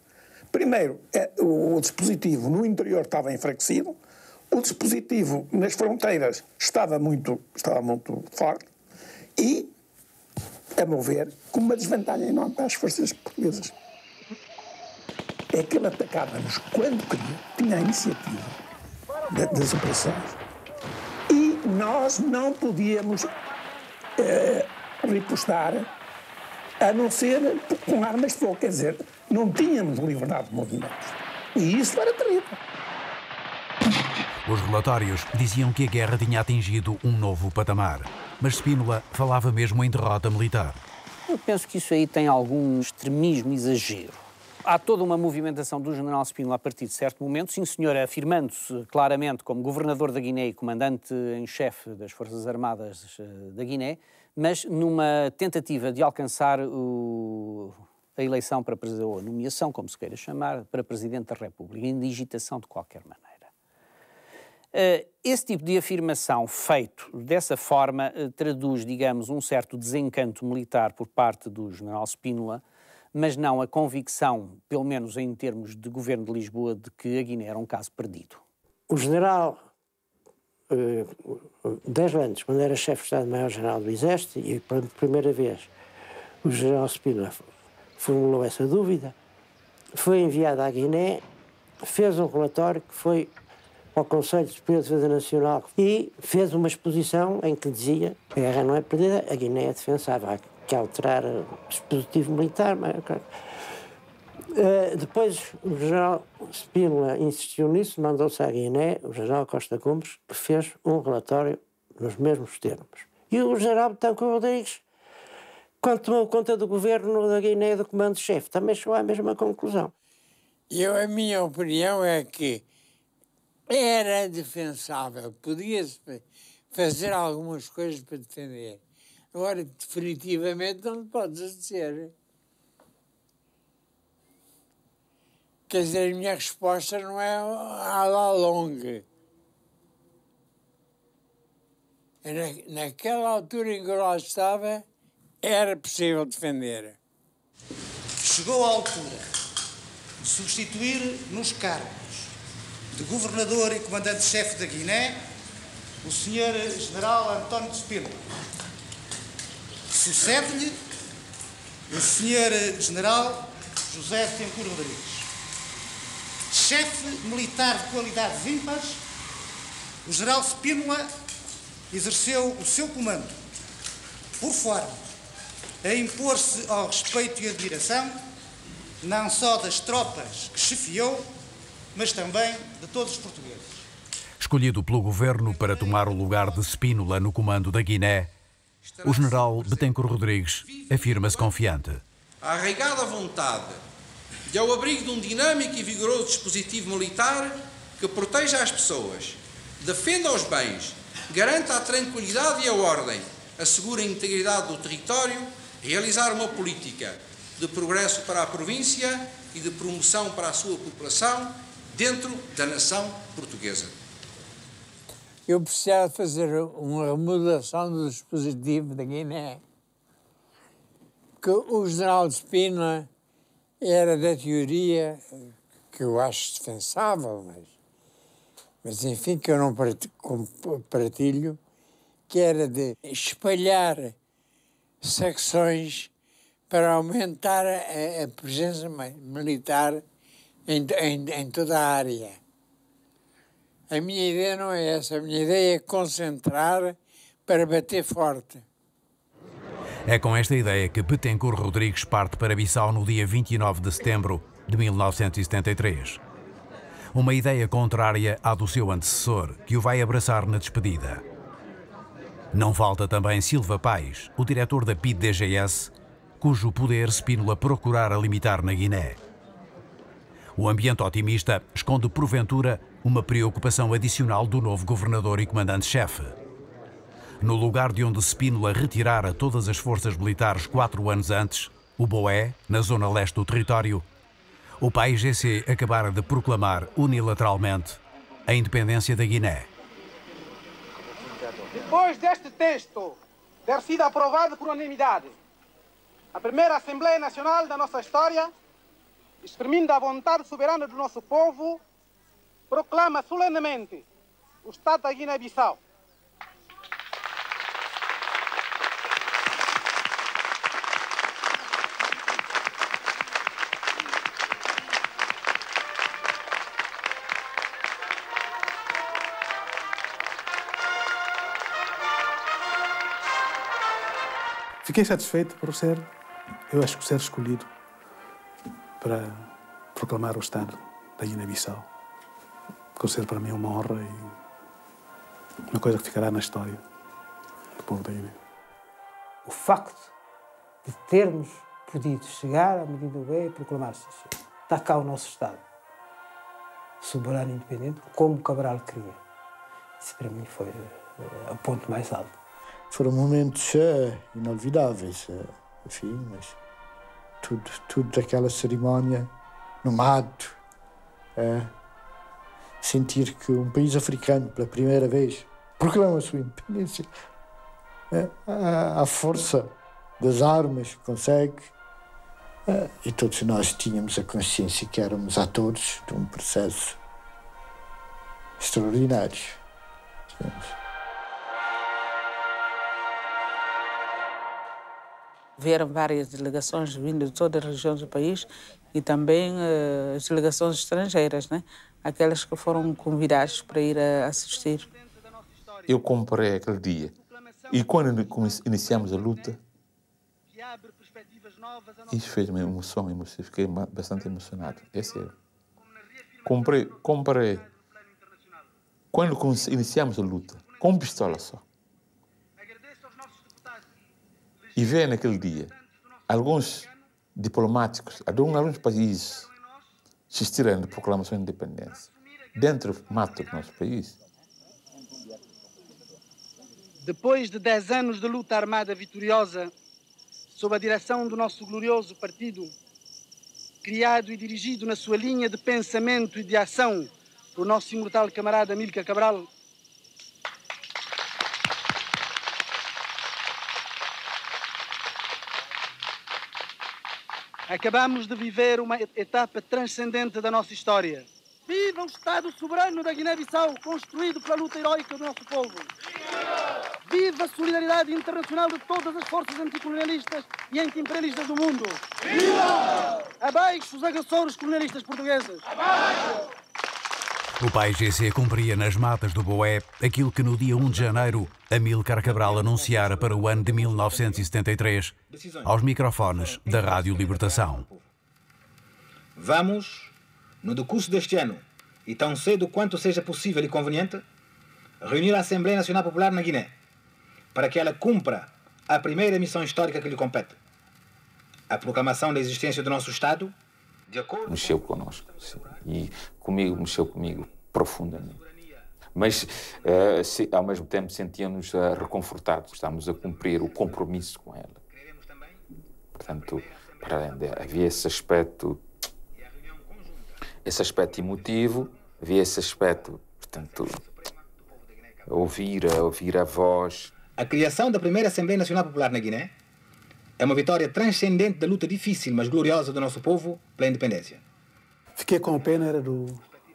primeiro, é, o dispositivo no interior estava enfraquecido, o dispositivo nas fronteiras estava muito, estava muito forte e, a mover com uma desvantagem enorme para as forças portuguesas. É que ele atacava-nos quando queria, tinha a iniciativa das operações. E nós não podíamos eh, repostar a não ser com armas de fogo. Quer dizer, não tínhamos liberdade de movimentos. E isso era terrível. Os relatórios diziam que a guerra tinha atingido um novo patamar, mas Spínola falava mesmo em derrota militar. Eu penso que isso aí tem algum extremismo, exagero. Há toda uma movimentação do general Spínola a partir de certo momento, sim senhor, afirmando-se claramente como governador da Guiné e comandante em chefe das Forças Armadas eh, da Guiné, mas numa tentativa de alcançar o, a eleição para presidente, ou a nomeação, como se queira chamar, para presidente da República, em digitação de qualquer maneira. Eh, esse tipo de afirmação feito dessa forma eh, traduz, digamos, um certo desencanto militar por parte do general Spínola, mas não a convicção, pelo menos em termos de governo de Lisboa, de que a Guiné era um caso perdido. O general eh, dez anos, quando era chefe de Estado-Maior-General do Exército, e pela primeira vez o general Spínola formulou essa dúvida, foi enviado à Guiné, fez um relatório que foi ao Conselho de Defesa Nacional e fez uma exposição em que dizia a guerra não é perdida, a Guiné é defensável, há que alterar o dispositivo militar, mas eh, depois o general Spínola insistiu nisso, mandou-se à Guiné, o general Costa Cumbres, que fez um relatório nos mesmos termos. E o general Betancourt Rodrigues, quando tomou conta do governo da Guiné do comando-chefe, também chegou à mesma conclusão. Eu, a minha opinião é que era defensável, podia-se fazer algumas coisas para defender. Agora, definitivamente, não pode dizer. Quer dizer, a minha resposta não é à la longa. naquela altura em que eu lá estava, era possível defender. Chegou a altura de substituir nos cargos de governador e comandante-chefe da Guiné o senhor general António de Spino. Sucede-lhe o senhor general José Tencour Rodrigues chefe militar de qualidades ímpares, o general Spínola exerceu o seu comando por forma a impor-se ao respeito e admiração não só das tropas que chefiou, mas também de todos os portugueses. Escolhido pelo governo para tomar o lugar de Spínola no comando da Guiné, o general Betancourt Rodrigues afirma-se confiante. A arraigada vontade e ao abrigo de um dinâmico e vigoroso dispositivo militar que proteja as pessoas, defenda os bens, garanta a tranquilidade e a ordem, assegure a integridade do território, realizar uma política de progresso para a província e de promoção para a sua população dentro da nação portuguesa. Eu precisava fazer uma remodelação do dispositivo da Guiné, que o general de Espina era da teoria que eu acho defensável, mas, mas enfim, que eu não partilho, que era de espalhar secções para aumentar a, a presença militar em, em, em, toda a área. A minha ideia não é essa, a minha ideia é concentrar para bater forte. É com esta ideia que Betancourt Rodrigues parte para Bissau no dia 29 de setembro de 1973. Uma ideia contrária à do seu antecessor, que o vai abraçar na despedida. Não falta também Silva Paes, o diretor da PID-DGS, cujo poder Spínola procurará limitar na Guiné. O ambiente otimista esconde, porventura, uma preocupação adicional do novo governador e comandante-chefe. No lugar de onde Spínola retirara todas as forças militares quatro anos antes, o Boé, na zona leste do território, o país GC acabara de proclamar unilateralmente a independência da Guiné. Depois deste texto ter sido aprovado por unanimidade, a primeira Assembleia Nacional da nossa história, exprimindo a vontade soberana do nosso povo, proclama solenemente o Estado da Guiné-Bissau. Fiquei satisfeito por ser, eu acho que ser escolhido para proclamar o Estado da Guiné-Bissau. ser para mim uma honra e uma coisa que ficará na história do povo da Guiné. O facto de termos podido chegar à medida bem e proclamar-se assim. está cá o nosso Estado, soberano e independente, como Cabral queria. Isso para mim foi eh, o ponto mais alto foram momentos é, inolvidáveis, é, enfim, mas tudo, tudo daquela cerimónia no mato, é, sentir que um país africano pela primeira vez proclama a sua independência é, à, força das armas consegue é, e todos nós tínhamos a consciência que éramos atores de um processo extraordinário. Digamos. Vieram várias delegações vindo de todas as regiões do país e também uh, as delegações estrangeiras, né? aquelas que foram convidadas para ir assistir. Eu comprei aquele dia. E quando iniciamos a luta, isso fez-me emoção, emoção, fiquei bastante emocionado, é Comprei, comprei. Quando iniciamos a luta, com pistola só. e vê naquele dia alguns diplomáticos alguns países se estirando proclamação de independência dentro do mato do nosso país. Depois de 10 anos de luta armada vitoriosa, sob a direção do nosso glorioso partido, criado e dirigido na sua linha de pensamento e de ação pelo nosso imortal camarada Milka Cabral, Acabamos de viver uma etapa transcendente da nossa história. Viva o Estado soberano da Guiné-Bissau, construído pela luta heroica do nosso povo! Viva! Viva a solidariedade internacional de todas as forças anticolonialistas e antiimperialistas do mundo! Viva! Abaixo os agressores colonialistas portugueses! Abaixo! O pai GC cumpria nas matas do Boé aquilo que no dia 1 de janeiro Amílcar Cabral anunciara para o ano de 1973 aos microfones da Rádio Libertação. Vamos, no decurso deste ano, e tão cedo quanto seja possível e conveniente, reunir a Assembleia Nacional Popular na Guiné, para que ela cumpra a primeira missão histórica que lhe compete, a proclamação da existência do nosso Estado mexeu connosco. Sim. E comigo, mexeu comigo profundamente. Mas, uh, se, ao mesmo tempo, sentíamos uh, eh, reconfortados. Estávamos a cumprir o compromisso com ela. Portanto, para, havia esse aspecto, esse aspecto emotivo, havia esse aspecto, portanto, ouvir, eh, ouvir a voz. A criação da primeira Assembleia Nacional Popular na Guiné é uma vitória transcendente da luta difícil, mas gloriosa do nosso povo pela independência. Fiquei com a pena era do,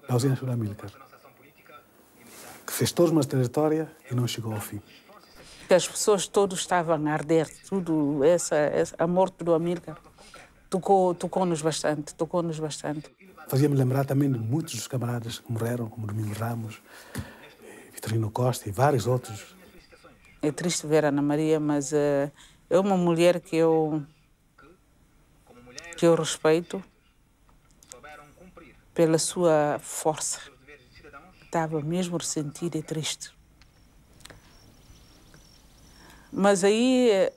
da ausência do Amílcar, que fez toda uma trajetória e não chegou ao fim. As pessoas todas estavam a arder, tudo essa, essa a morte do Amílcar tocou, tocou-nos bastante, tocou-nos bastante. Fazia-me lembrar também de muitos dos camaradas que morreram, como Domingos Ramos, eh, Vitorino Costa e vários outros. É triste ver a Ana Maria, mas uh, é uma mulher que eu, que eu respeito pela sua força. Estava mesmo ressentida e triste. Mas aí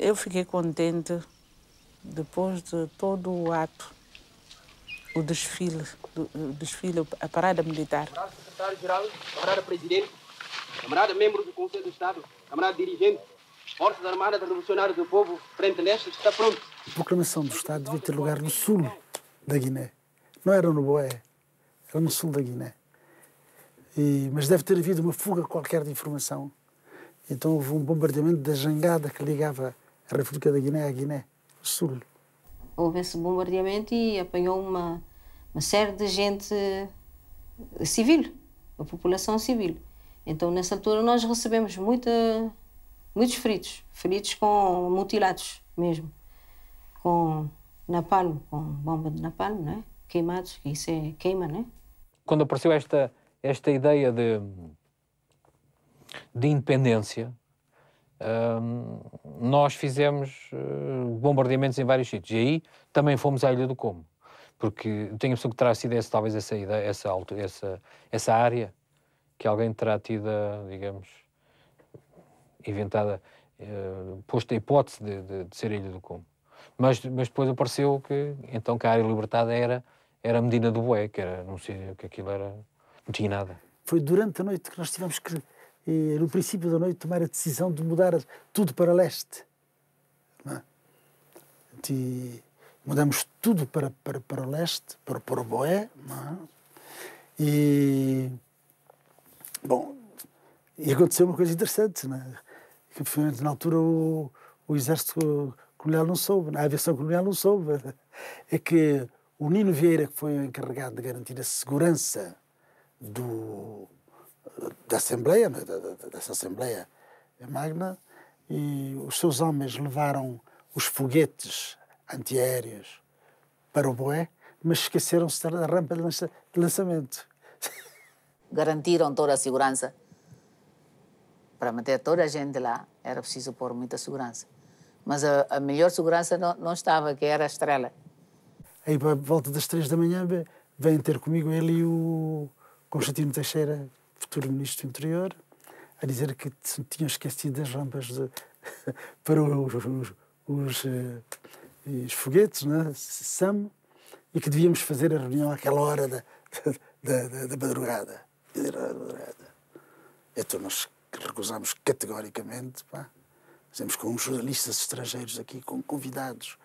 eu fiquei contente depois de todo o ato, o desfile, o desfile, a parada militar. Camarada secretário-geral, camarada presidente, camarada membro do Conselho de Estado, camarada dirigente, Forças Armadas Revolucionárias do Povo, Frente Leste, está pronto. A proclamação do Estado devia ter lugar no sul da Guiné. Não era no Boé, era no sul da Guiné. E, mas deve ter havido uma fuga qualquer de informação. Então houve um bombardeamento da jangada que ligava a República da Guiné à Guiné, o sul. Houve esse bombardeamento e apanhou uma, uma série de gente eh, civil, a população civil. Então, nessa altura, nós recebemos muita muitos feridos, feridos com mutilados mesmo, com napalm, com bomba de napalm, né? queimados, que isso é queima, né? Quando apareceu esta, esta ideia de, de independência, hum, nós fizemos eh, bombardeamentos em vários sítios. E aí também fomos à Ilha do Como. Porque tenho a impressão que terá sido essa, talvez essa, ideia, essa, essa, essa área que alguém terá tido, digamos, inventada, uh, a hipótese de, de, de, ser a Ilha do Cume. Mas, mas depois apareceu que então que a área libertada era, era a Medina do Boé, que era num sítio que aquilo era, não tinha nada. Foi durante a noite que nós tivemos que, no princípio da noite, tomar a decisão de mudar tudo para leste. Não é? De, mudamos tudo para, para, para o leste, para, para o Boé. É? E, bom, e aconteceu uma coisa interessante, não é? que foi, na altura o, o exército colonial não soube, a aviação colonial não soube. É que o Nino Vieira, que foi o encarregado de garantir a segurança do, da Assembleia, né, dessa Assembleia Magna, e os seus homens levaram os foguetes antiaéreos para o Boé, mas esqueceram-se da rampa de lançamento. Garantiram toda a segurança para manter toda a gente lá, era preciso pôr muita segurança. Mas a, a melhor segurança não, não, estava, que era a estrela. Aí, por volta das três da manhã, vem ter comigo ele e o Constantino Teixeira, futuro ministro do Interior, a dizer que tinham esquecido das rampas de, para os, os, os, eh, os foguetes, né? SAM, e que devíamos fazer a reunião àquela hora da, da, da, da madrugada. Era a ah, madrugada. Então nós que recusámos categoricamente, pá. Fizemos com jornalistas estrangeiros aqui, com convidados,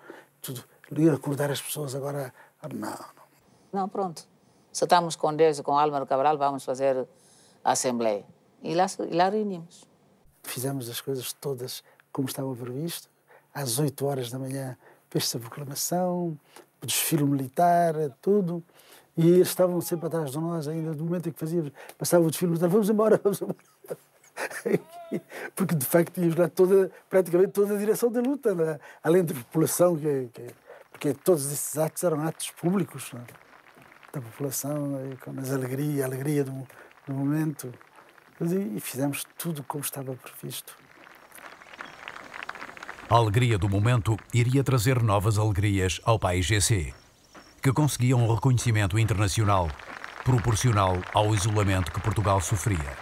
tudo. E recordar as pessoas agora, não, não. Não, pronto. Se estamos com Deus e com Álvaro Cabral, vamos fazer a Assembleia. E lá, e lá reunimos. Fizemos as coisas todas como estava previsto. Às 8 horas da manhã fez-se a proclamação, o desfile militar, tudo. E eles estavam sempre atrás de nós, ainda do momento em que fazíamos, passava o desfile militar, vamos embora, vamos embora. porque de facto tínhamos lá toda, praticamente toda a direção da luta, é? além da população, que, que, porque todos esses atos eram atos públicos é? da população, eh, com as alegria, a alegria do, do momento. E, e fizemos tudo como estava previsto. A alegria do momento iria trazer novas alegrias ao país GC, que conseguia um reconhecimento internacional proporcional ao isolamento que Portugal sofria.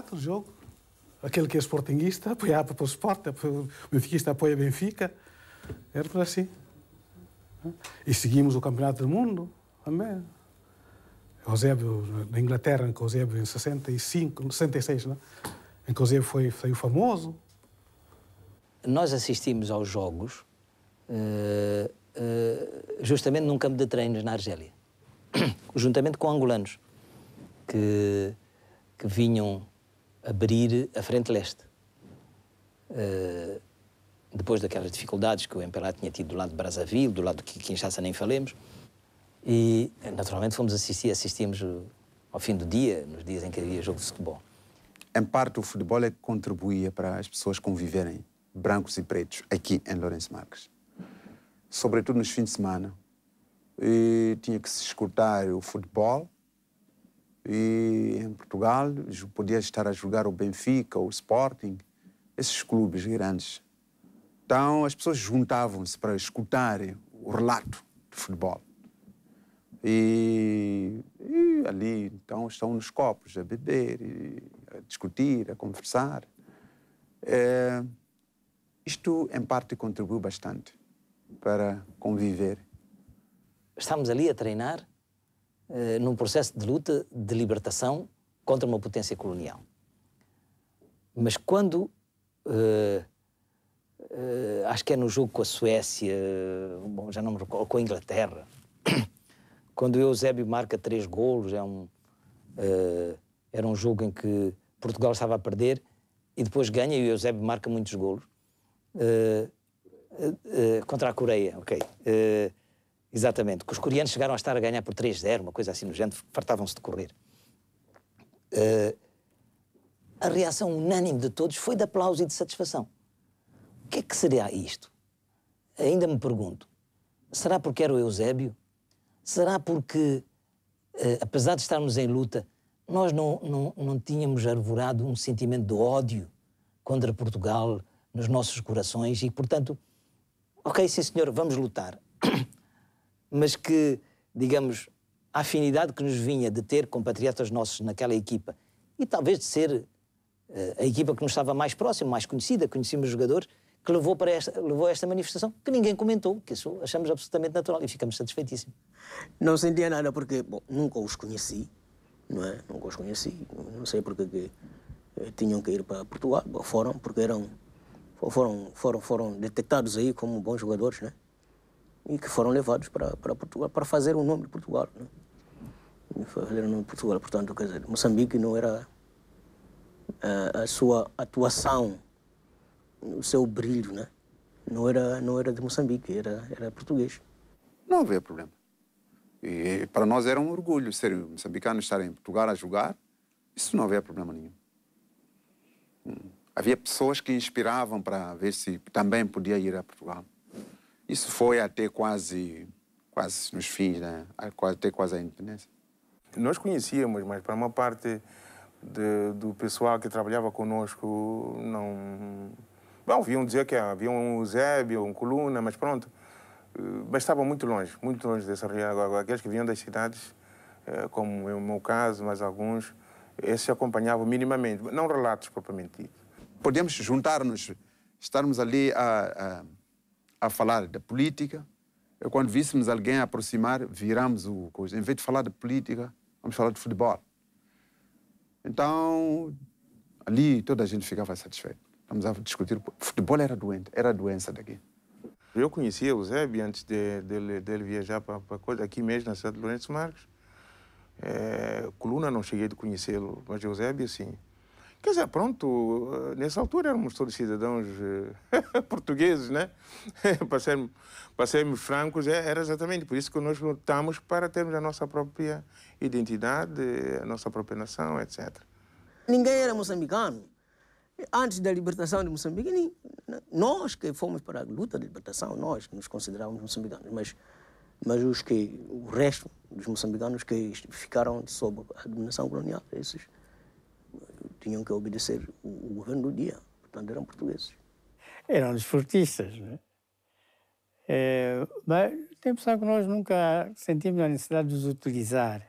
empatado o jogo. Aquele que é esportinguista apoiava para o o benfiquista apoia Benfica. Era por assim. E seguimos o Campeonato do Mundo também. Eusébio, na Inglaterra, em Eusébio em 65, 66, não? em que Eusébio foi, saiu famoso. Nós assistimos aos jogos uh, uh, justamente num campo de treinos na Argélia, juntamente com angolanos que, que vinham abrir a frente leste. Uh, depois daquelas dificuldades que o MPLA tinha tido do lado de Brazzaville, do lado de Kinshasa nem falemos, e naturalmente fomos assistir, assistimos eh, ao fim do dia, nos dias em que havia jogo de futebol. Em parte, o futebol é que contribuía para as pessoas conviverem, brancos e pretos, aqui em Lourenço Marques. Sobretudo nos fins de semana. E tinha que se escutar o futebol, e em Portugal podia estar a jogar o Benfica, o Sporting, esses clubes grandes. Então as pessoas juntavam-se para escutar o relato de futebol. E, e, ali então estão nos copos a beber, e, a discutir, a conversar. É, isto em parte contribuiu bastante para conviver. Estamos ali a treinar eh, num processo de luta de libertação contra uma potência colonial. Mas quando, eh, eh, acho que é no jogo com a Suécia, bom, já não me recordo, com a Inglaterra, quando o Eusébio marca três golos, é um, era um jogo em que Portugal estava a perder e depois ganha e o Eusébio marca muitos golos. Uh, uh, uh, contra a Coreia, ok. Exatamente, que os coreanos chegaram a estar a ganhar por 3-0, uma coisa assim no género, fartavam-se de correr. Uh, a reação unânime de todos foi de aplauso e de satisfação. O que é que seria isto? Ainda me pergunto. Será porque era o Eusébio? Será porque, uh, apesar de estarmos em luta, nós não, não, não tínhamos arvorado um sentimento de ódio contra Portugal nos nossos corações e, portanto, ok, sim senhor, vamos lutar mas que, digamos, a afinidade que nos vinha de ter compatriotas nossos naquela equipa e talvez de ser eh, a equipa que nos estava mais próxima, mais conhecida, conhecíamos jogadores, que levou, para esta, levou a esta manifestação que ninguém comentou, que isso achamos absolutamente natural e ficamos satisfeitíssimos. Não sentia nada porque, bom, nunca os conheci, não é? Nunca os conheci, não sei porque que eh, tinham que ir para Portugal, foram, porque eram, foram, foram, foram detectados aí como bons jogadores, né? e que foram levados para, para Portugal, para fazer o nome de Portugal. Né? Fazer o nome de Portugal, portanto, quer dizer, Moçambique não era a, eh, a sua atuação, o seu brilho, né? não, era, não era de Moçambique, era, era português. Não havia problema. E para nós era um orgulho ser moçambicano, estar em Portugal a jogar, isso não havia problema nenhum. Hum. Havia pessoas que inspiravam para ver se também podia ir a Portugal. Isso foi até quase, quase nos fins, né? Ah, até quase a independência. Nós conhecíamos, mas para uma parte de, do pessoal que trabalhava conosco, não. Bom, viam dizer que havia um Zébio, um Coluna, mas pronto. Mas estava muito longe, muito longe dessa região. Aqueles que vinham das cidades, eh, como é o meu caso, mas alguns, esses acompanhavam minimamente, não relatos propriamente dito. Podemos juntar-nos, estarmos ali a, a a falar da política. Eu, quando víssemos alguém aproximar, viramos o coisa. Em vez de falar de política, vamos falar de futebol. Então, ali toda a gente ficava satisfeito. Estamos a discutir. Futebol era doente, era a doença daqui. Eu conhecia o Zeb antes de, dele, dele viajar para a coisa, aqui mesmo na cidade de Lourenço Marques. É, Coluna não cheguei a conhecê-lo, mas o Zeb, assim, Quer dizer, pronto, nessa altura éramos todos cidadãos eh, portugueses, né? para, sermos, para sermos francos, é, era exatamente por isso que nós lutamos para termos a nossa própria identidade, a nossa própria nação, etc. Ninguém era moçambicano. Antes da libertação de Moçambique, nós que fomos para a luta de libertação, nós que nos considerávamos moçambicanos, mas, mas os que, o resto dos moçambicanos que ficaram sob a dominação colonial, esses tinham que obedecer o, governo do dia, portanto eram portugueses. Eram desportistas, não é? é mas tem impressão que nós nunca sentimos a necessidade de os utilizar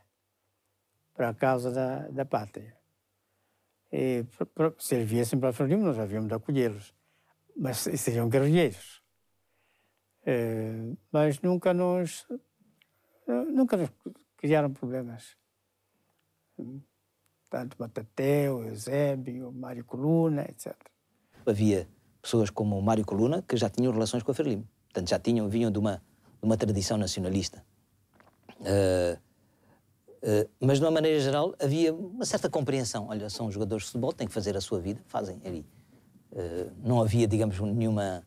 para a causa da, da pátria. E, para, se eles viessem para a Floripa, nós havíamos de acolhê-los, mas seriam guerrilheiros. É, mas nunca nos, nunca nos criaram problemas. Portanto, o Eusébio, Mário Coluna, etc. Havia pessoas como o Mário Coluna que já tinham relações com a Ferlim, Portanto, já tinham, vinham de uma, de uma tradição nacionalista. Uh, uh, mas, de uma maneira geral, havia uma certa compreensão. Olha, são jogadores de futebol, têm que fazer a sua vida, fazem ali. Uh, não havia, digamos, nenhuma,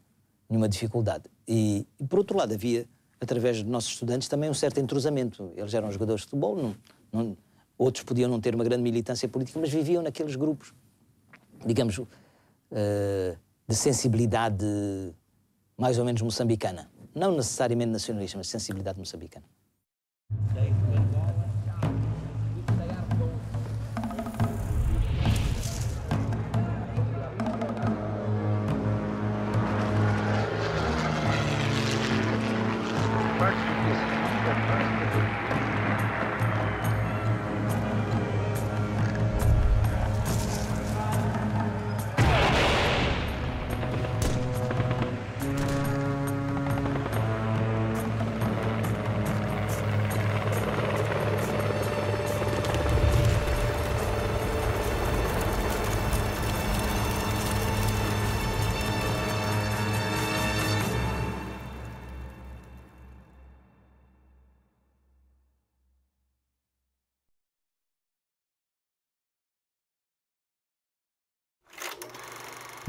nenhuma dificuldade. E, e, por outro lado, havia, através dos nossos estudantes, também um certo entrosamento. Eles eram jogadores de futebol, não, não Outros podiam não ter uma grande militância política, mas viviam naqueles grupos, digamos, uh, de sensibilidade mais ou menos moçambicana. Não necessariamente nacionalista, mas sensibilidade moçambicana.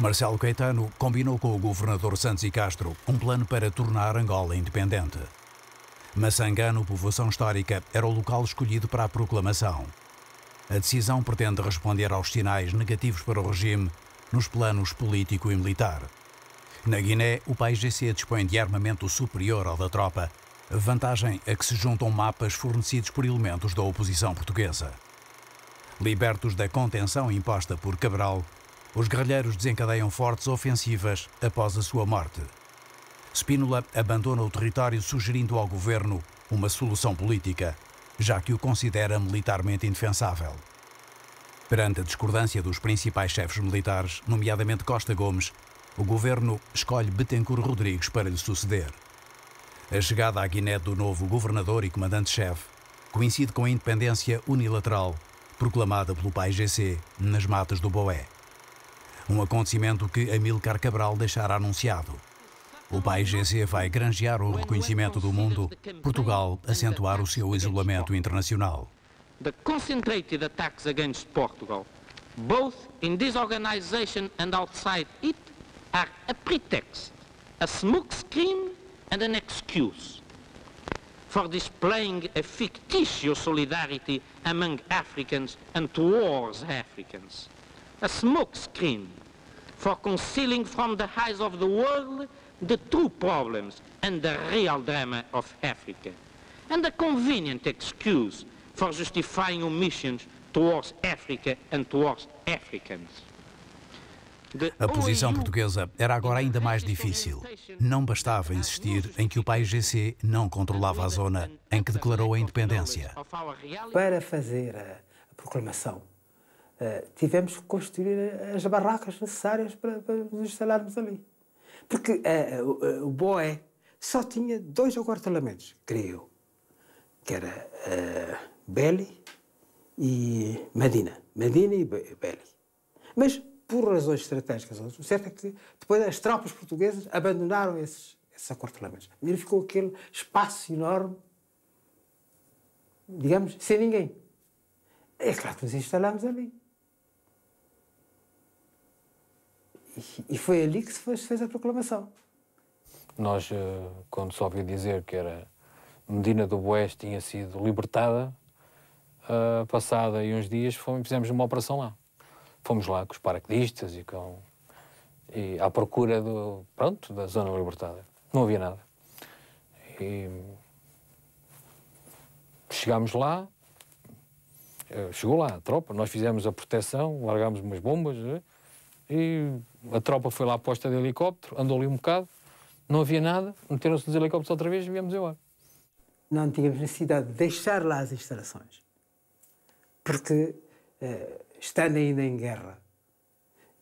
Marcelo Caetano combinou com o governador Santos e Castro um plano para tornar Angola independente. Maçangano, povoação histórica, era o local escolhido para a proclamação. A decisão pretende responder aos sinais negativos para o regime nos planos político e militar. Na Guiné, o país GC dispõe de armamento superior ao da tropa, vantagem a que se juntam mapas fornecidos por elementos da oposição portuguesa. Libertos da contenção imposta por Cabral, os guerrilheiros desencadeiam fortes ofensivas após a sua morte. Spínola abandona o território sugerindo ao governo uma solução política, já que o considera militarmente indefensável. Perante a discordância dos principais chefes militares, nomeadamente Costa Gomes, o governo escolhe Betancourt Rodrigues para lhe suceder. A chegada à Guiné do novo governador e comandante-chefe coincide com a independência unilateral proclamada pelo PAI-GC nas matas do Boé. Um acontecimento que Amilcar Cabral deixara anunciado. O pai GC vai granjear o reconhecimento do mundo, Portugal acentuar o seu isolamento internacional. The concentrated attacks against Portugal, both in this organization and outside it, are a pretext, a smokescreen and an excuse for displaying a fictitious solidarity among Africans and towards Africans a smokescreen for concealing from the eyes of the world the true problems and the real drama of Africa, and a convenient excuse for justifying omissions towards Africa and towards Africans. A posição portuguesa era agora ainda mais difícil. Não bastava insistir em que o país GC não controlava a zona em que declarou a independência. Para fazer a proclamação eh, tivemos que construir as barracas necessárias para, para nos instalarmos ali. Porque uh, uh, o Boé só tinha dois aguartelamentos, creio eu, que era Beli e Medina. Medina e Beli. Mas, por razões estratégicas, o certo é que depois as tropas portuguesas abandonaram esses, esses acuartelamentos. E ficou aquele espaço enorme, digamos, sem ninguém. É claro que nos instalámos ali. e, foi ali que se fez, fez a proclamação. Nós, eh, quando se ouviu dizer que era Medina do Oeste tinha sido libertada, uh, passada aí uns dias fomos, fizemos uma operação lá. Fomos lá com os paraquedistas e com e à procura do pronto da zona libertada. Não havia nada. E chegámos lá, eh, chegou lá a tropa, nós fizemos a proteção, largámos umas bombas e a tropa foi lá posta de helicóptero, andou ali um bocado, não havia nada, meteram-se nos helicópteros outra vez e viemos embora. Não tínhamos necessidade de deixar lá as instalações, porque, eh, estando ainda em guerra,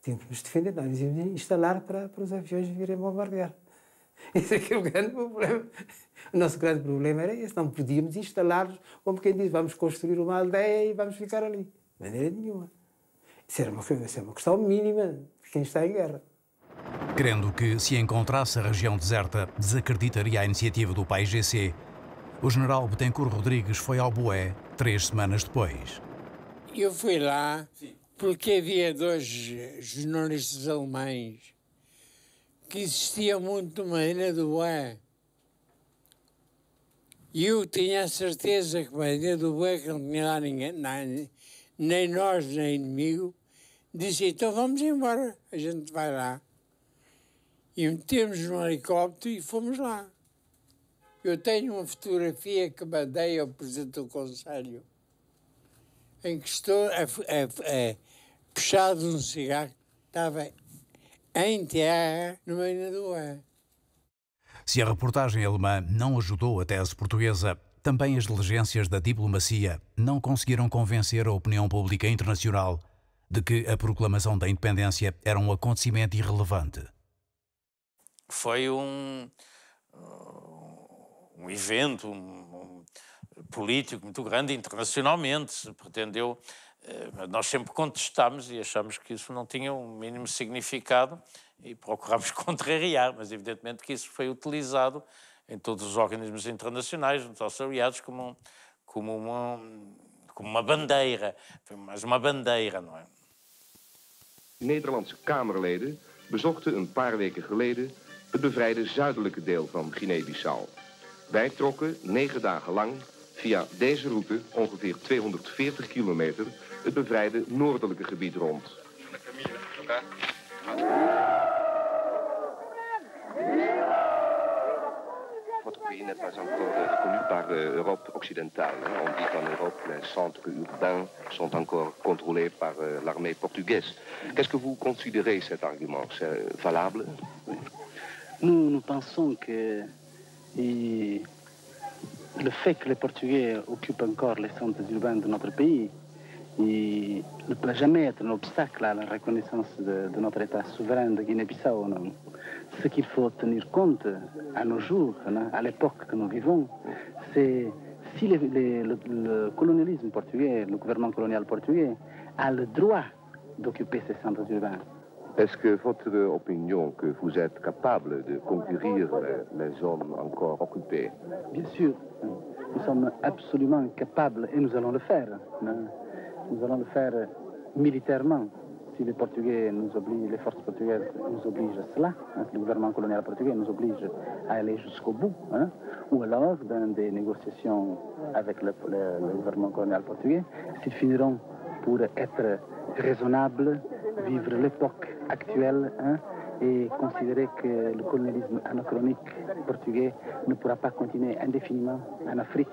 tínhamos que nos defender, nós íamos instalar para, para os aviões virem bombardear. Esse é que é o grande problema. O nosso grande problema era esse, não podíamos instalar-nos como quem diz, vamos construir uma aldeia e vamos ficar ali. De maneira nenhuma. Isso era uma, isso era uma questão mínima quem está é em guerra. Crendo que se encontrasse a região deserta, desacreditaria a iniciativa do GC. O general Betancourt Rodrigues foi ao Boé três semanas depois. Eu fui lá porque havia dois jornalistas alemães que existiam muito na Ilha do Boé. E eu tinha a certeza que na Ilha do Boé, não tinha lá ninguém, nem nós, nem inimigo, disse, então vamos embora, a gente vai lá. E metemos no helicóptero e fomos lá. Eu tenho uma fotografia que mandei ao Presidente do Conselho, em que estou a, a, a puxado um cigarro, estava em terra, no meio da doença. Se a reportagem alemã não ajudou a tese portuguesa, também as diligências da diplomacia não conseguiram convencer a opinião pública internacional de que a proclamação da independência era um acontecimento irrelevante? Foi um, uh, um evento um, um, político muito grande internacionalmente, se pretendeu. Eh, nós sempre contestámos e achamos que isso não tinha um mínimo significado e procurámos contrariar, mas evidentemente que isso foi utilizado em todos os organismos internacionais, nos auxiliados, como, como, uma, como uma bandeira, foi mais uma bandeira, não é? Nederlandse Kamerleden bezochten een paar weken geleden het bevrijde zuidelijke deel van Guinea-Bissau. Wij trokken negen dagen lang via deze route, ongeveer 240 kilometer, het bevrijde noordelijke gebied rond. Votre pays n'est pas encore reconnu par l'Europe euh, occidentale. Hein. On dit qu'en Europe, les centres urbains sont encore contrôlés par euh, l'armée portugaise. Qu'est-ce que vous considérez cet argument C'est valable nous, nous pensons que le fait que les Portugais occupent encore les centres urbains de notre pays, et ne peut jamais être un obstacle à la reconnaissance de, notre État souverain de Guinée-Bissau. Ce qu'il faut tenir compte à nos jours, hein, à l'époque que nous vivons, c'est si le, colonialisme portugais, le gouvernement colonial portugais, a le droit d'occuper ces centres urbains. Est-ce que votre opinion que vous êtes capable de conquérir les, hommes encore occupés Bien sûr, nous sommes absolument capables et nous allons le faire. Hein. Nous allons le faire euh, militairement. Si les Portugais nous obligent, les forces portugaises nous obligent à cela, hein, si le gouvernement colonial portugais nous oblige à aller jusqu'au bout, hein, ou alors dans des négociations avec le, gouvernement colonial portugais, s'ils finiront pour être raisonnables, vivre l'époque actuelle, hein, et considérer que le colonialisme anachronique portugais ne pourra pas continuer indéfiniment en Afrique.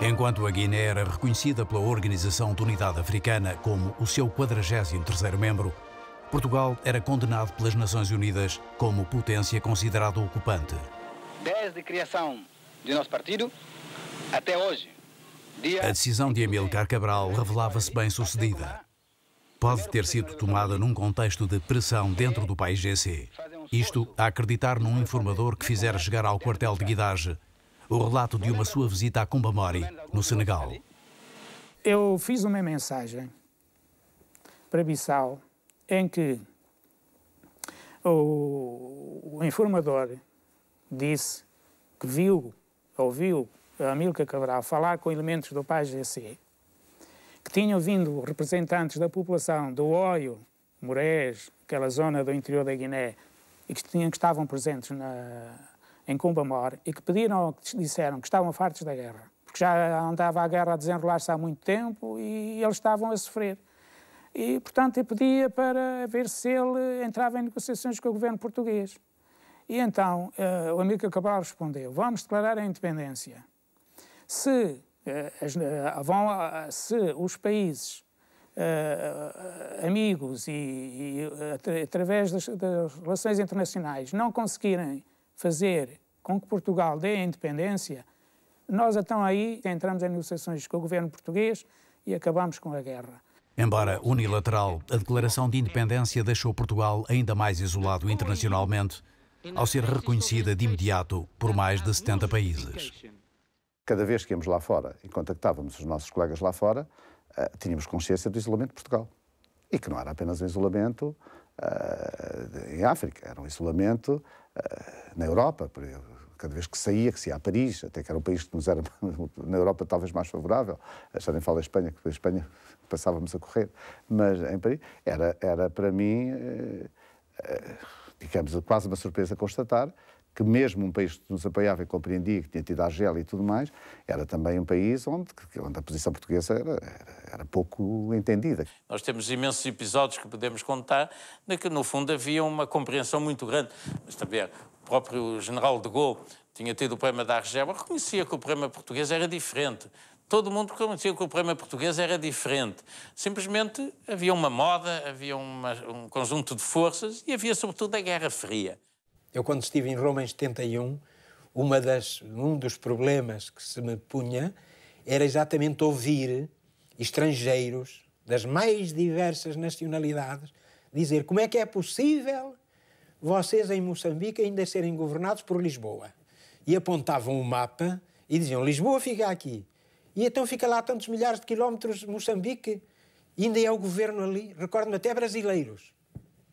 Enquanto a Guiné era reconhecida pela Organização de Unidade Africana como o seu 43º membro, Portugal era condenado pelas Nações Unidas como potência considerada ocupante. Desde a criação do nosso partido até hoje. Dia... A decisão de Amilcar Cabral revelava-se bem sucedida. Pode ter sido tomada num contexto de pressão dentro do país GC. Isto a acreditar num informador que fizera chegar ao quartel de Guidage o relato de uma sua visita a Kumbamori, no Senegal. Eu fiz uma mensagem para Bissau em que o informador disse que viu, ouviu Amílcar Cabral falar com elementos do PAGC que tinham vindo representantes da população do Oio, Morés, aquela zona do interior da Guiné, e que, tinham, que estavam presentes na, em Cumbamor e que pediram, que disseram que estavam fartos da guerra, porque já andava a guerra a desenrolar-se há muito tempo e eles estavam a sofrer. E, portanto, eu pedia para ver se ele entrava em negociações com o governo português. E então uh, o amigo Cabral respondeu: Vamos declarar a independência. Se, uh, as, uh, vão, se os países amigos e, e através das, das relações internacionais não conseguirem fazer com que Portugal dê a independência, nós então aí entramos em negociações com o governo português e acabamos com a guerra. Embora unilateral, a declaração de independência deixou Portugal ainda mais isolado internacionalmente, ao ser reconhecida de imediato por mais de 70 países. Cada vez que íamos lá fora e contactávamos os nossos colegas lá fora, eh, tínhamos consciência do isolamento de Portugal. E que não era apenas um isolamento uh, em África, era um isolamento na Europa, cada vez que saía, que se ia a Paris, até que era um país que nos era, na Europa, talvez mais favorável, já nem falo a Espanha, que Espanha passávamos a correr, mas em Paris, era, era para mim, eh, eh, digamos, quase uma surpresa constatar que mesmo um país que nos apoiava e compreendia, que tinha tido a Argélia e tudo mais, era também um país onde, onde a posição portuguesa era, era, era, pouco entendida. Nós temos imensos episódios que podemos contar, de que no fundo havia uma compreensão muito grande. Mas também o próprio general de Gaulle tinha tido o problema da Argélia, reconhecia que o problema português era diferente. Todo mundo reconhecia que o problema português era diferente. Simplesmente havia uma moda, havia uma, um conjunto de forças e havia, sobretudo, a Guerra Fria. Eu, quando estive em Roma em 71, uma das, um dos problemas que se me punha era exatamente ouvir estrangeiros das mais diversas nacionalidades dizer como é que é possível vocês em Moçambique ainda serem governados por Lisboa. E apontavam o um mapa e diziam Lisboa fica aqui. E então fica lá tantos milhares de quilómetros Moçambique, ainda é o governo ali. Recordo-me até brasileiros,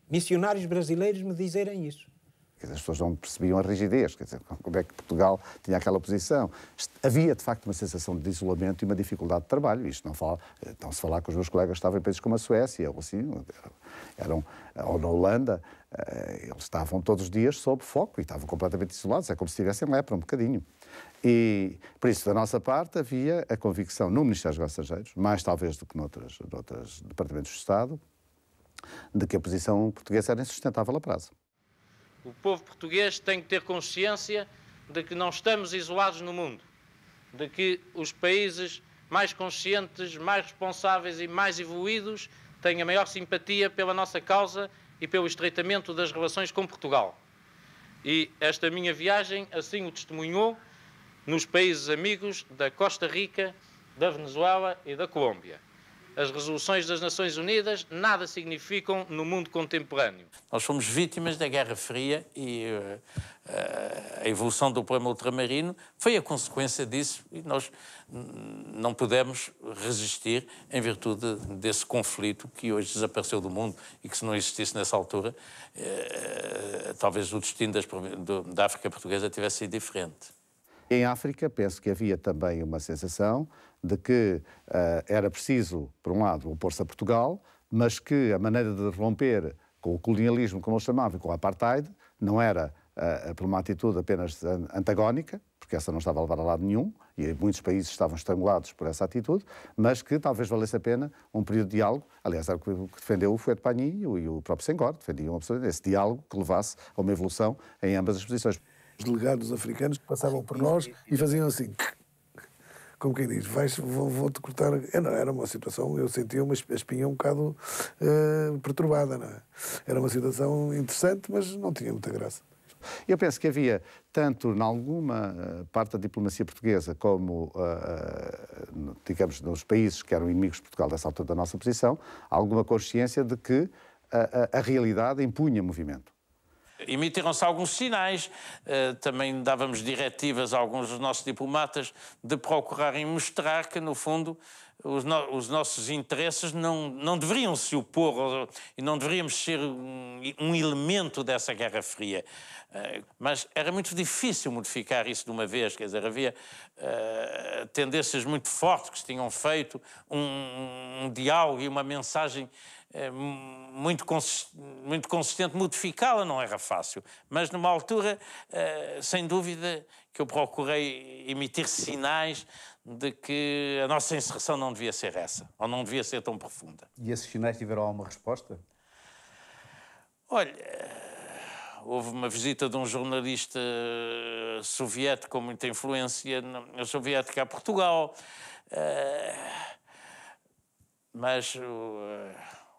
missionários brasileiros me dizerem isso. Dizer, as pessoas não percebiam a rigidez, quer dizer, como é que Portugal tinha aquela posição. Havia, de facto, uma sensação de isolamento e uma dificuldade de trabalho. Isto não fala, então se falar com os meus colegas que estavam em países como a Suécia, ou assim, eram, ou na Holanda, eh, eles estavam todos os dias sob foco e estavam completamente isolados, é como se tivessem lepra um bocadinho. E, por isso, da nossa parte, havia a convicção no Ministério dos Negócios Estrangeiros, mais talvez do que noutros, noutros departamentos de Estado, de que a posição portuguesa era insustentável a prazo. O povo português tem que ter consciência de que não estamos isolados no mundo, de que os países mais conscientes, mais responsáveis e mais evoluídos têm a maior simpatia pela nossa causa e pelo estreitamento das relações com Portugal. E esta minha viagem assim o testemunhou nos países amigos da Costa Rica, da Venezuela e da Colômbia as resoluções das Nações Unidas nada significam no mundo contemporâneo. Nós fomos vítimas da Guerra Fria e uh, a evolução do problema ultramarino foi a consequência disso e nós não pudemos resistir em virtude desse conflito que hoje desapareceu do mundo e que se não existisse nessa altura, uh, talvez o destino das, do, da África portuguesa tivesse sido diferente. Em África, penso que havia também uma sensação de que uh, era preciso, por um lado, opor-se a Portugal, mas que a maneira de romper com o colonialismo, como eles chamava, e com o apartheid, não era uh, por uma atitude apenas antagónica, porque essa não estava a levar a lado nenhum, e muitos países estavam estrangulados por essa atitude, mas que talvez valesse a pena um período de diálogo. Aliás, era o que defendeu o de Pagny e o próprio Senghor, defendiam absolutamente esse diálogo que levasse a uma evolução em ambas as posições. Os delegados africanos passavam por nós e faziam assim como quem diz, vais, vou-te cortar. Era, é, era uma situação, eu sentia uma espinha um bocado uh, perturbada, não é? Era uma situação interessante, mas não tinha muita graça. Eu penso que havia, tanto em alguma eh, parte da diplomacia portuguesa, como, uh, digamos, nos países que eram inimigos de Portugal dessa altura da nossa posição, alguma consciência de que a, a, a realidade impunha movimento. Emitiram-se alguns sinais, eh, também dávamos diretivas a alguns dos nossos diplomatas de procurarem mostrar que, no fundo, os, no, os, nossos interesses não, não deveriam se opor e não deveríamos ser um, um, elemento dessa Guerra Fria. Eh, mas era muito difícil modificar isso de uma vez, quer dizer, havia uh, tendências muito fortes que se tinham feito, um, um diálogo e uma mensagem uh, muito, consist, muito consistente. Modificá-la não era fácil, mas numa altura, sem dúvida, que eu procurei emitir sinais de que a nossa inserção não devia ser essa, ou não devia ser tão profunda. E esses sinais tiveram alguma resposta? Olha, houve uma visita de um jornalista eh, soviético com muita influência soviética a Portugal, eh, mas o, eh,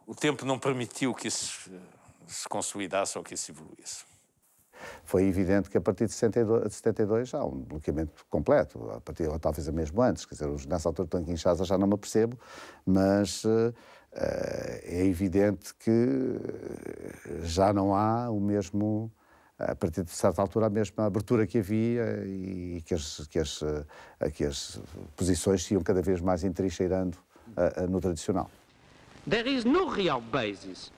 o tempo não permitiu que isso se consolidasse ou que isso evoluísse. Foi evidente que a partir de 72, de 72 há um bloqueamento completo, a partir, ou talvez mesmo antes, quer dizer, nessa altura estou em Kinshasa, já não me percebo, mas uh, é evidente que eh, já não há o mesmo a partir de certa altura, a mesma abertura que havia e que as, que as, eh, que as posições se iam cada vez mais entrincheirando uh, no tradicional.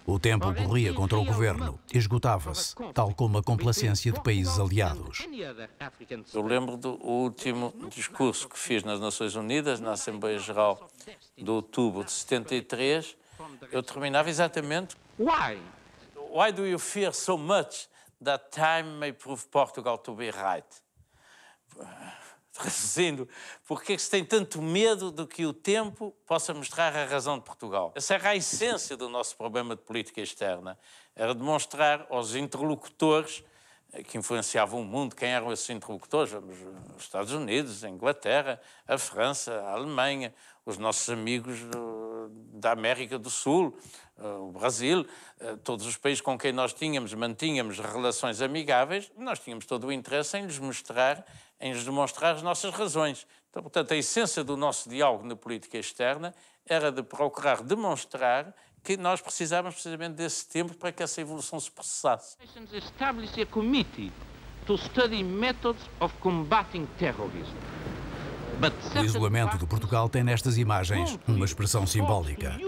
O tempo corria contra o governo, esgotava-se, tal como a complacência de países aliados. Eu lembro do último discurso que fiz nas Nações Unidas, na Assembleia Geral de outubro de 73. Eu terminava exatamente. Why? Why do you fear so much that time may prove Portugal to be right? reduzindo, porque é que se tem tanto medo do que o tempo possa mostrar a razão de Portugal? Essa era a essência do nosso problema de política externa, era demonstrar aos interlocutores eh, que influenciavam o mundo, quem eram esses interlocutores? Os eh, Estados Unidos, a Inglaterra, a França, a Alemanha, os nossos amigos do, da América do Sul, eh, o Brasil, todos os países com quem nós tínhamos, mantínhamos relações amigáveis, nós tínhamos todo o interesse em lhes mostrar em lhes demonstrar as nossas razões. Então, portanto, a essência do nosso diálogo na política externa era de procurar demonstrar que nós precisávamos precisamente desse tempo para que essa evolução se processasse. O isolamento de Portugal tem nestas imagens uma expressão simbólica.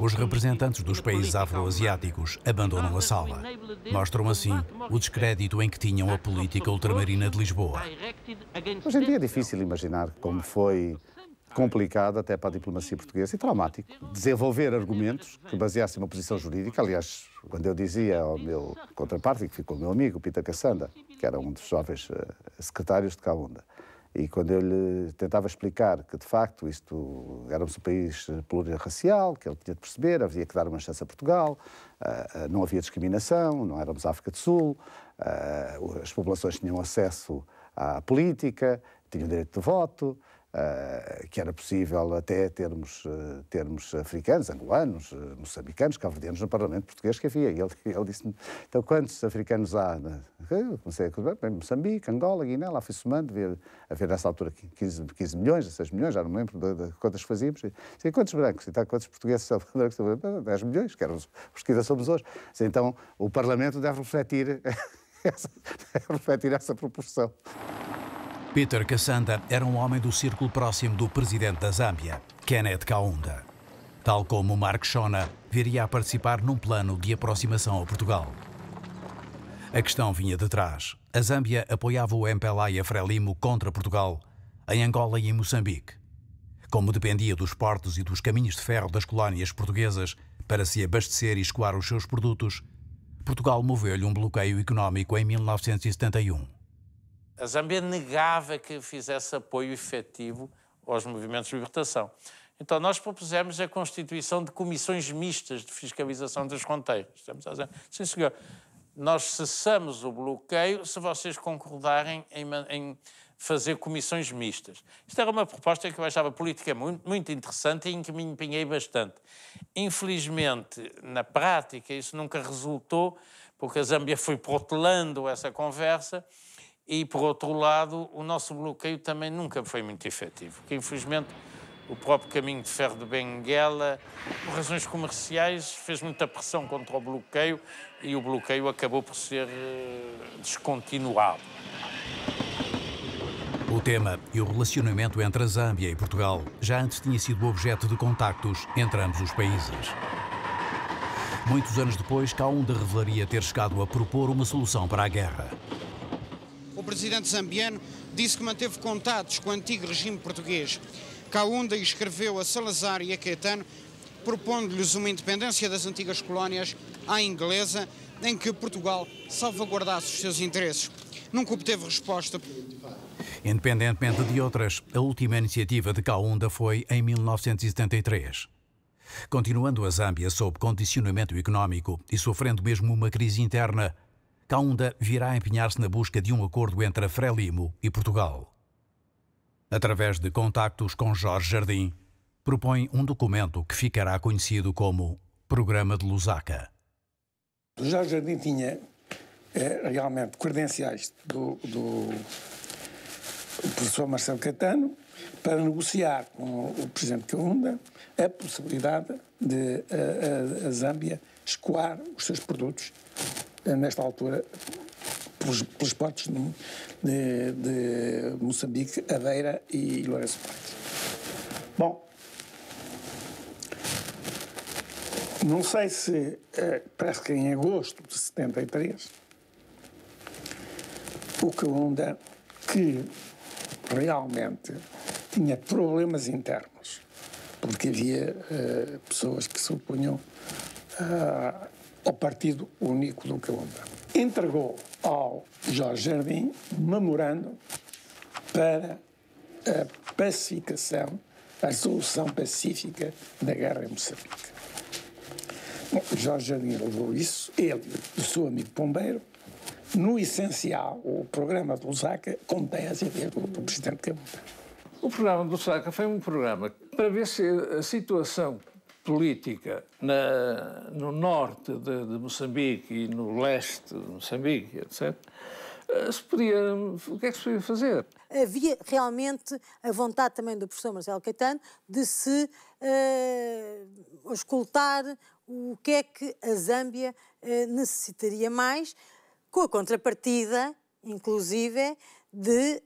Os representantes dos países afroasiáticos abandonam a sala. Mostram assim o descrédito em que tinham a política ultramarina de Lisboa. Hoje em dia é difícil imaginar como foi complicado até para a diplomacia portuguesa e traumático. Desenvolver argumentos que baseassem uma posição jurídica. Aliás, quando eu dizia ao meu contraparte, que ficou meu amigo, Pita Cassanda, que era um dos jovens eh, secretários de Caunda, e quando eu lhe tentava explicar que, de facto, isto era um país plurirracial, que ele tinha de perceber, havia que dar uma chance a Portugal, ah, ah, não havia discriminação, não éramos África do Sul, ah, as populações tinham acesso à política, tinham direito de voto, Uh, que era possível até termos, uh, termos africanos, angolanos, uh, moçambicanos, calverdianos no Parlamento Português que havia. E ele, ele disse-me, então quantos africanos há? Eu comecei a contar, Moçambique, Angola, Guiné, lá fui somando, havia, ver nessa altura 15, 15 milhões, 6 milhões, já não me lembro de, de quantas fazíamos. E, quantos brancos? E então, quantos portugueses são 10 milhões, que eram os, os que ainda somos hoje. então o Parlamento deve refletir essa, deve refletir essa proporção. Peter Kassanda era um homem do círculo próximo do presidente da Zâmbia, Kenneth Kaunda. Tal como Mark Shona, viria a participar num plano de aproximação a Portugal. A questão vinha de trás. A Zâmbia apoiava o MPLA e a Frelimo contra Portugal, em Angola e em Moçambique. Como dependia dos portos e dos caminhos de ferro das colónias portuguesas para se abastecer e escoar os seus produtos, Portugal moveu-lhe um bloqueio económico em 1971 a Zâmbia negava que fizesse apoio efetivo aos movimentos de libertação. Então, nós propusemos a constituição de comissões mistas de fiscalização dos fronteiras. Estamos a dizer, sim, senhor, nós cessamos o bloqueio se vocês concordarem em, em, fazer comissões mistas. Isto era uma proposta que eu achava política muito, muito interessante e em que me empenhei bastante. Infelizmente, na prática, isso nunca resultou, porque a Zâmbia foi protelando essa conversa e, por outro lado, o nosso bloqueio também nunca foi muito efetivo, que infelizmente o próprio caminho de ferro de Benguela, por razões comerciais, fez muita pressão contra o bloqueio e o bloqueio acabou por ser eh, descontinuado. O tema e o relacionamento entre a Zâmbia e Portugal já antes tinha sido objeto de contactos entre ambos os países. Muitos anos depois, Kaunda revelaria ter chegado a propor uma solução para a guerra o presidente zambiano disse que manteve contatos com o antigo regime português. Kaunda escreveu a Salazar e a Caetano propondo-lhes uma independência das antigas colónias à inglesa, em que Portugal salvaguardasse os seus interesses. Nunca obteve resposta. Independentemente de outras, a última iniciativa de Kaunda foi em 1973. Continuando a Zâmbia sob condicionamento económico e sofrendo mesmo uma crise interna, Caunda virá empenhar-se na busca de um acordo entre a Frelimo e Portugal. Através de contactos com Jorge Jardim, propõe um documento que ficará conhecido como Programa de Lusaka. Jorge Jardim tinha é, realmente credenciais do, do professor Marcelo Caetano para negociar com o presidente Kaunda a possibilidade de a, eh, a, a Zâmbia escoar os seus produtos eh, nesta altura, pelos, pelos portos de, de, Moçambique, Aveira e Lourenço Paz. Bom, não sei se, eh, parece que em agosto de 73, o onda que realmente tinha problemas internos, porque havia uh, pessoas que se opunham uh, ao Partido Único do Quilombo. Entregou ao Jorge Jardim memorando para a pacificação, a solução pacífica da guerra em Moçambique. Bom, Jorge Jardim levou isso, ele e o seu amigo Pombeiro, no essencial, o programa do Lusaka contém as ideias do, do presidente Camuta. O programa do Lusaka foi um programa para ver se a situação política na, no norte de, de, Moçambique e no leste de Moçambique, etc., eh, se podia, o que é que se podia fazer? Havia realmente a vontade também do professor Marcelo Caetano de se uh, eh, escutar o que é que a Zâmbia uh, necessitaria mais, com a contrapartida, inclusive, de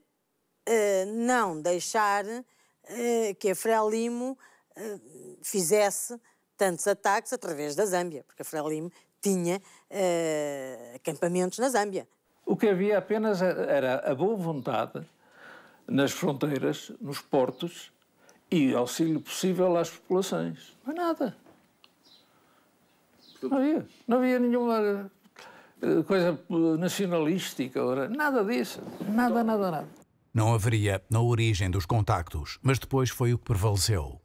uh, não deixar que a Frelimo eh, fizesse tantos ataques através da Zâmbia, porque a Frelimo tinha uh, acampamentos na Zâmbia. O que havia apenas era a boa vontade nas fronteiras, nos portos e auxílio possível às populações. Mas é nada. Não havia. Não havia nenhuma eh, coisa nacionalística, nada disso. Nada, nada, nada. Não haveria na origem dos contactos, mas depois foi o que prevaleceu.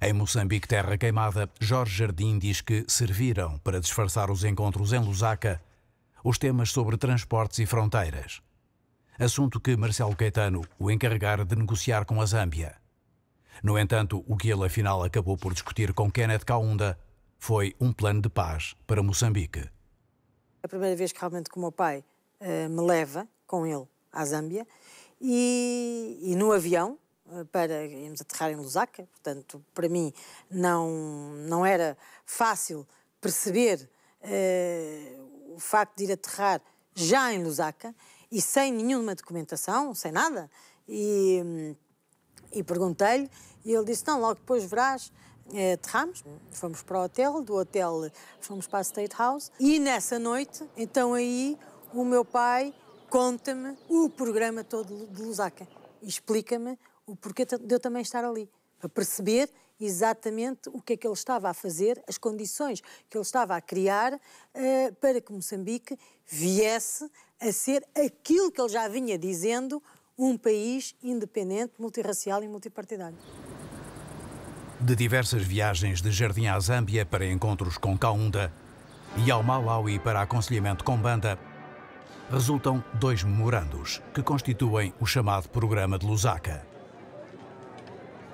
Em Moçambique, terra queimada, Jorge Jardim diz que serviram para disfarçar os encontros em Lusaka os temas sobre transportes e fronteiras. Assunto que Marcelo Caetano o encarregara de negociar com a Zâmbia. No entanto, o que ele afinal acabou por discutir com Kenneth Kaunda foi um plano de paz para Moçambique. É a primeira vez que realmente que o meu pai uh, me leva com ele à Zâmbia e, e no avião eh, para irmos aterrar em Lusaka, portanto, para mim não, não era fácil perceber uh, o facto de ir aterrar já em Lusaka e sem nenhuma documentação, sem nada. E, hum, e perguntei-lhe, e ele disse: Não, logo depois verás. Uh, aterramos, fomos para o hotel, do hotel fomos para a State House, e nessa noite, então aí, o meu pai conta-me o programa todo de Lusaka e explica-me o porquê de eu também estar ali, a perceber exatamente o que é que ele estava a fazer, as condições que ele estava a criar uh, para que Moçambique viesse a ser aquilo que ele já vinha dizendo, um país independente, multirracial e multipartidário. De diversas viagens de Jardim à Zâmbia para encontros com Kaunda e ao Malawi para aconselhamento com Banda, resultam dois memorandos que constituem o chamado Programa de Lusaka.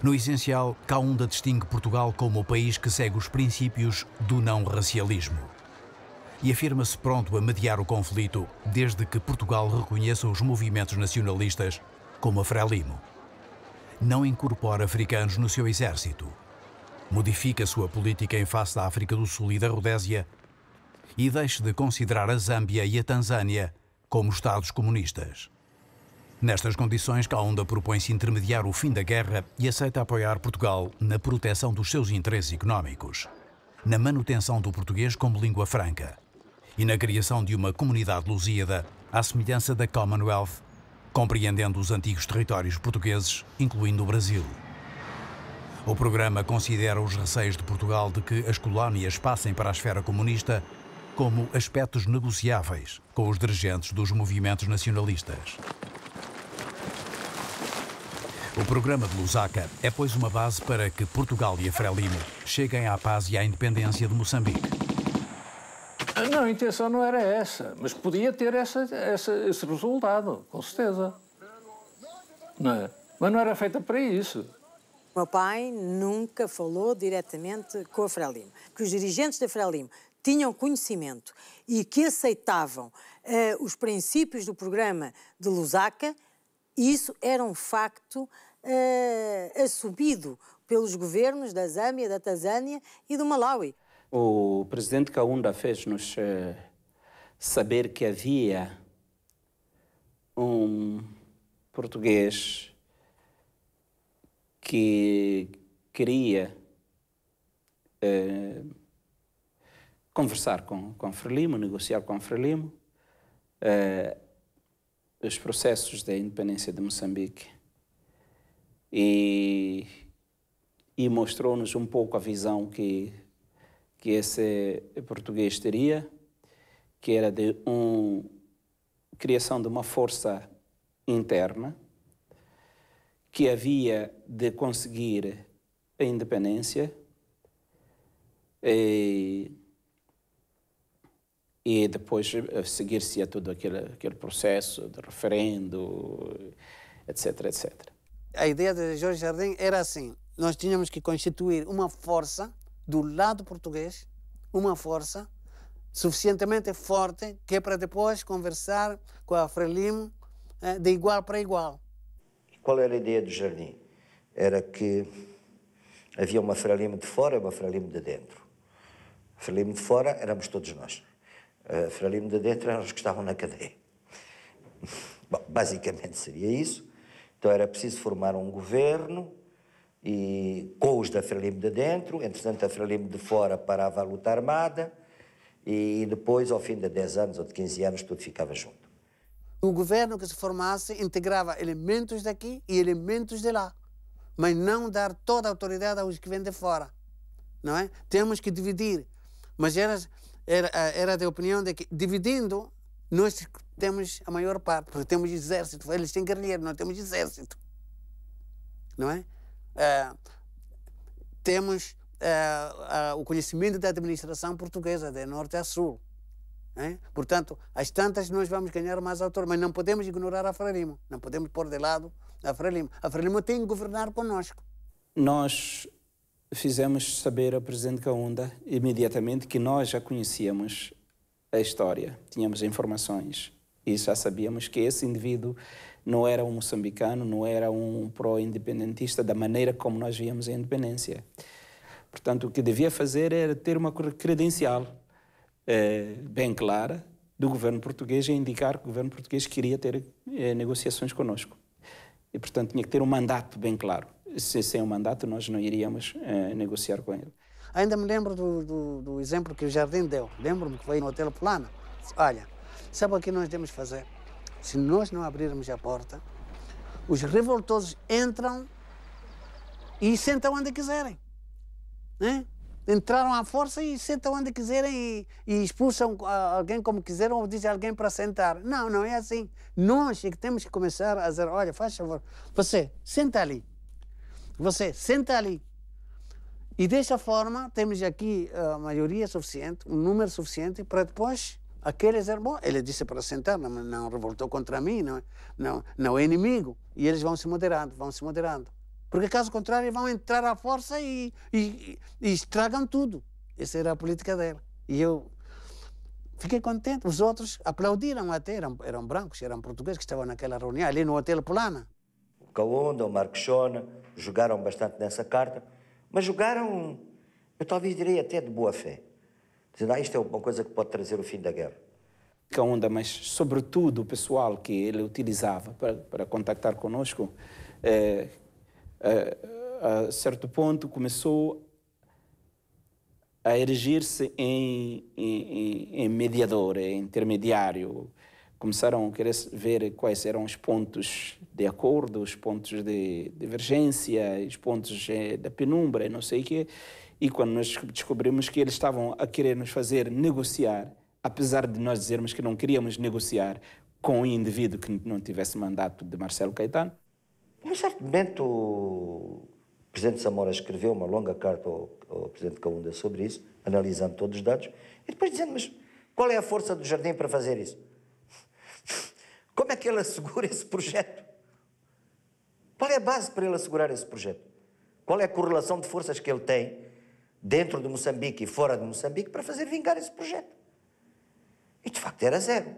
No essencial, Kaunda distingue Portugal como o país que segue os princípios do não racialismo. E afirma-se pronto a mediar o conflito, desde que Portugal reconheça os movimentos nacionalistas, como a Frelimo. Não incorpora africanos no seu exército. Modifica sua política em face da África do Sul e da Rodésia e deixe de considerar a Zâmbia e a Tanzânia como Estados comunistas. Nestas condições, Kaunda propõe-se intermediar o fim da guerra e aceita apoiar Portugal na proteção dos seus interesses económicos, na manutenção do português como língua franca e na criação de uma comunidade lusíada à semelhança da Commonwealth, compreendendo os antigos territórios portugueses, incluindo o Brasil. O programa considera os receios de Portugal de que as colónias passem para a esfera comunista como aspectos negociáveis com os dirigentes dos movimentos nacionalistas. O programa de Lusaka é, pois, uma base para que Portugal e a Frelimo cheguem à paz e à independência de Moçambique. Não, a intenção não era essa, mas podia ter essa, essa, esse resultado, com certeza. Não é? Mas não era feita para isso. O meu pai nunca falou diretamente com a Frelimo. Que os dirigentes da Frelimo tinham conhecimento e que aceitavam eh, os princípios do programa de Lusaka, isso era um facto uh, assumido pelos governos da Zâmbia, da Tanzânia e do Malawi. O presidente Kaunda fez-nos eh, saber que havia um português que queria eh, conversar com, com Frelimo, negociar com Frelimo eh, os processos da independência de Moçambique e, e mostrou-nos um pouco a visão que, que esse português teria, que era de um, criação de uma força interna que havia de conseguir a independência e, e depois seguir-se a todo aquele, aquele processo de referendo, etc, etc a ideia de Jorge Jardim era assim: nós tínhamos que constituir uma força do lado português, uma força suficientemente forte que é para depois conversar com a Frelimo eh, de igual para igual. Qual era a ideia do Jardim? Era que havia uma Frelimo de fora e uma Frelimo de dentro. Frelimo de fora éramos todos nós. Frelimo de dentro eram os que estavam na cadeia. Bom, basicamente seria isso. Então era preciso formar um governo e com os da Frelimo de dentro, entretanto a Frelimo de fora parava a luta armada e depois, ao fim de 10 anos ou de 15 anos, tudo ficava junto. O governo que se formasse integrava elementos daqui e elementos de lá, mas não dar toda a autoridade aos que vêm de fora, não é? Temos que dividir, mas era, era, era de opinião de que dividindo nós temos a maior parte, porque temos exército. Eles têm guerrilheiro, nós temos exército. Não é? Uh, temos uh, uh, o conhecimento da administração portuguesa, de norte a sul. É? Portanto, as tantas nós vamos ganhar mais autor, mas não podemos ignorar a Frelimo, não podemos pôr de lado a Frelimo. A Frelimo tem que governar conosco. Nós fizemos saber ao presidente Caunda imediatamente que nós já conhecíamos a história, tínhamos informações e já sabíamos que esse indivíduo não era um moçambicano, não era um pró-independentista da maneira como nós víamos a independência. Portanto, o que devia fazer era ter uma credencial eh, bem clara do governo português e indicar que o governo português queria ter eh, negociações conosco. E, portanto, tinha que ter um mandato bem claro. Se, sem o um mandato, nós não iríamos eh, negociar com ele. Ainda me lembro do, do, do exemplo que o Jardim deu. Lembro-me que foi no Hotel Plana. Olha, sabe o que nós temos que fazer? Se nós não abrirmos a porta, os revoltosos entram e sentam onde quiserem. Né? Entraram à força e sentam onde quiserem e, e expulsam alguém como quiseram ou dizem alguém para sentar. Não, não é assim. Nós é que temos que começar a dizer: olha, faz favor, você senta ali. Você senta ali. E dessa forma temos aqui eh, a maioria suficiente, um número suficiente para depois aqueles irmãos, ele disse para sentar, não, não revoltou contra mim, não, é? não, não é inimigo. E eles vão se moderando, vão se moderando. Porque caso contrário vão entrar à força e, e, e estragam tudo. Essa era a política dela. E eu fiquei contente. Os outros aplaudiram até, eram, eram brancos, eram portugueses que estavam naquela reunião, ali no Hotel Polana. O Caonda, o Marquechona, jogaram bastante nessa carta mas julgaram, eu talvez direi até de boa fé, dizendo, ah, isto é uma coisa que pode trazer o fim da guerra. Que onda, mas sobretudo o pessoal que ele utilizava para, para contactar conosco, é, é, a certo ponto começou a erigir-se em, em, em, mediador, em intermediário. Começaram a querer ver quais eram os pontos de acordo os pontos de divergência, os pontos eh, da penumbra, não sei o quê. E quando nós descobrimos que eles estavam a querer nos fazer negociar, apesar de nós dizermos que não queríamos negociar com um indivíduo que não tivesse mandato de Marcelo Caetano. Num certo momento, o presidente Samora escreveu uma longa carta ao, ao presidente Caunda sobre isso, analisando todos os dados, e depois dizendo: Mas qual é a força do jardim para fazer isso? Como é que ele assegura esse projeto? Qual é a base para ele assegurar esse projeto? Qual é a correlação de forças que ele tem dentro de Moçambique e fora de Moçambique para fazer vingar esse projeto? E de facto era zero.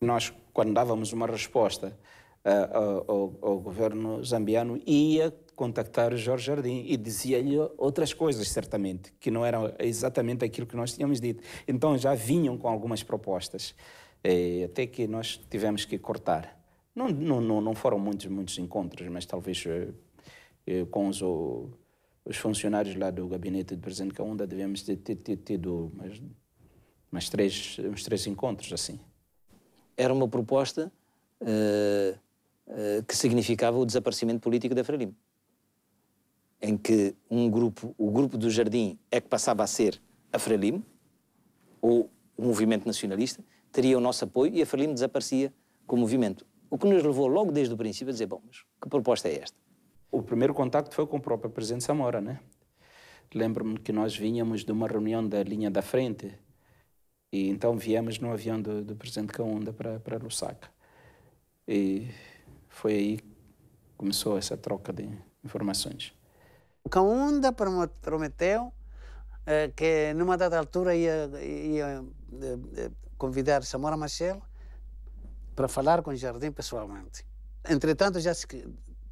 Nós, quando dávamos uma resposta uh, ao, ao, governo zambiano, ia contactar o Jorge Jardim e dizia-lhe outras coisas, certamente, que não eram exatamente aquilo que nós tínhamos dito. Então já vinham com algumas propostas, eh, até que nós tivemos que cortar. Não, não, não foram muitos, muitos encontros, mas talvez eh, eh, com os, os funcionários lá do gabinete do presidente Caunda devemos ter, ter, ter tido mais, mais três, uns três encontros assim. Era uma proposta uh, uh, que significava o desaparecimento político da Frelimo, em que um grupo, o grupo do Jardim é que passava a ser a Frelimo ou o movimento nacionalista teria o nosso apoio e a Frelimo desaparecia com o movimento. O que nos levou logo desde o princípio a dizer, bom, mas que proposta é esta? O primeiro contacto foi com o próprio presidente Samora, né? Lembro-me que nós vinhamos de uma reunião da linha da frente e então viemos no avião do, do presidente Kaunda para, para Lusaka. E foi aí que começou essa troca de informações. Kaunda prometeu eh, que numa dada altura ia, ia eh, convidar Samora Machel para falar com o Jardim pessoalmente. Entretanto, já se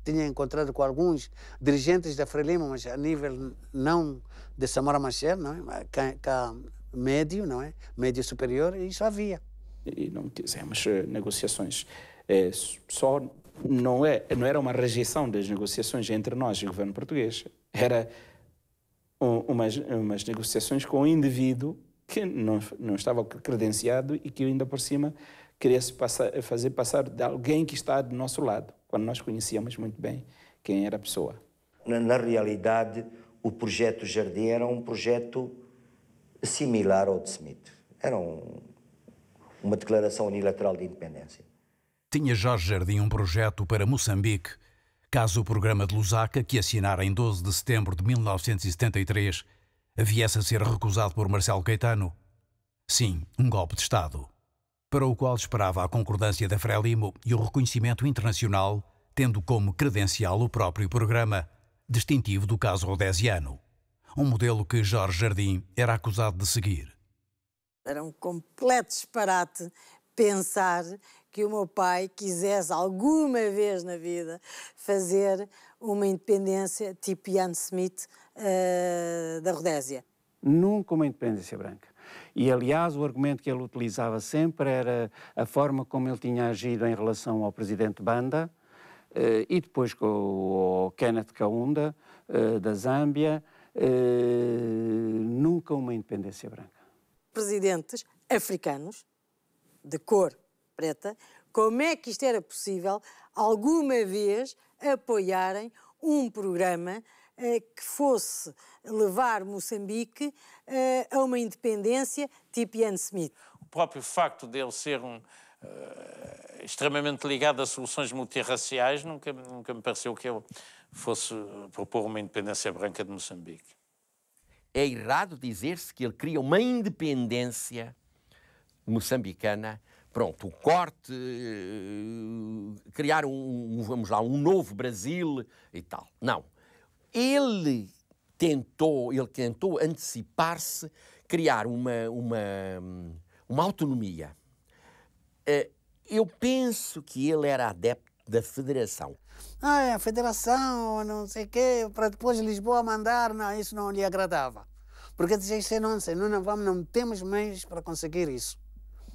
tinha encontrado com alguns dirigentes da Frelimo, mas a nível não de Samora Machel, não é? Cá, cá médio, não é? Médio superior, e isso havia. E não quisemos eh, negociações. É, só não, é, não era uma rejeição das negociações entre nós e o governo português. Era um, umas, umas negociações com um indivíduo que não, não estava credenciado e que ainda por cima queria se passar, fazer passar de alguém que está do nosso lado, quando nós conhecíamos muito bem quem era a pessoa. Na, na realidade, o projeto Jardim era um projeto similar ao de Smith. Era um, uma declaração unilateral de independência. Tinha Jorge Jardim um projeto para Moçambique, caso o programa de Lusaka, que assinara em 12 de setembro de 1973, viesse a ser recusado por Marcelo Caetano. Sim, um golpe de Estado para o qual esperava a concordância da Frelimo e o reconhecimento internacional, tendo como credencial o próprio programa, distintivo do caso rodesiano, um modelo que Jorge Jardim era acusado de seguir. Era um completo disparate pensar que o meu pai quisesse alguma vez na vida fazer uma independência tipo Ian Smith uh, da Rodésia. Nunca uma independência branca. E, aliás, o argumento que ele utilizava sempre era a forma como ele tinha agido em relação ao presidente Banda eh, e depois com o Kenneth Kaunda, eh, da Zâmbia, eh, nunca uma independência branca. Presidentes africanos, de cor preta, como é que isto era possível alguma vez apoiarem um programa que fosse levar Moçambique eh, a uma independência tipo Ian Smith. O próprio facto dele ser um, Uh, extremamente ligado a soluções multirraciais, nunca, nunca me pareceu que ele fosse propor uma independência branca de Moçambique. É errado dizer-se que ele cria uma independência moçambicana. Pronto, o corte, eh, criar um, vamos lá, um novo Brasil e tal. Não. Ele tentou, ele tentou antecipar-se, criar uma, uma, uma autonomia. Eh, eu penso que ele era adepto da federação. Ah, é a federação, não sei o quê, para depois Lisboa mandar, não, isso não lhe agradava. Porque dizia, isso é nonsense, não, não, vamos, não temos meios para conseguir isso.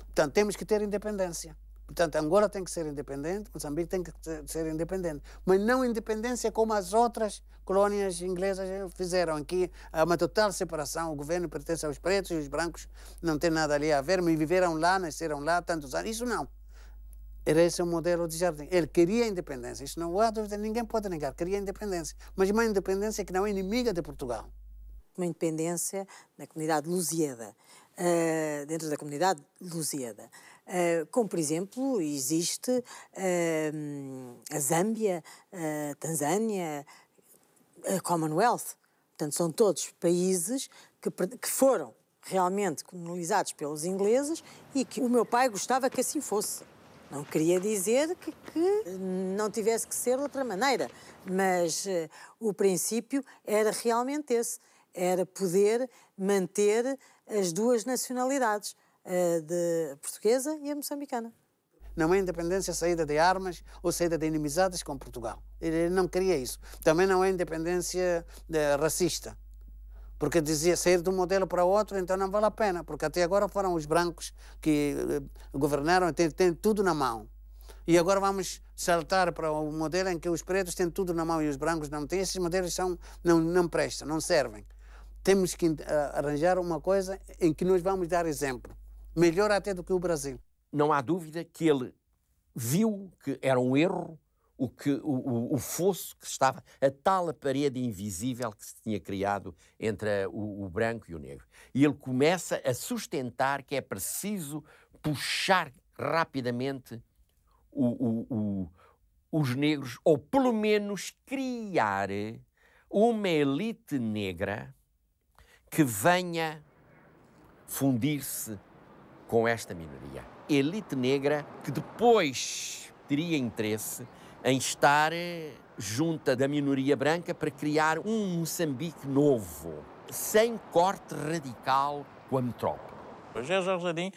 Portanto, temos que ter independência. Portanto, Angola tem que ser independente, Moçambique tem que ser independente. Mas não independência como as outras colónias inglesas fizeram, aqui há uma total separação, o governo pertence aos pretos e os brancos não têm nada ali a ver, mas viveram lá, nasceram lá tantos anos. Isso não. Era esse o modelo de Jardim. Ele queria independência, isso não há dúvida, ninguém pode negar, queria independência. Mas uma independência que não é inimiga de Portugal. Uma independência na comunidade lusíada, uh, dentro da comunidade lusíada. Eh, como, por exemplo, existe uh, a Zâmbia, a uh, eh, Tanzânia, a Commonwealth. Portanto, são todos países que, que foram realmente colonizados pelos ingleses e que o meu pai gostava que assim fosse. Não queria dizer que, que não tivesse que ser de outra maneira, mas eh, o princípio era realmente esse: era poder manter as duas nacionalidades eh, de portuguesa e a moçambicana. Não é independência saída de armas ou saída de inimizades com Portugal. Ele não queria isso. Também não é independência eh, racista. Porque dizia sair de um modelo para outro, então não vale a pena, porque até agora foram os brancos que eh, governaram, têm, têm tudo na mão. E agora vamos saltar para o modelo em que os pretos têm tudo na mão e os brancos não têm. Esses modelos são, não, não prestam, não servem. Temos que arranjar uma coisa em que nós vamos dar exemplo melhor até do que o Brasil. Não há dúvida que ele viu que era um erro o, que, o, o, fosso que estava, a tal parede invisível que se tinha criado entre o, o branco e o negro. E ele começa a sustentar que é preciso puxar rapidamente o, os negros, ou pelo menos criar uma elite negra que venha fundir-se com esta minoria. Elite negra que depois teria interesse em estar eh, junta da minoria branca para criar um Moçambique novo, sem corte radical com a metrópole. José Jorge Jardim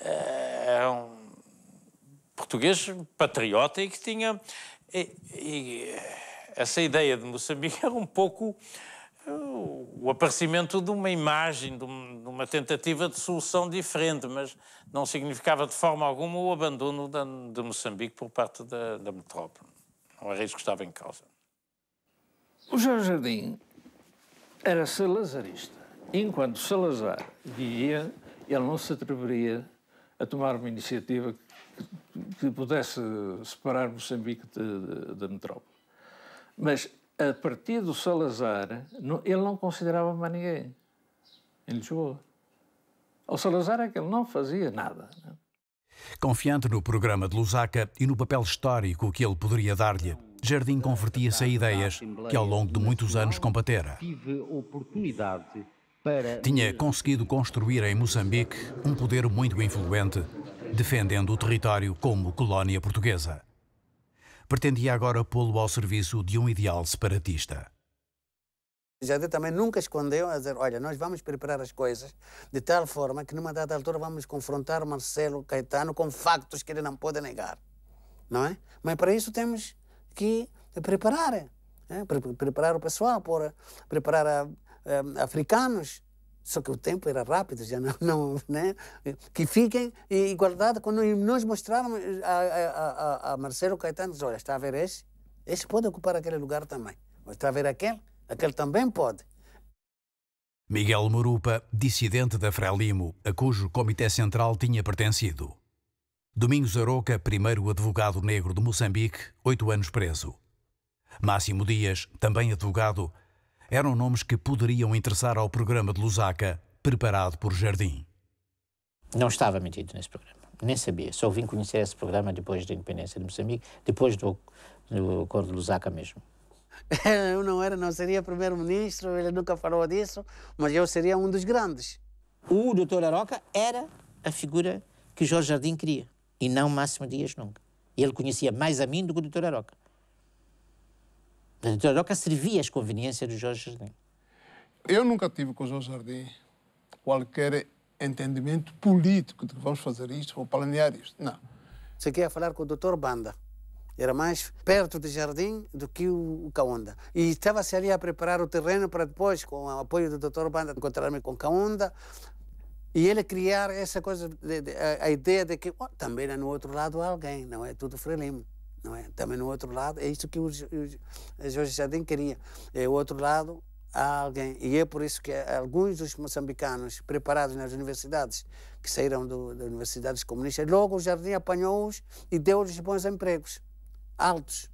eh, é um português patriota e que tinha. E, e, essa ideia de Moçambique era um pouco é o aparecimento de uma imagem, de uma tentativa de solução diferente, mas não significava de forma alguma o abandono de Moçambique por parte da, da metrópole. Não era é isso que estava em causa. O João Jardim era salazarista. Enquanto Salazar vivia, ele não se atreveria a tomar uma iniciativa que, que pudesse separar Moçambique da metrópole. Mas a partir do Salazar, ele não considerava mais ninguém em Lisboa. O Salazar é que ele não fazia nada. Né? Confiante no programa de Lusaka e no papel histórico que ele poderia dar-lhe, Jardim convertia-se a ideias que ao longo de muitos anos combatera. Tinha conseguido construir em Moçambique um poder muito influente, defendendo o território como colónia portuguesa pretendia agora pô-lo ao serviço de um ideal separatista. Jardel também nunca escondeu a dizer, olha, nós vamos preparar as coisas de tal forma que numa dada altura vamos confrontar Marcelo Caetano com factos que ele não pode negar, não é? Mas para isso temos que preparar, é? preparar o pessoal, por, preparar a, a, eh, africanos, só que o tempo era rápido, já não, não né? que fiquem e guardados. Quando nós mostraram a, a, a, Marcelo Caetano, olha, está a ver este? Este pode ocupar aquele lugar também. Está a ver aquele? Aquele também pode. Miguel Morupa, dissidente da Frelimo, a cujo Comitê Central tinha pertencido. Domingos Aroca, primeiro advogado negro de Moçambique, oito anos preso. Máximo Dias, também advogado, eram nomes que poderiam interessar ao programa de Lusaka, preparado por Jardim. Não estava metido nesse programa, nem sabia. Só vim conhecer esse programa depois da independência de Moçambique, depois do, do acordo de Lusaka mesmo. Eu não era, não seria primeiro-ministro, ele nunca falou disso, mas eu seria um dos grandes. O doutor Aroca era a figura que Jorge Jardim queria, e não Máximo Dias nunca. Ele conhecia mais a mim do que o doutor Aroca. A Troca servia às conveniências do Jorge Jardim. Eu nunca tive com o Jorge Jardim qualquer entendimento político de que vamos fazer isto, ou planear isto. Não. Você queria falar com o doutor Banda. Era mais perto do jardim do que o Caonda. E estava-se ali a preparar o terreno para depois, com o apoio do doutor Banda, encontrar-me com Caonda. E ele criar essa coisa, de, de, a, a, ideia de que oh, também é no outro lado há alguém, não é tudo Frelimo. Não é? Também no outro lado, é isto que o, Jorge Jardim queria. É o outro lado, há alguém. E é por isso que alguns dos moçambicanos preparados nas universidades, que saíram do, das universidades comunistas, logo o Jardim apanhou-os e deu-lhes bons empregos, altos.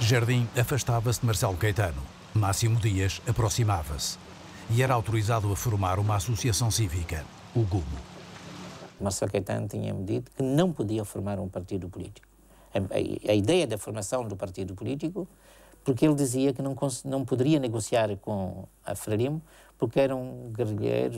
Jardim afastava-se de Marcelo Caetano. Máximo Dias aproximava-se e era autorizado a formar uma associação cívica, o GUMO. Marcelo Caetano tinha-me dito que não podia formar um partido político a, a ideia da formação do partido político, porque ele dizia que não, não poderia negociar com a Frelimo porque eram guerrilheiros,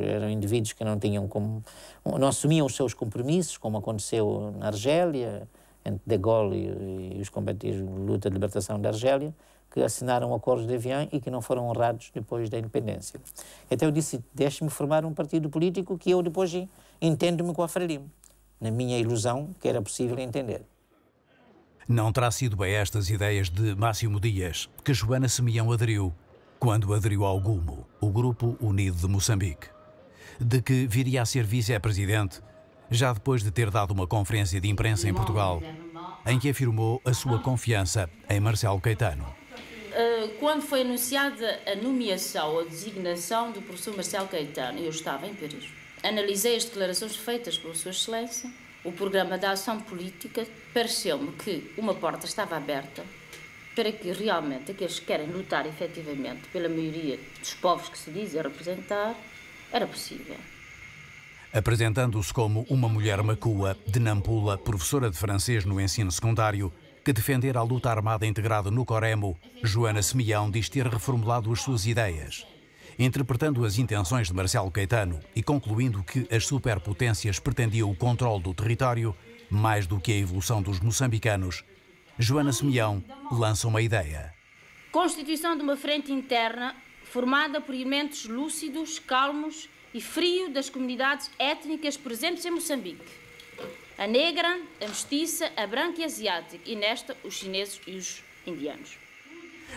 eram indivíduos que não tinham como não assumiam os seus compromissos, como aconteceu na Argélia, entre De Gaulle e, e os combatentes de luta de libertação da Argélia, que assinaram acordos de Avião e que não foram honrados depois da independência. Então eu disse, deixe-me formar um partido político que eu depois entendo-me com a Frelimo, na minha ilusão que era possível entender. Não terá sido bem estas ideias de Máximo Dias que Joana Semião aderiu, quando aderiu ao GUMO, o Grupo Unido de Moçambique, de que viria a ser vice-presidente já depois de ter dado uma conferência de imprensa em Portugal, em que afirmou a sua confiança em Marcelo Caetano. Eh, quando foi anunciada a nomeação, a designação do professor Marcelo Caetano, eu estava em Paris. Analisei as declarações feitas pela Sua Excelência o programa da ação política, pareceu-me que uma porta estava aberta para que realmente aqueles que querem lutar efetivamente pela maioria dos povos que se dizem representar, era possível. Apresentando-se como uma mulher macua, de Nampula, professora de francês no ensino secundário, que defendera a luta armada integrada no Coremo, Joana Semião diz ter reformulado as suas ideias interpretando as intenções de Marcelo Caetano e concluindo que as superpotências pretendiam o controle do território mais do que a evolução dos moçambicanos, Joana Semião lança uma ideia. Constituição de uma frente interna formada por elementos lúcidos, calmos e frio das comunidades étnicas presentes em Moçambique. A negra, a mestiça, a branca e a asiática, e nesta, os chineses e os indianos.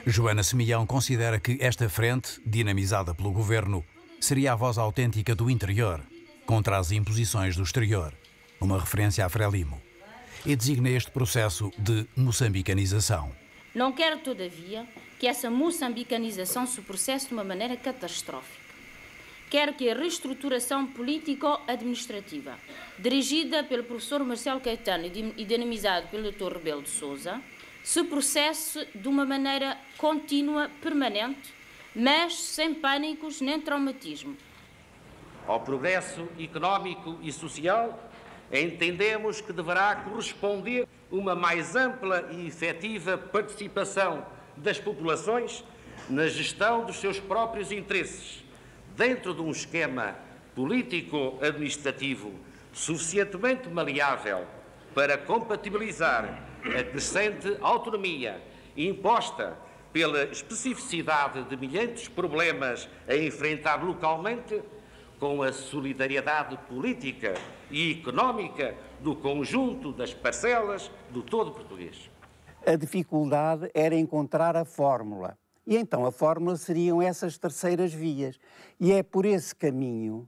Joana Semião considera que esta frente, dinamizada pelo governo, seria a voz autêntica do interior, contra as imposições do exterior, uma referência a Frelimo, e designa este processo de moçambicanização. Não quero, todavia, que essa moçambicanização se processe de uma maneira catastrófica. Quero que a reestruturação político-administrativa, dirigida pelo professor Marcelo Caetano e dinamizada pelo Dr. Rebelo de Souza, se processe de uma maneira contínua, permanente, mas sem pânicos nem traumatismo. Ao progresso económico e social, entendemos que deverá corresponder uma mais ampla e efetiva participação das populações na gestão dos seus próprios interesses, dentro de um esquema político-administrativo suficientemente maleável para compatibilizar a crescente autonomia imposta pela especificidade de milhares de problemas a enfrentar localmente, com a solidariedade política e económica do conjunto das parcelas do todo português. A dificuldade era encontrar a fórmula. E então a fórmula seriam essas terceiras vias. E é por esse caminho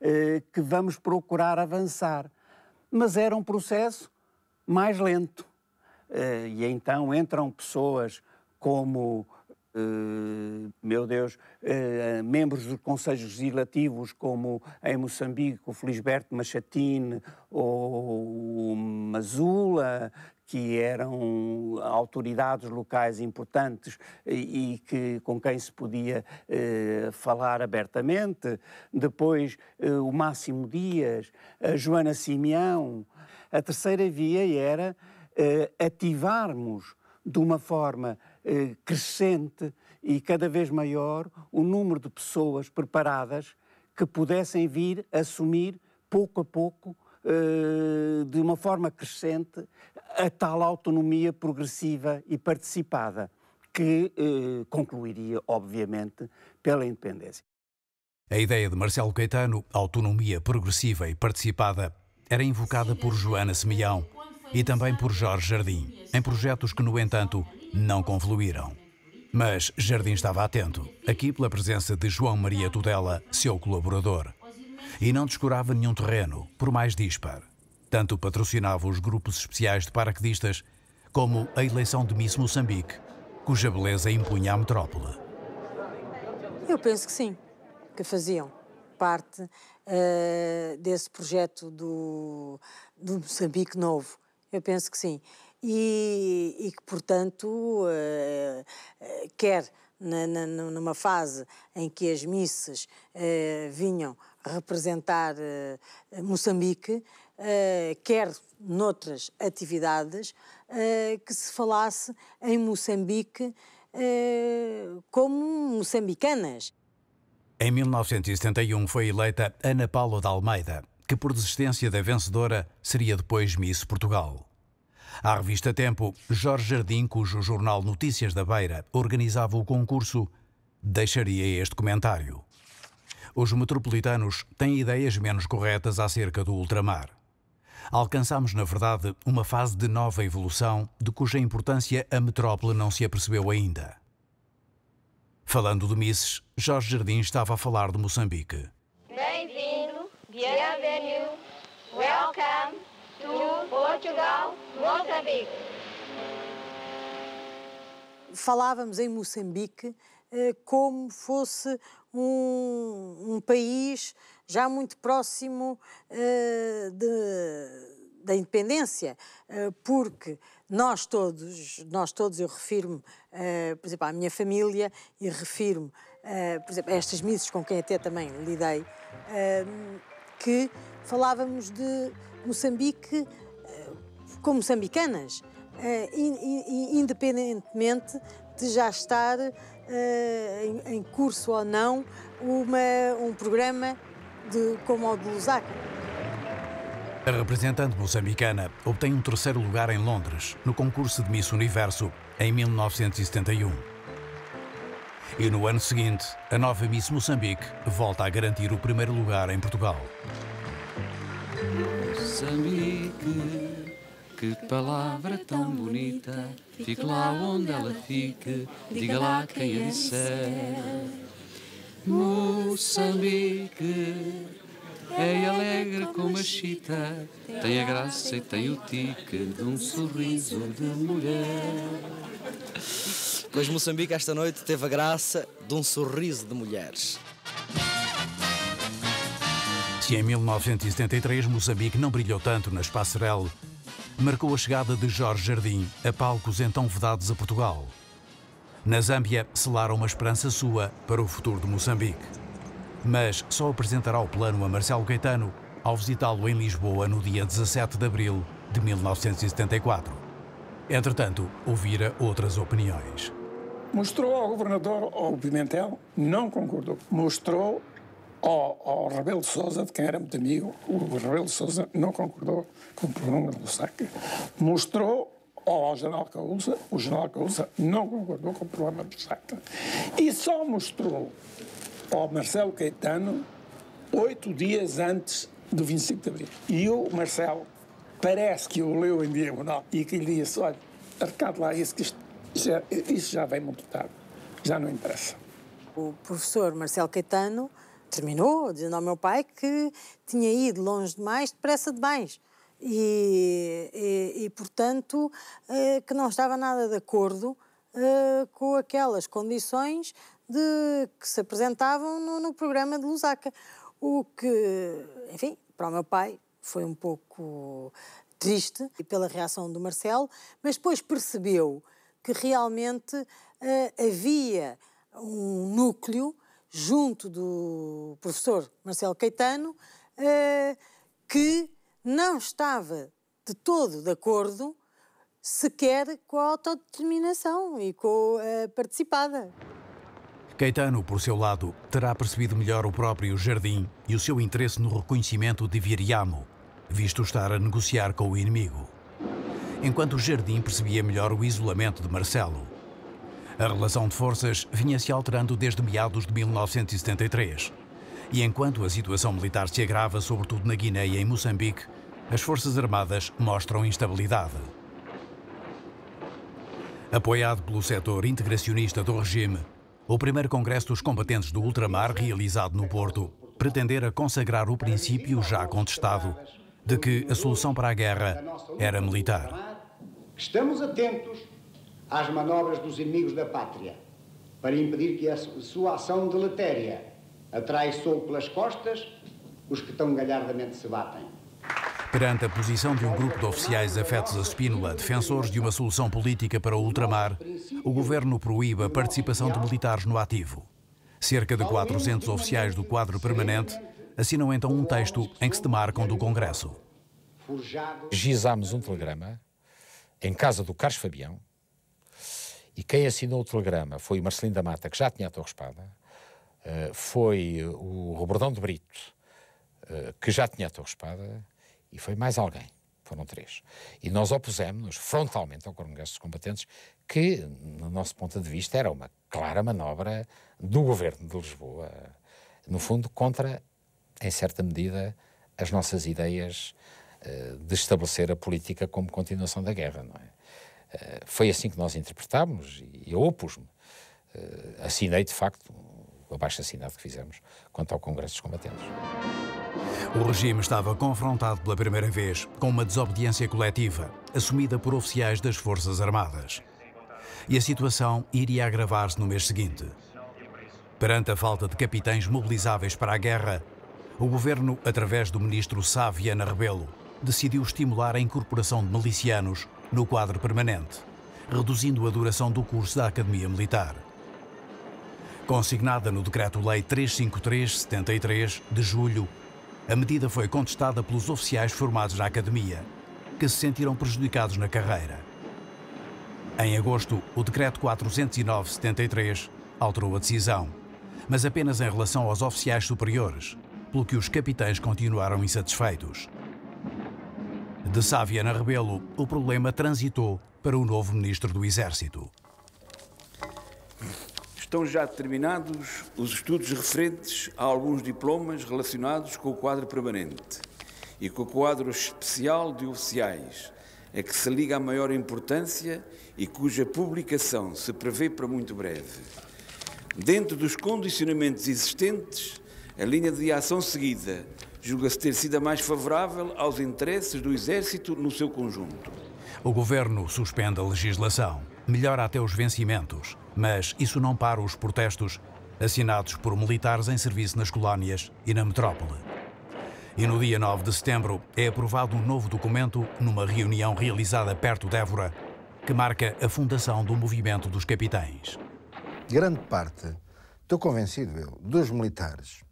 eh, que vamos procurar avançar. Mas era um processo mais lento. Eh, e então entram pessoas como Uh, meu Deus, uh, membros dos conselhos legislativos, como em Moçambique, o Felisberto Machatine ou o Mazula, que eram autoridades locais importantes e, que, com quem se podia falar abertamente. Depois, o Máximo Dias, a Joana Simeão. A terceira via era eh, ativarmos de uma forma eh, crescente e cada vez maior o número de pessoas preparadas que pudessem vir assumir pouco a pouco, eh, de uma forma crescente, a tal autonomia progressiva e participada, que concluiria, obviamente, pela independência. A ideia de Marcelo Caetano, autonomia progressiva e participada, era invocada por Joana Semião, e também por Jorge Jardim, em projetos que, no entanto, não confluíram. Mas Jardim estava atento, aqui pela presença de João Maria Tudela, seu colaborador, e não descurava nenhum terreno, por mais dispar. Tanto patrocinava os grupos especiais de paraquedistas, como a eleição de Miss Moçambique, cuja beleza impunha à metrópole. Eu penso que sim, que faziam parte uh, desse projeto do, do Moçambique Novo. Eu penso que sim. E, e que, portanto, eh, eh, quer numa fase em que as missas eh, vinham representar Moçambique, quer noutras atividades, que se falasse em Moçambique como moçambicanas. Em 1971 foi eleita Ana Paula de Almeida, que por desistência da vencedora seria depois Miss Portugal. À revista Tempo, Jorge Jardim, cujo jornal Notícias da Beira organizava o concurso, deixaria este comentário. Os metropolitanos têm ideias menos corretas acerca do ultramar. Alcançamos, na verdade, uma fase de nova evolução de cuja importância a metrópole não se apercebeu ainda. Falando de Misses, Jorge Jardim estava a falar de Moçambique. Bem-vindo! you welcome to Portugal, Moçambique. Falávamos em Moçambique eh, como fosse um, um país já muito próximo uh, de, da independência, uh, porque nós todos, nós todos, eu refiro-me, uh, por exemplo, à minha família e refiro-me, por exemplo, a estas missas com quem até também lidei, que falávamos de Moçambique eh, como moçambicanas, eh, independentemente de já estar eh, em curso ou não uma, um programa de, como o de Lusaka. A representante moçambicana obtém um terceiro lugar em Londres, no concurso de Miss Universo, em 1971. E no ano seguinte, a nova Miss Moçambique volta a garantir o primeiro lugar em Portugal. Moçambique, que palavra tão bonita, fique lá onde ela fique, diga lá quem a disser. Moçambique, é alegre como a chita, tem a graça e tem o tique de um sorriso de mulher. Mas Moçambique, esta noite, teve a graça de um sorriso de mulheres. Se em 1973 Moçambique não brilhou tanto nas Passerelle, marcou a chegada de Jorge Jardim a palcos então vedados a Portugal. Na Zâmbia, selaram uma esperança sua para o futuro de Moçambique. Mas só apresentará o plano a Marcelo Caetano ao visitá-lo em Lisboa no dia 17 de abril de 1974. Entretanto, ouvira outras opiniões. Mostrou ao governador, ao Pimentel, não concordou. Mostrou ao, ao Rebelo de Sousa, de quem era muito amigo, o Rebelo de Sousa não concordou com o programa do saque. Mostrou ao general Causa, o general Causa não concordou com o programa do saque. E só mostrou ao Marcelo Caetano oito dias antes do 25 de Abril. E o Marcelo parece que o leu em diagonal e que lhe disse, olha, arrecade lá isso que isto já, é, isso já vem muito tarde, já não interessa. O professor Marcelo Caetano terminou dizendo ao meu pai que tinha ido longe demais, depressa demais. E, e, e portanto, eh, que não estava nada de acordo eh, com aquelas condições de, que se apresentavam no, no programa de Lusaka. O que, enfim, para o meu pai foi um pouco triste pela reação do Marcelo, mas depois percebeu que realmente uh, havia um núcleo junto do professor Marcelo Caetano uh, que não estava de todo de acordo sequer com a autodeterminação e com a participada. Caetano, por seu lado, terá percebido melhor o próprio jardim e o seu interesse no reconhecimento de Viriamo, visto estar a negociar com o inimigo enquanto o jardim percebia melhor o isolamento de Marcelo. A relação de forças vinha se alterando desde meados de 1973. E enquanto a situação militar se agrava, sobretudo na Guiné e em Moçambique, as Forças Armadas mostram instabilidade. Apoiado pelo setor integracionista do regime, o primeiro Congresso dos Combatentes do Ultramar, realizado no Porto, pretendera consagrar o princípio já contestado de que a solução para a guerra era militar estamos atentos às manobras dos inimigos da pátria para impedir que a sua ação deletéria atrai sol pelas costas os que tão galhardamente se batem. Perante a posição de um grupo de oficiais afetos a espínola, defensores de uma solução política para o ultramar, o governo proíbe a participação de militares no ativo. Cerca de 400 oficiais do quadro permanente assinam então um texto em que se demarcam do Congresso. Gizamos um telegrama em casa do Carlos Fabião, e quem assinou o telegrama foi o Marcelino da Mata, que já tinha a Torre Espada, eh, foi o Robordão de Brito, eh, que já tinha a Torre Espada, e foi mais alguém. Foram três. E nós opusemos-nos frontalmente ao Congresso dos Combatentes, que, no nosso ponto de vista, era uma clara manobra do governo de Lisboa, no fundo, contra, em certa medida, as nossas ideias eh, de estabelecer a política como continuação da guerra, não é? Eh, foi assim que nós interpretámos e eu opus-me. Eh, assinei, de facto, o abaixo-assinado que fizemos quanto ao Congresso dos Combatentes. O regime estava confrontado pela primeira vez com uma desobediência coletiva, assumida por oficiais das Forças Armadas. E a situação iria agravar-se no mês seguinte. Perante a falta de capitães mobilizáveis para a guerra, o governo, através do ministro Sá Viana Rebelo, decidiu estimular a incorporação de milicianos no quadro permanente, reduzindo a duração do curso da Academia Militar. Consignada no Decreto-Lei 353-73, de julho, a medida foi contestada pelos oficiais formados na Academia, que se sentiram prejudicados na carreira. Em agosto, o Decreto 409-73 alterou a decisão, mas apenas em relação aos oficiais superiores, pelo que os capitães continuaram insatisfeitos. De Saviana Rebelo, o problema transitou para o novo ministro do Exército. Estão já terminados os estudos referentes a alguns diplomas relacionados com o quadro permanente e com o quadro especial de oficiais, a que se liga a maior importância e cuja publicação se prevê para muito breve. Dentro dos condicionamentos existentes, a linha de ação seguida julga-se ter sido a mais favorável aos interesses do Exército no seu conjunto. O governo suspende a legislação, melhora até os vencimentos, mas isso não para os protestos assinados por militares em serviço nas colónias e na metrópole. E no dia 9 de setembro é aprovado um novo documento numa reunião realizada perto de Évora, que marca a fundação do movimento dos capitães. Grande parte, estou convencido eu, dos militares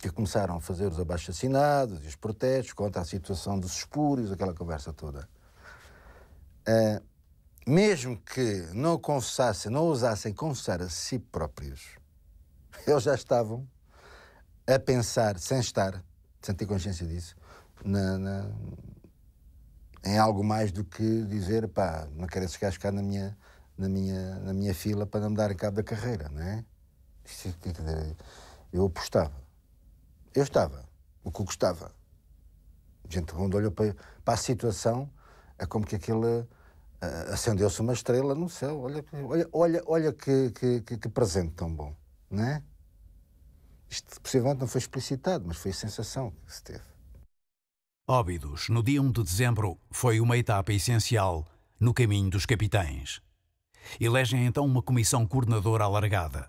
que começaram a fazer os abaixo-assinados e os protestos contra a situação dos espúrios, aquela conversa toda. Uh, mesmo que não confessassem, não ousassem confessar a si próprios, eles já estavam a pensar, sem estar, sem ter consciência disso, na, na, em algo mais do que dizer, pá, não quero esses gajos na minha, na, minha, na minha fila para não me darem cabo da carreira, não é? Eu apostava. Eu estava, o Cuco estava. Gente quando olhou para, para a situação, é como que aquilo eh, acendeu-se uma estrela no céu. Olha, olha, olha, olha que, que, que, que presente tão bom, não é? Isto possivelmente não foi explicitado, mas foi a sensação que se teve. Óbidos, no dia 1 de dezembro, foi uma etapa essencial no caminho dos capitães. Elegem então uma comissão coordenadora alargada.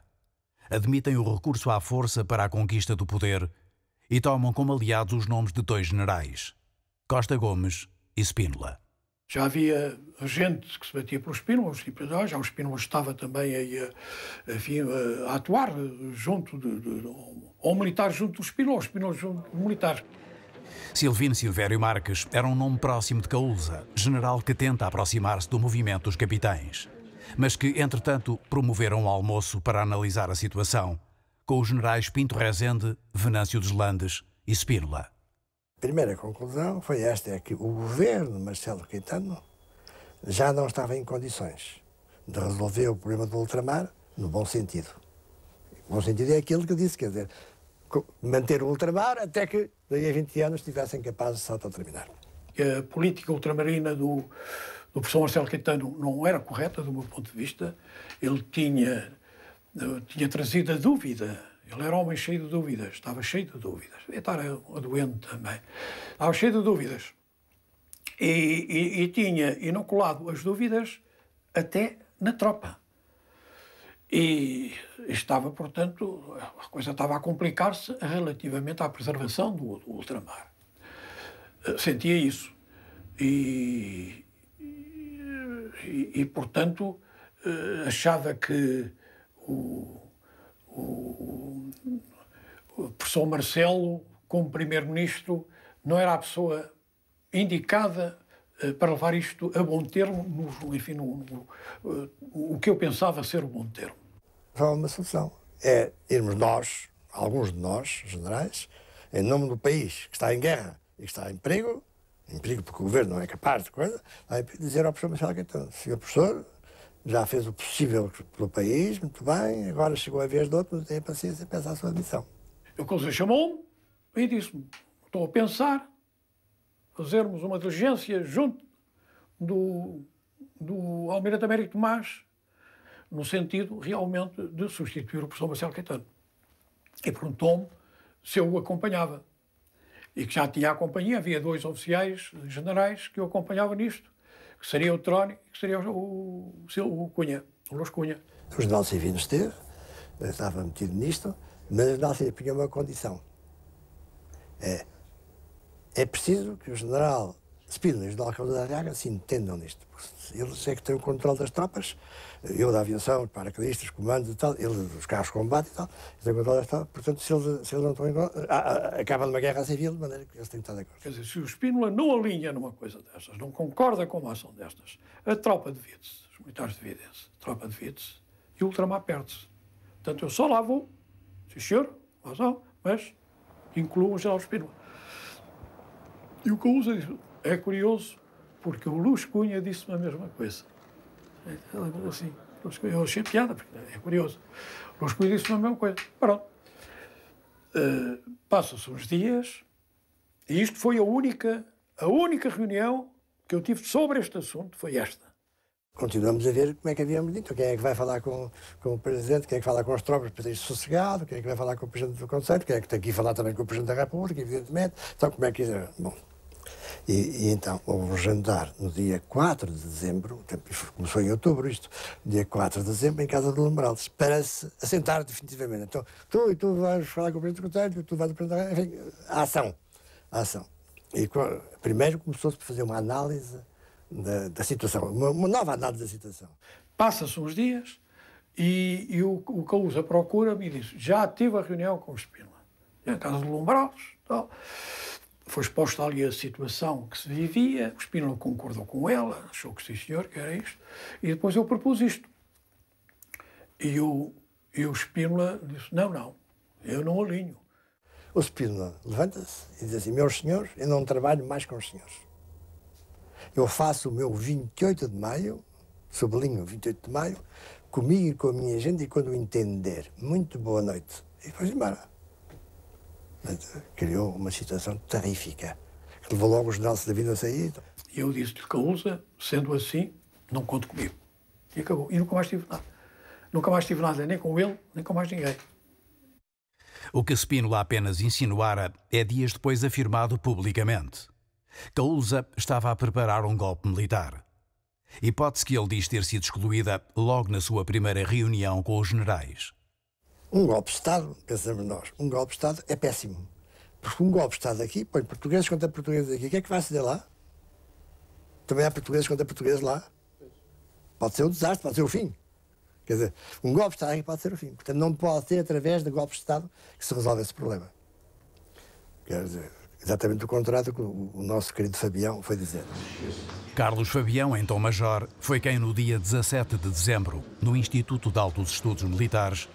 Admitem o recurso à força para a conquista do poder e tomam como aliados os nomes de dois generais, Costa Gomes e Spínola. Já havia gente que se batia pelos Spínolas, tipo de hoje, já o Spínola estava também a, a atuar junto de, de, ao militar junto dos Spínolas, Spínola junto do militar. Silvino Silvério Marques era um nome próximo de Caúza, general que tenta aproximar-se do movimento dos capitães, mas que, entretanto, promoveram um almoço para analisar a situação com os generais Pinto Rezende, Venâncio dos Landes e Spínola. A primeira conclusão foi esta, é que o governo Marcelo Caetano já não estava em condições de resolver o problema do ultramar no bom sentido. O bom sentido é aquilo que disse, quer dizer, manter o ultramar até que daí a 20 anos estivessem capazes de se autodeterminar. A política ultramarina do, do professor Marcelo Caetano não era correta, do meu ponto de vista. Ele tinha tinha trazido a dúvida. Ele era homem cheio de dúvidas, estava cheio de dúvidas. ele estava doente também. Estava cheio de dúvidas. E, e, e tinha inoculado as dúvidas até na tropa. E estava, portanto, a coisa estava a complicar-se relativamente à preservação do, do ultramar. Eh, sentia isso. E, e, e, portanto, eh, achava que o, o, o professor Marcelo, como primeiro-ministro, não era a pessoa indicada eh, para levar isto a bom termo, no, enfim, no, no, eh, o que eu pensava ser o bom termo. Há uma solução. É irmos nós, alguns de nós, generais, em nome do país que está em guerra e que está em perigo, em perigo porque o governo não é capaz de coisa, dizer ao professor Marcelo Caetano, senhor professor, já fez o possível pelo país, muito bem, agora chegou a vez de outro, não tenha paciência e a sua missão. O Conselho chamou-me e disse-me: estou a pensar fazermos uma diligência junto do, do Almirante Américo Tomás, no sentido realmente de substituir o professor Marcelo Caetano. E perguntou-me se eu o acompanhava. E que já tinha a companhia, havia dois oficiais generais que o acompanhavam nisto que seria o trono e que seria o, o, o Cunha, o Luís Cunha. O General Civino esteve, eh, estava metido nisto, mas o General Civino tinha uma condição. É, é preciso que o General Speedways da Alcântara da Raga se entendam nisto. Eles é que têm o controle das tropas, eu da aviação, paraquedistas, comandos e tal, ele dos carros de combate e tal, eles têm o controle das tropas, portanto, se eles, se eles não estão em ah, ah, acaba numa guerra civil, de maneira que eles têm que estar de acordo. Quer dizer, se o Spínola não alinha numa coisa destas, não concorda com uma ação destas, a tropa de se os militares dividem-se, a tropa de se e o ultramar perde-se. Portanto, eu só lá vou, sim senhor, razão, mas incluo o general Spínola. E o que é isso. É curioso, porque o Luz Cunha disse a mesma coisa. Ele falou assim, Luz Cunha, eu achei piada, porque é curioso. O Luz Cunha disse a mesma coisa. Pronto. Uh, eh, Passam-se uns dias, e isto foi a única, a única reunião que eu tive sobre este assunto, foi esta. Continuamos a ver como é que havíamos dito, então, quem é que vai falar com, com o Presidente, quem é que fala com os tropas para ter isso sossegado, quem é que vai falar com o Presidente do Conselho, quem é que tem que falar também com o Presidente da República, evidentemente. Então, como é que... É? Bom, e, e então houve um jantar no dia 4 de dezembro, começou em outubro isto, dia 4 de dezembro, em casa de Lembraldes, para se assentar definitivamente. Então, tu e tu vais falar com o Presidente do Conselho, tu vais apresentar, enfim, a ação. A ação. E primeiro começou-se por fazer uma análise da, da situação, uma, uma, nova análise da situação. Passam-se uns dias e, e o, o Calusa procura-me e diz: Já tive a reunião com o Espina, em casa de Lombrados foi exposta ali a situação que se vivia, o Spínola concordou com ela, achou que sim senhor, que era isto, e depois eu propus isto. E o, e o Spínola disse, não, não, eu não alinho. O Spínola levanta-se e diz assim, meus senhores, eu não trabalho mais com os senhores. Eu faço o meu 28 de maio, sublinho 28 de maio, comigo e com a minha gente e quando entender. Muito boa noite. E depois embora criou uma situação terrífica, que levou logo os nossos da a sair. Então. E eu disse-lhe, Caúza, sendo assim, não conto comigo. E acabou. E nunca mais tive nada. Nunca mais tive nada, nem com ele, nem com mais ninguém. O que Spínola apenas insinuara é dias depois afirmado publicamente. Caúza estava a preparar um golpe militar. Hipótese que ele diz ter sido excluída logo na sua primeira reunião com os generais. Um golpe de Estado, pensamos nós, um golpe de Estado é péssimo. Porque um golpe de Estado aqui põe portugueses contra portugueses aqui. O que é que vai se lá? Também há portugueses contra portugueses lá. Pode ser um desastre, pode ser o fim. Quer dizer, um golpe de Estado aqui pode ser o fim. Portanto, não pode ser através de golpes de Estado que se resolve esse problema. Quer dizer, exatamente o contrário que o nosso querido Fabião foi dizer. Carlos Fabião, então major, foi quem no dia 17 de dezembro, no Instituto de Altos Estudos Militares,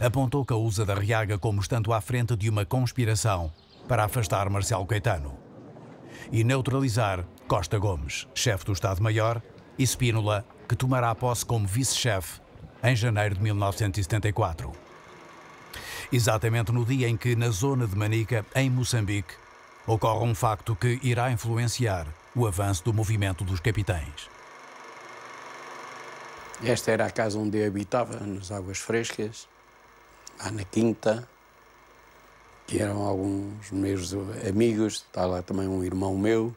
apontou Causa da Riaga como estando à frente de uma conspiração para afastar Marcelo Caetano e neutralizar Costa Gomes, chefe do Estado-Maior, e Spínola, que tomará posse como vice-chefe em janeiro de 1974. Exatamente no dia em que, na zona de Manica, em Moçambique, ocorre um facto que irá influenciar o avanço do movimento dos capitães. Esta era a casa onde eu habitava, nas Águas Frescas. Ana Quinta, que eram alguns meus amigos, está lá também um irmão meu.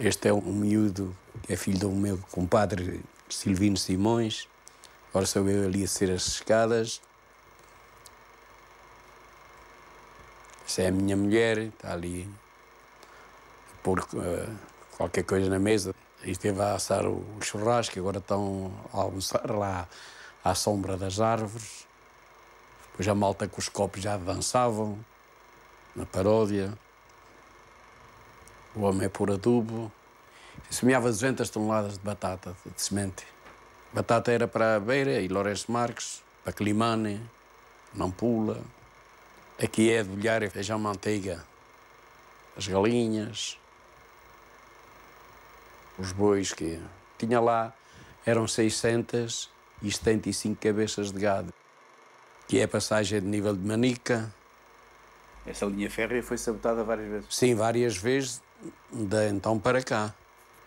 Este é um miúdo que é filho do meu compadre Silvino Simões. Agora sou eu ali a ser as escadas. Essa é a minha mulher, está ali a pôr uh, qualquer coisa na mesa. esteve a assar o churrasco, agora estão a almoçar lá à sombra das árvores. Depois a malta com os copos já dançavam, na paródia. O homem é por adubo. Eu semeava 200 toneladas de batata, de semente. Batata era para a Beira e Lourenço Marques, para Climane, Nampula. Aqui é de bolhar e feijão manteiga. As galinhas, os bois que tinha lá, eram 600 e 75 cabeças de gado, que é a passagem de nível de Manica. Essa linha férrea foi sabotada várias vezes? Sim, várias vezes, de então para cá,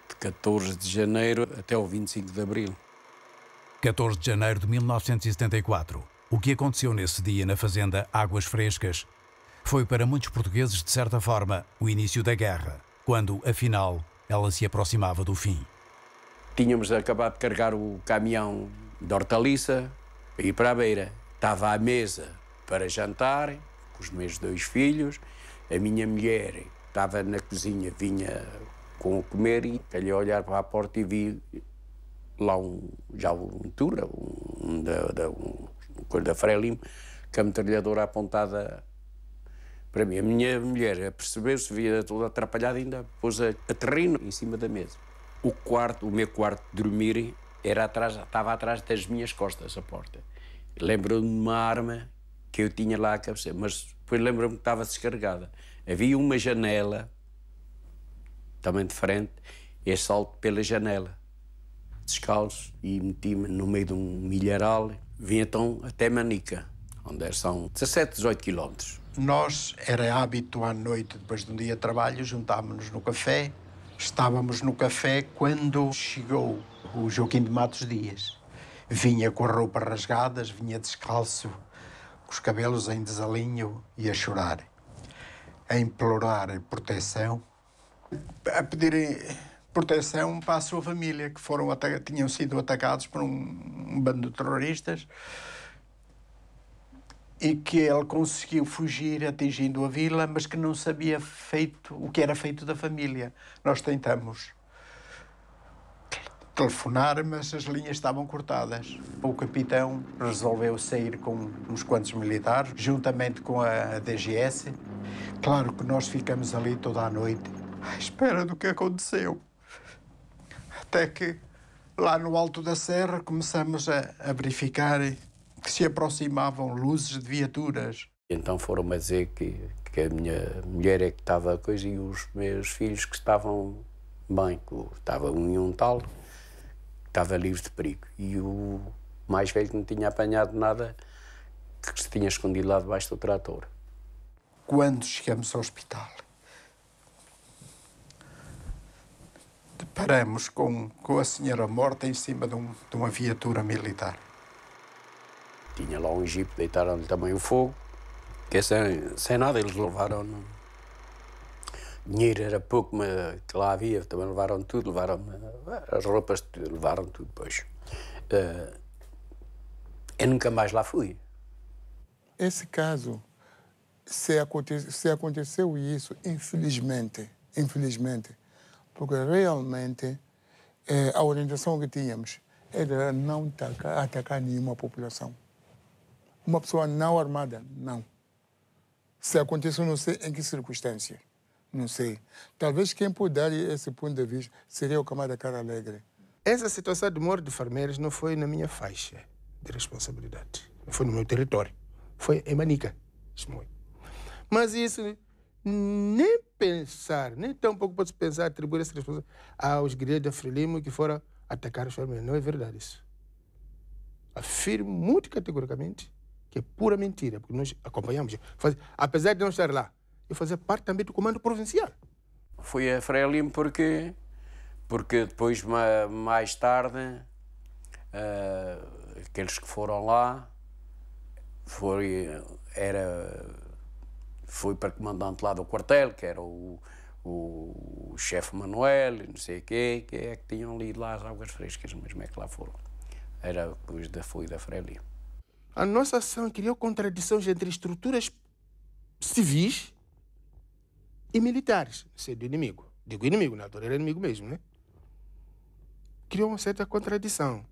de 14 de janeiro até o 25 de abril. 14 de janeiro de 1974. O que aconteceu nesse dia na fazenda Águas Frescas foi para muitos portugueses, de certa forma, o início da guerra, quando, afinal, ela se aproximava do fim. Tínhamos acabado de carregar o caminhão de hortaliça para ir para a beira. Estava à mesa para jantar com os meus dois filhos. A minha mulher estava na cozinha, vinha com o comer e calhei a olhar para a porta e vi lá um, já um Tura, um, da, da, um, um da Frelimo, com a metralhadora apontada para mim. A minha mulher percebeu-se, via toda atrapalhada, ainda pôs a, a terreno em cima da mesa. O quarto, o meu quarto de dormir, era atrás, estava atrás das minhas costas a porta. Lembro-me de uma arma que eu tinha lá à cabeceira, mas depois lembro-me que estava descarregada. Havia uma janela, também de frente, e salto pela janela, descalço, e meti-me no meio de um milharal. Vim então até Manica, onde é, são 17, 18 quilómetros. Nós, era hábito à noite, depois de um dia de trabalho, juntávamos-nos no café. Estávamos no café quando chegou o Joaquim de Matos Dias. Vinha com a roupa rasgadas, vinha descalço, com os cabelos em desalinho e a chorar, a implorar proteção, a pedir proteção para a sua família, que foram tinham sido atacados por um, um bando de terroristas e que ele conseguiu fugir atingindo a vila, mas que não sabia feito o que era feito da família. Nós tentamos telefonar, mas as linhas estavam cortadas. O capitão resolveu sair com uns quantos militares, juntamente com a DGS. Claro que nós ficamos ali toda a noite, à espera do que aconteceu. Até que, lá no alto da serra, começamos a, a verificar que se aproximavam luzes de viaturas. Então foram-me dizer que, que a minha mulher é que estava a coisa e os meus filhos que estavam bem, que estava um e um tal, estava livre de perigo. E o mais velho que não tinha apanhado nada, que se tinha escondido lá debaixo do trator. Quando chegamos ao hospital, deparamos com, com a senhora morta em cima de, um, de uma viatura militar. Tinha lá um jipe, deitaram-lhe também o fogo, que sem, sem nada eles levaram. -no dinheiro era pouco, mas que lá havia, também levaram tudo, levaram as roupas, levaram tudo depois. Uh, eh, eu nunca mais lá fui. Esse caso, se, aconte, se aconteceu isso, infelizmente, infelizmente, porque realmente eh, a orientação que tínhamos era não atacar, atacar nenhuma população. Uma pessoa não armada, não. Se aconteceu, não sei em que circunstância. Não sei. Talvez quem pudesse esse ponto de vista seria o Camada Cara Alegre. Essa situação de morte de farmeiros não foi na minha faixa de responsabilidade. Não foi no meu território. Foi em Manica. Mas isso nem pensar, nem tão pouco pode pensar atribuir essa responsabilidade aos guerreiros da Frelimo que foram atacar os farmeiros. Não é verdade isso. Afirmo muito categoricamente que é pura mentira, porque nós acompanhamos. Apesar de não estar lá, eu fazia parte também do comando provincial. Fui a Frelimo porque, porque depois, mais tarde, uh, aqueles que foram lá, foi, era, fui para comandante lá do quartel, que era o, o, chefe Manuel, não sei o quê, que é que tinham lido lá as águas frescas, mesmo é que lá foram. Era depois da fui da Frelimo. A nossa ação criou contradições entre estruturas civis e militares, sendo é inimigo. Digo inimigo, na altura era inimigo mesmo, né? Criou uma certa contradição.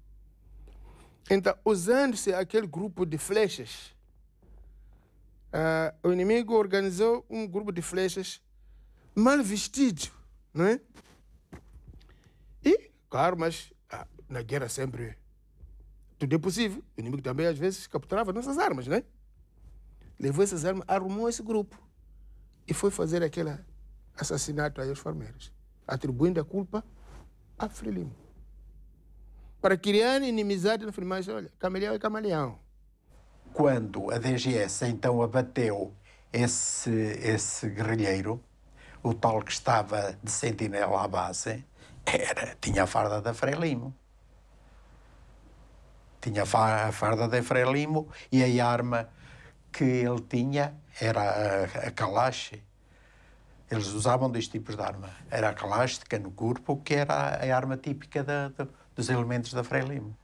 Então, usando-se aquele grupo de flechas, uh, o inimigo organizou um grupo de flechas mal vestido, não é? E, claro, mas ah, na guerra sempre tudo é possível. O inimigo também, às vezes, capturava nossas armas, né? Levou essas armas, arrumou esse grupo e foi fazer aquele assassinato aí aos farmeiros, atribuindo a culpa a Frelimo. Para criar inimizade na Frelimo, olha, camaleão é camaleão. Quando a DGS então abateu esse, esse guerrilheiro, o tal que estava de sentinela à base, era, tinha a farda da Frelimo. Tinha a farda da Frelimo e a arma que ele tinha era a, a calache. Eles usavam dois tipos de arma. Era a calástica no corpo, que era a, a arma típica da, da, dos elementos da Frelimo.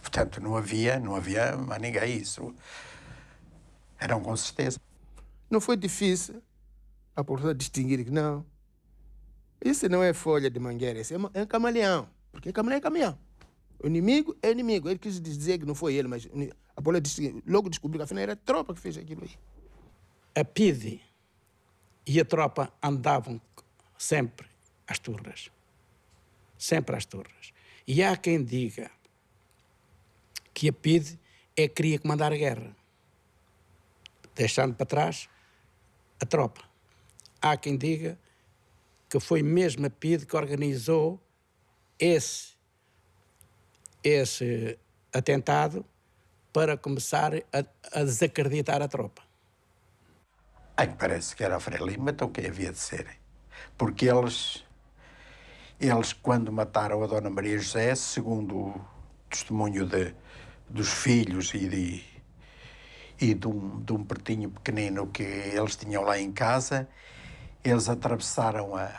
Portanto, não havia, não havia maniga isso. Eram com certeza. Não foi difícil a professora distinguir que não. Isso não é folha de mangueira, isso é, é um camaleão. Porque camaleão é camaleão. O inimigo é inimigo. Ele quis dizer que não foi ele, mas a polícia logo descobriu que afinal era a tropa que fez aquilo aí. A PIDE e a tropa andavam sempre às turras. Sempre às turras. E há quem diga que a PIDE é que queria comandar a guerra, deixando para trás a tropa. Há quem diga que foi mesmo a PIDE que organizou esse, esse atentado para começar a, a desacreditar a tropa. Ai, parece que era a Frelimo, mas então quem é havia de ser? Porque eles, eles quando mataram a Dona Maria José, segundo o testemunho de, dos filhos e de, e de um, de um pertinho pequenino que eles tinham lá em casa, eles atravessaram a,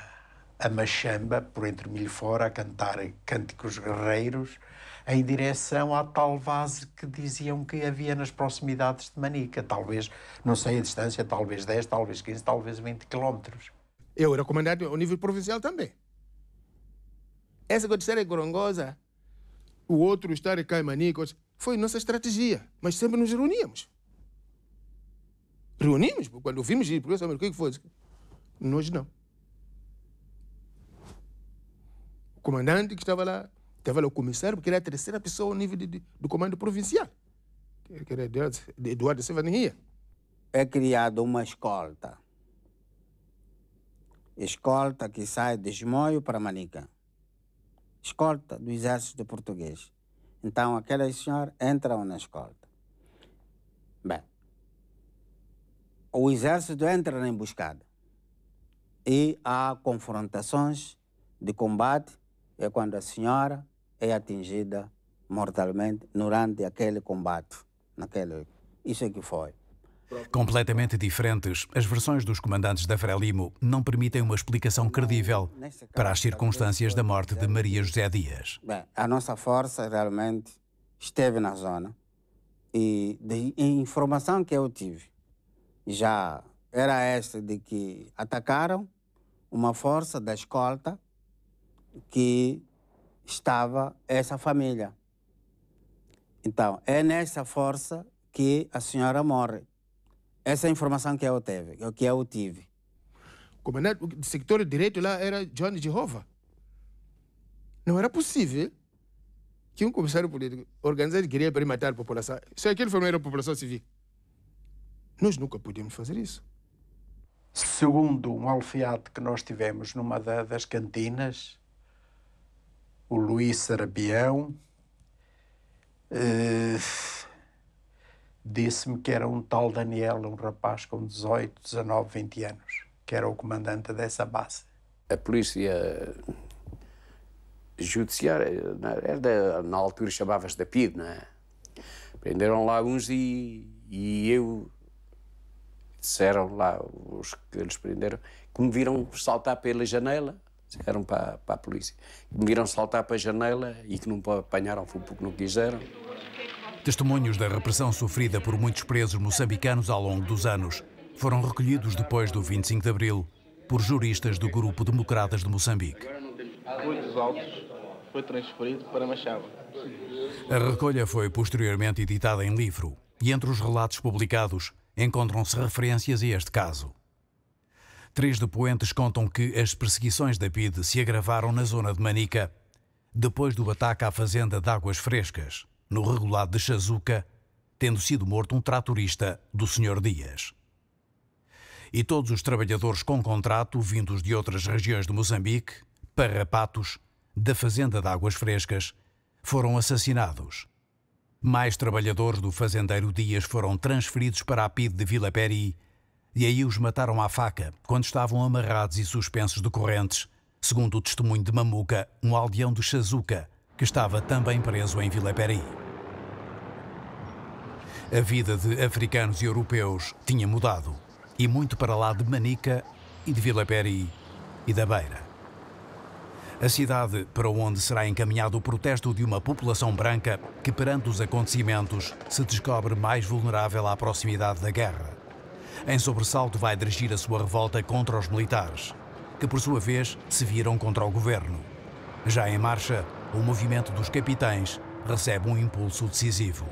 a machamba por entre milho fora a cantar cânticos guerreiros em direção à tal vase que diziam que havia nas proximidades de Manica, talvez, não sei a distância, talvez 10, talvez 15, talvez 20 quilómetros. Eu comandante, ao nível provincial também. Essa aconteceria em é gorongosa, o outro estar cá em Manica, foi nossa estratégia, mas sempre nos reuníamos. Reunimos, quando ouvimos isso, porque o que é foi? Nós não. O comandante que estava lá Estava lá o comissário, porque ele é a terceira pessoa ao nível de, de, do comando provincial. Que era Eduardo, Eduardo É criada uma escolta. Escolta que sai de Esmoio para Manica. Escolta do exército português. Então aquelas senhoras entram na escolta. Bem, o exército entra na emboscada e há confrontações de combate. É quando a senhora é atingida mortalmente durante aquele combate. Naquele, isso é que foi. Completamente diferentes, as versões dos comandantes da Frelimo não permitem uma explicação credível para as circunstâncias da morte de Maria José Dias. Bem, a nossa força realmente esteve na zona e a informação que eu tive já era esta de que atacaram uma força da escolta que estava essa família. Então, é nessa força que a senhora morre. Essa é a informação que eu teve, que eu tive. Comandante, o sector direito lá era Johnny Jehovah. Não era possível que um comissário político organizado queria matar a população. Se aquele foi era a população civil. Nós nunca podíamos fazer isso. Segundo um alfiate que nós tivemos numa das cantinas, o Luís Sarabião, uh, eh, disse-me que era um tal Daniel, um rapaz com 18, 19, 20 anos, que era o comandante dessa base. A polícia judiciária, é? era da, na altura chamava-se da PID, não é? Prenderam lá uns e, e eu disseram lá os que eles prenderam que me viram saltar pela janela disseram para, para a polícia. Me viram saltar para a janela e que não apanharam fogo porque não quiseram. Testemunhos da repressão sofrida por muitos presos moçambicanos ao longo dos anos foram recolhidos depois do 25 de abril por juristas do Grupo Democratas de Moçambique. autos, foi transferido para A recolha foi posteriormente editada em livro e entre os relatos publicados encontram-se referências a este caso. Três depoentes contam que as perseguições da PIDE se agravaram na zona de Manica, depois do ataque à fazenda de Águas Frescas, no regulado de Chazuca, tendo sido morto um tratorista do Sr. Dias. E todos os trabalhadores com contrato, vindos de outras regiões de Moçambique, parrapatos, da fazenda de Águas Frescas, foram assassinados. Mais trabalhadores do fazendeiro Dias foram transferidos para a PIDE de Vila Peri e aí os mataram à faca quando estavam amarrados e suspensos de correntes, segundo o testemunho de Mamuca, um aldeão do Chazuca, que estava também preso em Villeperi. A vida de africanos e europeus tinha mudado, e muito para lá de Manica e de Villeperi e da Beira. A cidade para onde será encaminhado o protesto de uma população branca que, perante os acontecimentos, se descobre mais vulnerável à proximidade da guerra. Em sobressalto, vai dirigir a sua revolta contra os militares, que por sua vez se viram contra o governo. Já em marcha, o movimento dos capitães recebe um impulso decisivo.